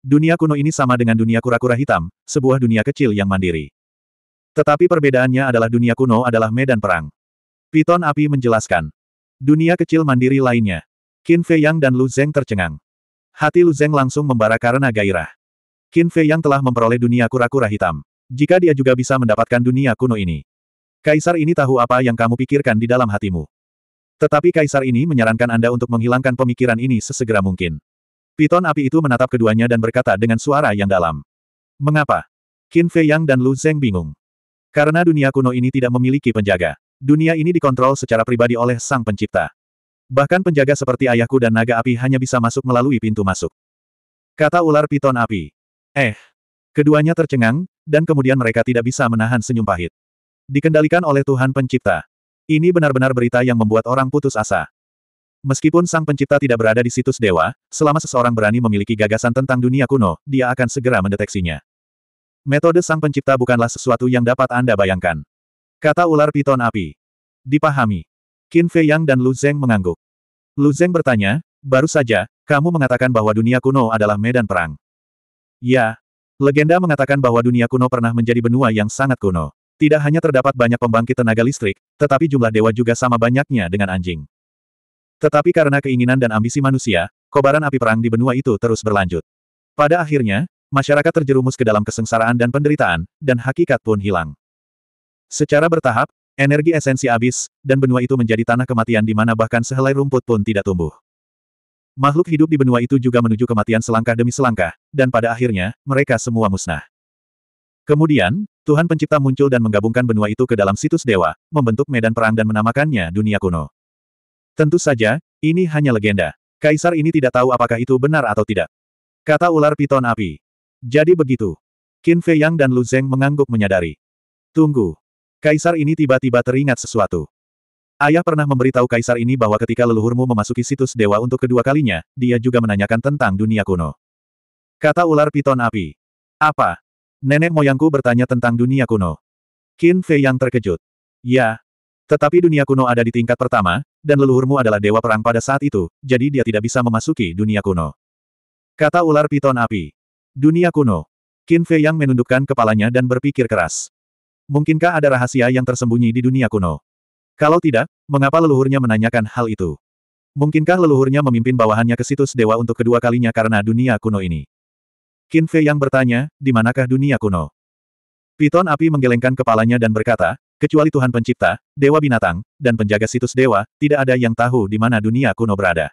Dunia kuno ini sama dengan dunia kura-kura hitam, sebuah dunia kecil yang mandiri. Tetapi perbedaannya adalah dunia kuno adalah medan perang. Piton api menjelaskan. Dunia kecil mandiri lainnya. Qin Fei Yang dan Lu Zeng tercengang. Hati Lu Zeng langsung membara karena gairah. Qin Fei Yang telah memperoleh dunia kura-kura hitam. Jika dia juga bisa mendapatkan dunia kuno ini. Kaisar ini tahu apa yang kamu pikirkan di dalam hatimu. Tetapi kaisar ini menyarankan Anda untuk menghilangkan pemikiran ini sesegera mungkin. Piton api itu menatap keduanya dan berkata dengan suara yang dalam. Mengapa? Qin Fei Yang dan Lu Zeng bingung. Karena dunia kuno ini tidak memiliki penjaga. Dunia ini dikontrol secara pribadi oleh sang pencipta. Bahkan penjaga seperti ayahku dan naga api hanya bisa masuk melalui pintu masuk. Kata ular piton api. Eh. Keduanya tercengang, dan kemudian mereka tidak bisa menahan senyum pahit. Dikendalikan oleh Tuhan pencipta. Ini benar-benar berita yang membuat orang putus asa. Meskipun sang pencipta tidak berada di situs dewa, selama seseorang berani memiliki gagasan tentang dunia kuno, dia akan segera mendeteksinya. Metode sang pencipta bukanlah sesuatu yang dapat Anda bayangkan. Kata ular piton api. Dipahami. Qin Fei Yang dan Lu Zeng mengangguk. Lu Zeng bertanya, baru saja, kamu mengatakan bahwa dunia kuno adalah medan perang. Ya. Legenda mengatakan bahwa dunia kuno pernah menjadi benua yang sangat kuno. Tidak hanya terdapat banyak pembangkit tenaga listrik, tetapi jumlah dewa juga sama banyaknya dengan anjing. Tetapi karena keinginan dan ambisi manusia, kobaran api perang di benua itu terus berlanjut. Pada akhirnya, masyarakat terjerumus ke dalam kesengsaraan dan penderitaan, dan hakikat pun hilang. Secara bertahap, energi esensi abis, dan benua itu menjadi tanah kematian di mana bahkan sehelai rumput pun tidak tumbuh. Makhluk hidup di benua itu juga menuju kematian selangkah demi selangkah, dan pada akhirnya, mereka semua musnah. Kemudian, Tuhan Pencipta muncul dan menggabungkan benua itu ke dalam situs dewa, membentuk medan perang dan menamakannya dunia kuno. Tentu saja, ini hanya legenda. Kaisar ini tidak tahu apakah itu benar atau tidak. Kata ular piton api. Jadi begitu. Qin Fei Yang dan Lu Zeng mengangguk menyadari. Tunggu. Kaisar ini tiba-tiba teringat sesuatu. Ayah pernah memberitahu kaisar ini bahwa ketika leluhurmu memasuki situs dewa untuk kedua kalinya, dia juga menanyakan tentang dunia kuno. Kata ular piton api. Apa? Nenek moyangku bertanya tentang dunia kuno. Qin Fei yang terkejut. Ya. Tetapi dunia kuno ada di tingkat pertama, dan leluhurmu adalah dewa perang pada saat itu, jadi dia tidak bisa memasuki dunia kuno. Kata ular piton api. Dunia kuno. Qin Fei yang menundukkan kepalanya dan berpikir keras. Mungkinkah ada rahasia yang tersembunyi di dunia kuno? Kalau tidak, mengapa leluhurnya menanyakan hal itu? Mungkinkah leluhurnya memimpin bawahannya ke situs dewa untuk kedua kalinya karena dunia kuno ini? Qin Fei yang bertanya, di manakah dunia kuno? Piton api menggelengkan kepalanya dan berkata, kecuali Tuhan pencipta, dewa binatang, dan penjaga situs dewa, tidak ada yang tahu di mana dunia kuno berada.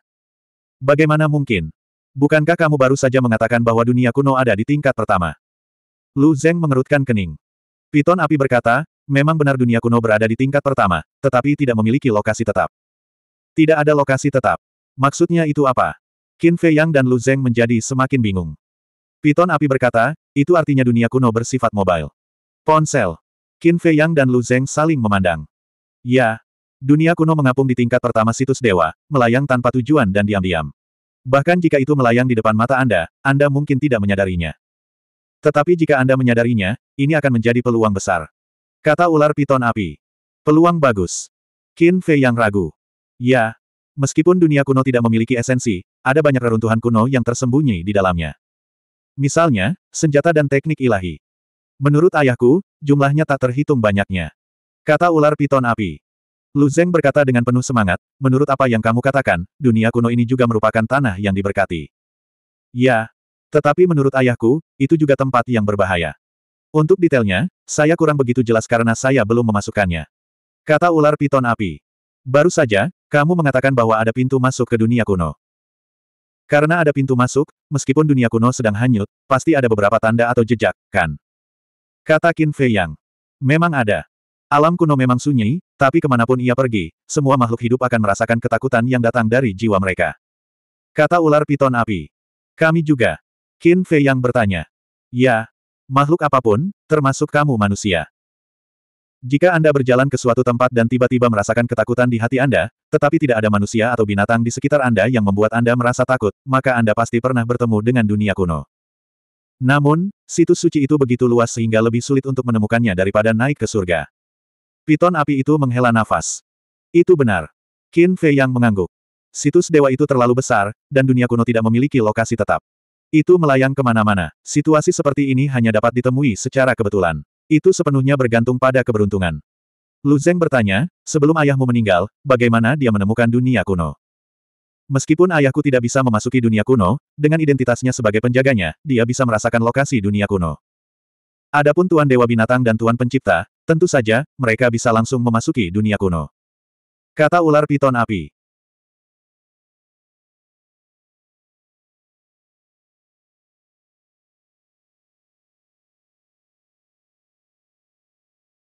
Bagaimana mungkin? Bukankah kamu baru saja mengatakan bahwa dunia kuno ada di tingkat pertama? Lu Zeng mengerutkan kening. Piton api berkata, memang benar dunia kuno berada di tingkat pertama, tetapi tidak memiliki lokasi tetap. Tidak ada lokasi tetap. Maksudnya itu apa? Qin Fei Yang dan Lu Zeng menjadi semakin bingung. Piton api berkata, itu artinya dunia kuno bersifat mobile. Ponsel. Qin Fei Yang dan Lu Zeng saling memandang. Ya. Dunia kuno mengapung di tingkat pertama situs dewa, melayang tanpa tujuan dan diam-diam. Bahkan jika itu melayang di depan mata Anda, Anda mungkin tidak menyadarinya. Tetapi jika Anda menyadarinya, ini akan menjadi peluang besar. Kata ular piton api. Peluang bagus. Qin Fei yang ragu. Ya, meskipun dunia kuno tidak memiliki esensi, ada banyak reruntuhan kuno yang tersembunyi di dalamnya. Misalnya, senjata dan teknik ilahi. Menurut ayahku, jumlahnya tak terhitung banyaknya. Kata ular piton api. Lu Zeng berkata dengan penuh semangat, menurut apa yang kamu katakan, dunia kuno ini juga merupakan tanah yang diberkati. Ya, tetapi menurut ayahku, itu juga tempat yang berbahaya. Untuk detailnya, saya kurang begitu jelas karena saya belum memasukkannya. Kata ular piton api. Baru saja, kamu mengatakan bahwa ada pintu masuk ke dunia kuno. Karena ada pintu masuk, meskipun dunia kuno sedang hanyut, pasti ada beberapa tanda atau jejak, kan? Kata Qin Fei Yang. Memang ada. Alam kuno memang sunyi, tapi kemanapun ia pergi, semua makhluk hidup akan merasakan ketakutan yang datang dari jiwa mereka. Kata ular piton api. Kami juga. Qin Fei yang bertanya. Ya, makhluk apapun, termasuk kamu manusia. Jika Anda berjalan ke suatu tempat dan tiba-tiba merasakan ketakutan di hati Anda, tetapi tidak ada manusia atau binatang di sekitar Anda yang membuat Anda merasa takut, maka Anda pasti pernah bertemu dengan dunia kuno. Namun, situs suci itu begitu luas sehingga lebih sulit untuk menemukannya daripada naik ke surga. Piton api itu menghela nafas. Itu benar. Qin Fei yang mengangguk. Situs dewa itu terlalu besar, dan dunia kuno tidak memiliki lokasi tetap. Itu melayang kemana-mana. Situasi seperti ini hanya dapat ditemui secara kebetulan. Itu sepenuhnya bergantung pada keberuntungan. Lu Zeng bertanya, sebelum ayahmu meninggal, bagaimana dia menemukan dunia kuno? Meskipun ayahku tidak bisa memasuki dunia kuno, dengan identitasnya sebagai penjaganya, dia bisa merasakan lokasi dunia kuno. Adapun Tuan Dewa Binatang dan Tuan Pencipta, tentu saja, mereka bisa langsung memasuki dunia kuno. Kata ular piton api.